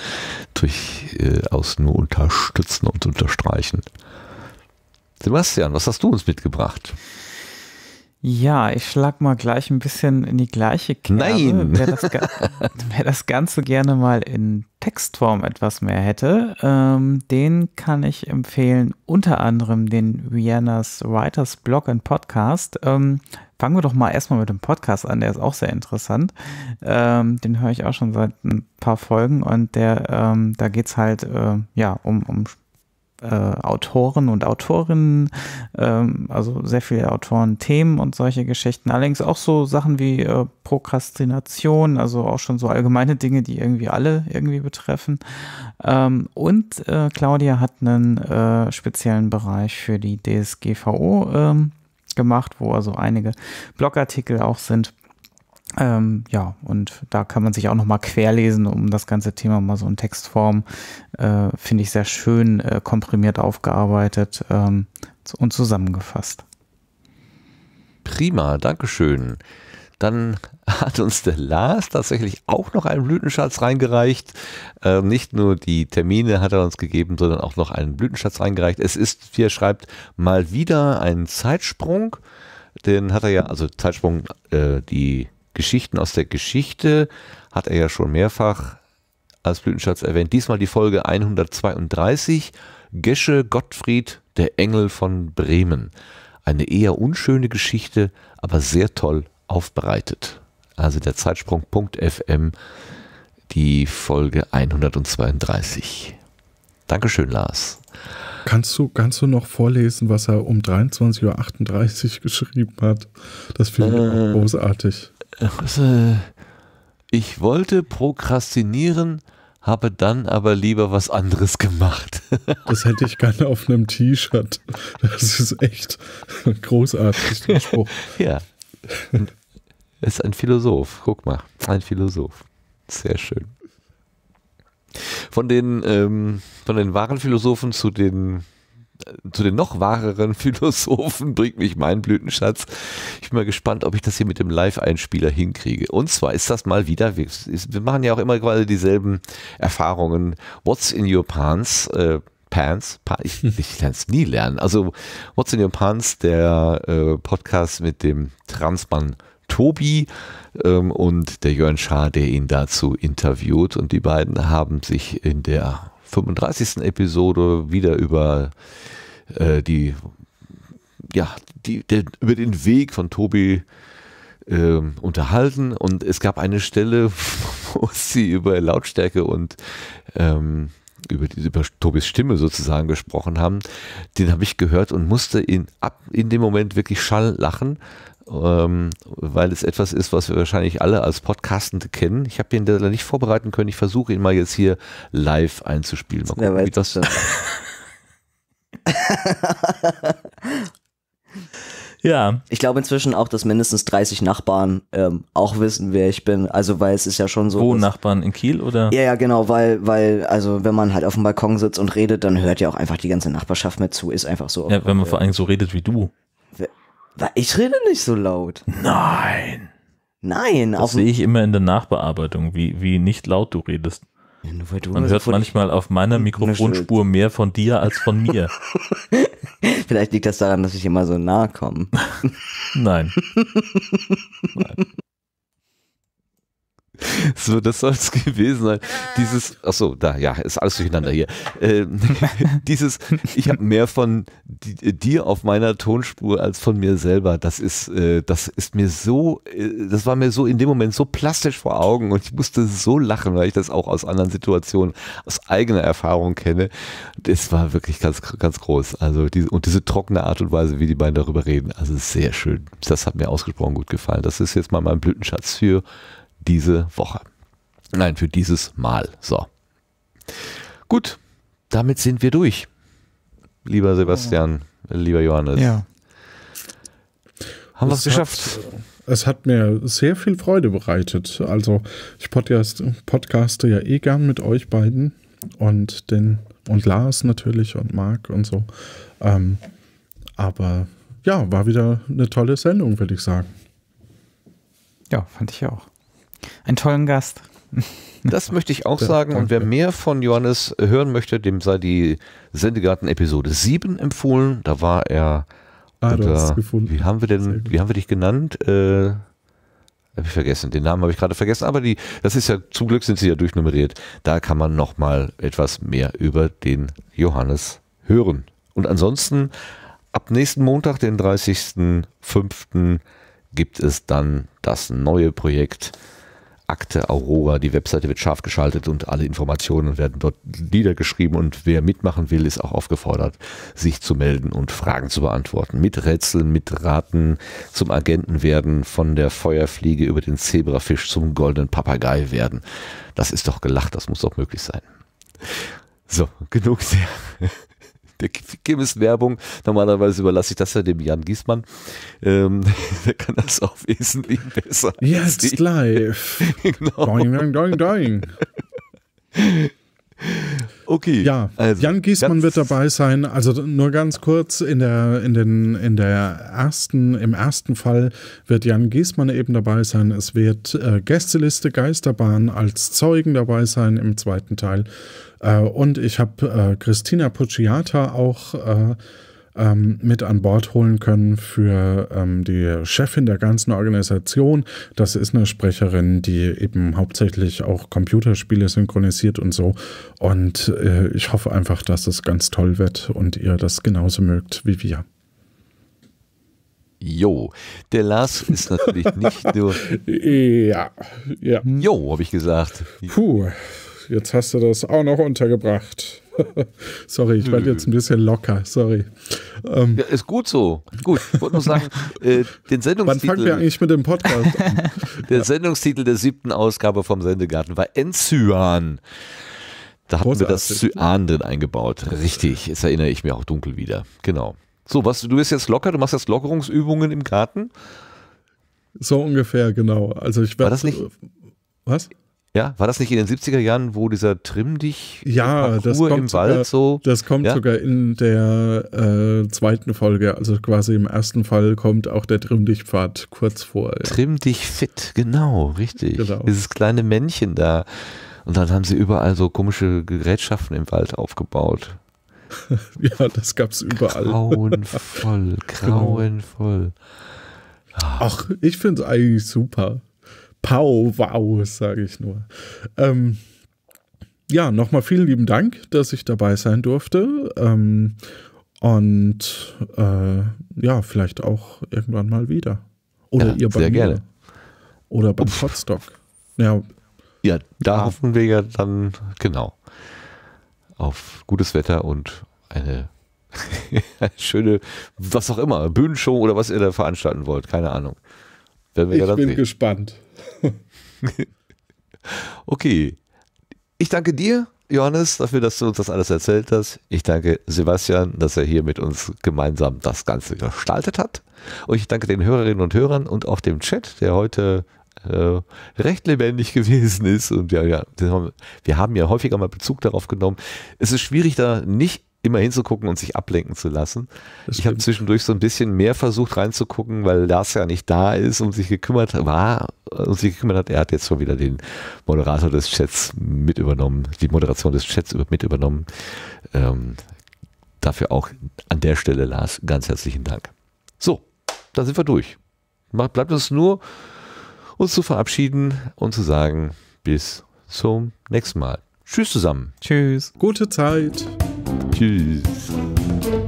durchaus äh, nur unterstützen und unterstreichen. Sebastian, was hast du uns mitgebracht? Ja, ich schlag mal gleich ein bisschen in die gleiche Kerbe. Nein! Wer das, *laughs* wer das Ganze gerne mal in Textform etwas mehr hätte, ähm, den kann ich empfehlen, unter anderem den Viennas Writers Blog und Podcast. Ähm, fangen wir doch mal erstmal mit dem Podcast an, der ist auch sehr interessant. Ähm, den höre ich auch schon seit ein paar Folgen und der, ähm, da geht es halt äh, ja, um, um äh, Autoren und Autorinnen, ähm, also sehr viele Autoren, Themen und solche Geschichten. Allerdings auch so Sachen wie äh, Prokrastination, also auch schon so allgemeine Dinge, die irgendwie alle irgendwie betreffen. Ähm, und äh, Claudia hat einen äh, speziellen Bereich für die DSGVO ähm, gemacht, wo also einige Blogartikel auch sind ähm, ja, und da kann man sich auch nochmal querlesen, um das ganze Thema mal so in Textform, äh, finde ich sehr schön äh, komprimiert aufgearbeitet ähm, und zusammengefasst. Prima, Dankeschön. Dann hat uns der Lars tatsächlich auch noch einen Blütenschatz reingereicht. Ähm, nicht nur die Termine hat er uns gegeben, sondern auch noch einen Blütenschatz reingereicht. Es ist, wie er schreibt, mal wieder ein Zeitsprung. Den hat er ja, also Zeitsprung, äh, die Geschichten aus der Geschichte hat er ja schon mehrfach als Blütenschatz erwähnt. Diesmal die Folge 132, Gesche Gottfried, der Engel von Bremen. Eine eher unschöne Geschichte, aber sehr toll aufbereitet. Also der Zeitsprung.fm, die Folge 132. Dankeschön, Lars. Kannst du, kannst du noch vorlesen, was er um 23.38 Uhr geschrieben hat? Das finde ich äh, auch großartig. Äh, äh, ich wollte prokrastinieren, habe dann aber lieber was anderes gemacht. *laughs* das hätte ich gerne auf einem T-Shirt. Das ist echt großartig, der *laughs* Spruch. Ja. Ist ein Philosoph. Guck mal, ein Philosoph. Sehr schön. Von den, ähm, von den wahren Philosophen zu den äh, zu den noch wahreren *laughs* Philosophen bringt mich mein Blütenschatz. Ich bin mal gespannt, ob ich das hier mit dem Live-Einspieler hinkriege. Und zwar ist das mal wieder, wir, wir, machen ja auch immer quasi dieselben Erfahrungen. What's in your pants? Äh, Pants, ich, *laughs* ich lerne es nie lernen. Also What's in your pants, der äh, Podcast mit dem Transmann Tobi ähm, und der Jörn Schaar, der ihn dazu interviewt. Und die beiden haben sich in der 35. Episode wieder über äh, die, ja, die, der, über den Weg von Tobi äh, unterhalten und es gab eine Stelle, *laughs* wo sie über Lautstärke und ähm, über, über Tobis Stimme sozusagen gesprochen haben, den habe ich gehört und musste in, ab in dem Moment wirklich Schall lachen, ähm, weil es etwas ist, was wir wahrscheinlich alle als Podcastende kennen. Ich habe ihn leider nicht vorbereiten können. Ich versuche ihn mal jetzt hier live einzuspielen. Mal gucken, ja, wie das. *laughs* ja. Ich glaube inzwischen auch, dass mindestens 30 Nachbarn ähm, auch wissen, wer ich bin. Also, weil es ist ja schon so. Wo Nachbarn in Kiel oder? Ja, ja, genau, weil, weil, also wenn man halt auf dem Balkon sitzt und redet, dann hört ja auch einfach die ganze Nachbarschaft mit zu, ist einfach so. Ja, wenn man vor allem so redet wie du. Ich rede nicht so laut. Nein. Nein. Das sehe ich immer in der Nachbearbeitung, wie, wie nicht laut du redest. Du Man hört manchmal auf meiner Mikrofonspur mehr von dir als von mir. *laughs* Vielleicht liegt das daran, dass ich immer so nahe komme. Nein. *laughs* Nein. *laughs* So, das soll es *laughs* gewesen sein. Dieses, achso, da, ja, ist alles durcheinander hier. Ähm, *laughs* dieses, ich habe mehr von äh, dir auf meiner Tonspur als von mir selber. Das ist, äh, das ist mir so, äh, das war mir so in dem Moment so plastisch vor Augen und ich musste so lachen, weil ich das auch aus anderen Situationen, aus eigener Erfahrung kenne. Das war wirklich ganz, ganz groß. Also diese, und diese trockene Art und Weise, wie die beiden darüber reden, also sehr schön. Das hat mir ausgesprochen gut gefallen. Das ist jetzt mal mein Blütenschatz für diese Woche. Nein, für dieses Mal. So. Gut, damit sind wir durch. Lieber Sebastian, ja. lieber Johannes. Ja. Haben wir es geschafft. es hat mir sehr viel Freude bereitet. Also, ich podcast, podcaste ja eh gern mit euch beiden und den und Lars natürlich und Marc und so. Ähm, aber ja, war wieder eine tolle Sendung, würde ich sagen. Ja, fand ich auch. Einen tollen Gast. *laughs* Das möchte ich auch sagen. Und wer mehr von Johannes hören möchte, dem sei die Sendegarten-Episode 7 empfohlen. Da war er. Ah, unter, gefunden. Wie haben wir denn, wie haben wir dich genannt? Äh, habe ich vergessen. Den Namen habe ich gerade vergessen, aber die, das ist ja, zum Glück sind sie ja durchnummeriert. Da kann man nochmal etwas mehr über den Johannes hören. Und ansonsten, ab nächsten Montag, den 30.05., gibt es dann das neue Projekt Akte Aurora. Die Webseite wird scharf geschaltet und alle Informationen werden dort niedergeschrieben und wer mitmachen will, ist auch aufgefordert, sich zu melden und Fragen zu beantworten. Mit Rätseln, mit Raten zum Agenten werden, von der Feuerfliege über den Zebrafisch zum goldenen Papagei werden. Das ist doch gelacht, das muss doch möglich sein. So, genug sehr. *laughs* der Kimmes Werbung. Normalerweise überlasse ich das ja dem Jan Giesmann. Ähm, *laughs* der kann das auch wesentlich besser. Jetzt yes, live. *laughs* genau. Doing, doing, doing, doing. Okay. Ja, also, Jan Giesmann wird dabei sein. Also nur ganz kurz, in der, in den, in der ersten, im ersten Fall wird Jan Giesmann eben dabei sein. Es wird äh, Gästeliste Geisterbahn als Zeugen dabei sein im zweiten Teil. Äh, und ich habe äh, Christina Pucciata auch äh, ähm, mit an Bord holen können für ähm, die Chefin der ganzen Organisation. Das ist eine Sprecherin, die eben hauptsächlich auch Computerspiele synchronisiert und so. Und äh, ich hoffe einfach, dass es ganz toll wird und ihr das genauso mögt wie wir. Jo. Der Lars ist natürlich nicht *laughs* nur. ja, ja. Jo, habe ich gesagt. Puh. Jetzt hast du das auch noch untergebracht. *laughs* sorry, ich war jetzt ein bisschen locker, sorry. Ähm, ja, ist gut so. Gut, ich wollte nur sagen, äh, den Sendungstitel. Wann fangen wir eigentlich mit dem Podcast an? *laughs* der ja. Sendungstitel der siebten Ausgabe vom Sendegarten war Enzyan. Da hatten wir das Cyan drin eingebaut. Richtig, jetzt erinnere ich mich auch dunkel wieder. Genau. So, was, du bist jetzt locker, du machst jetzt Lockerungsübungen im Garten? So ungefähr, genau. Also ich werde. War das nicht? Was? Ja, war das nicht in den 70er Jahren, wo dieser Trim dich ja, das kommt im Wald sogar, so? Das kommt ja? sogar in der äh, zweiten Folge, also quasi im ersten Fall kommt auch der Trim dich Pfad kurz vor. Ja. Trim dich fit, genau, richtig. Genau. Dieses kleine Männchen da. Und dann haben sie überall so komische Gerätschaften im Wald aufgebaut. *laughs* ja, das gab es überall. Grauenvoll, *laughs* genau. grauenvoll. Ach, ich finde es eigentlich super. Pow, wow, sage ich nur. Ähm, ja, nochmal vielen lieben Dank, dass ich dabei sein durfte. Ähm, und äh, ja, vielleicht auch irgendwann mal wieder. Oder ja, ihr bei Sehr mir. gerne. Oder beim Potstock. Ja. ja, da ah. hoffen wir ja dann, genau, auf gutes Wetter und eine *laughs* schöne, was auch immer, Bühnenshow oder was ihr da veranstalten wollt, keine Ahnung. ich bin sehen. gespannt. *laughs* okay. Ich danke dir, Johannes, dafür, dass du uns das alles erzählt hast. Ich danke Sebastian, dass er hier mit uns gemeinsam das Ganze gestaltet hat. Und ich danke den Hörerinnen und Hörern und auch dem Chat, der heute äh, recht lebendig *laughs* gewesen ist. Und ja, ja, wir haben ja häufiger mal Bezug darauf genommen. Es ist schwierig, da nicht immer hinzugucken und sich ablenken zu lassen. ich habe zwischendurch so ein bisschen mehr versucht reinzugucken, weil Lars ja nicht da ist und sich gekümmert war und sich gekümmert hat. Er hat jetzt schon wieder den Moderator des Chats mit übernommen, die Moderation des Chats mit übernommen. Ähm, dafür auch an der Stelle, Lars, ganz herzlichen Dank. So, da sind wir durch. Bleibt uns nur, uns zu verabschieden und zu sagen, bis zum nächsten Mal. Tschüss zusammen. Tschüss. Gute Zeit. Cheers.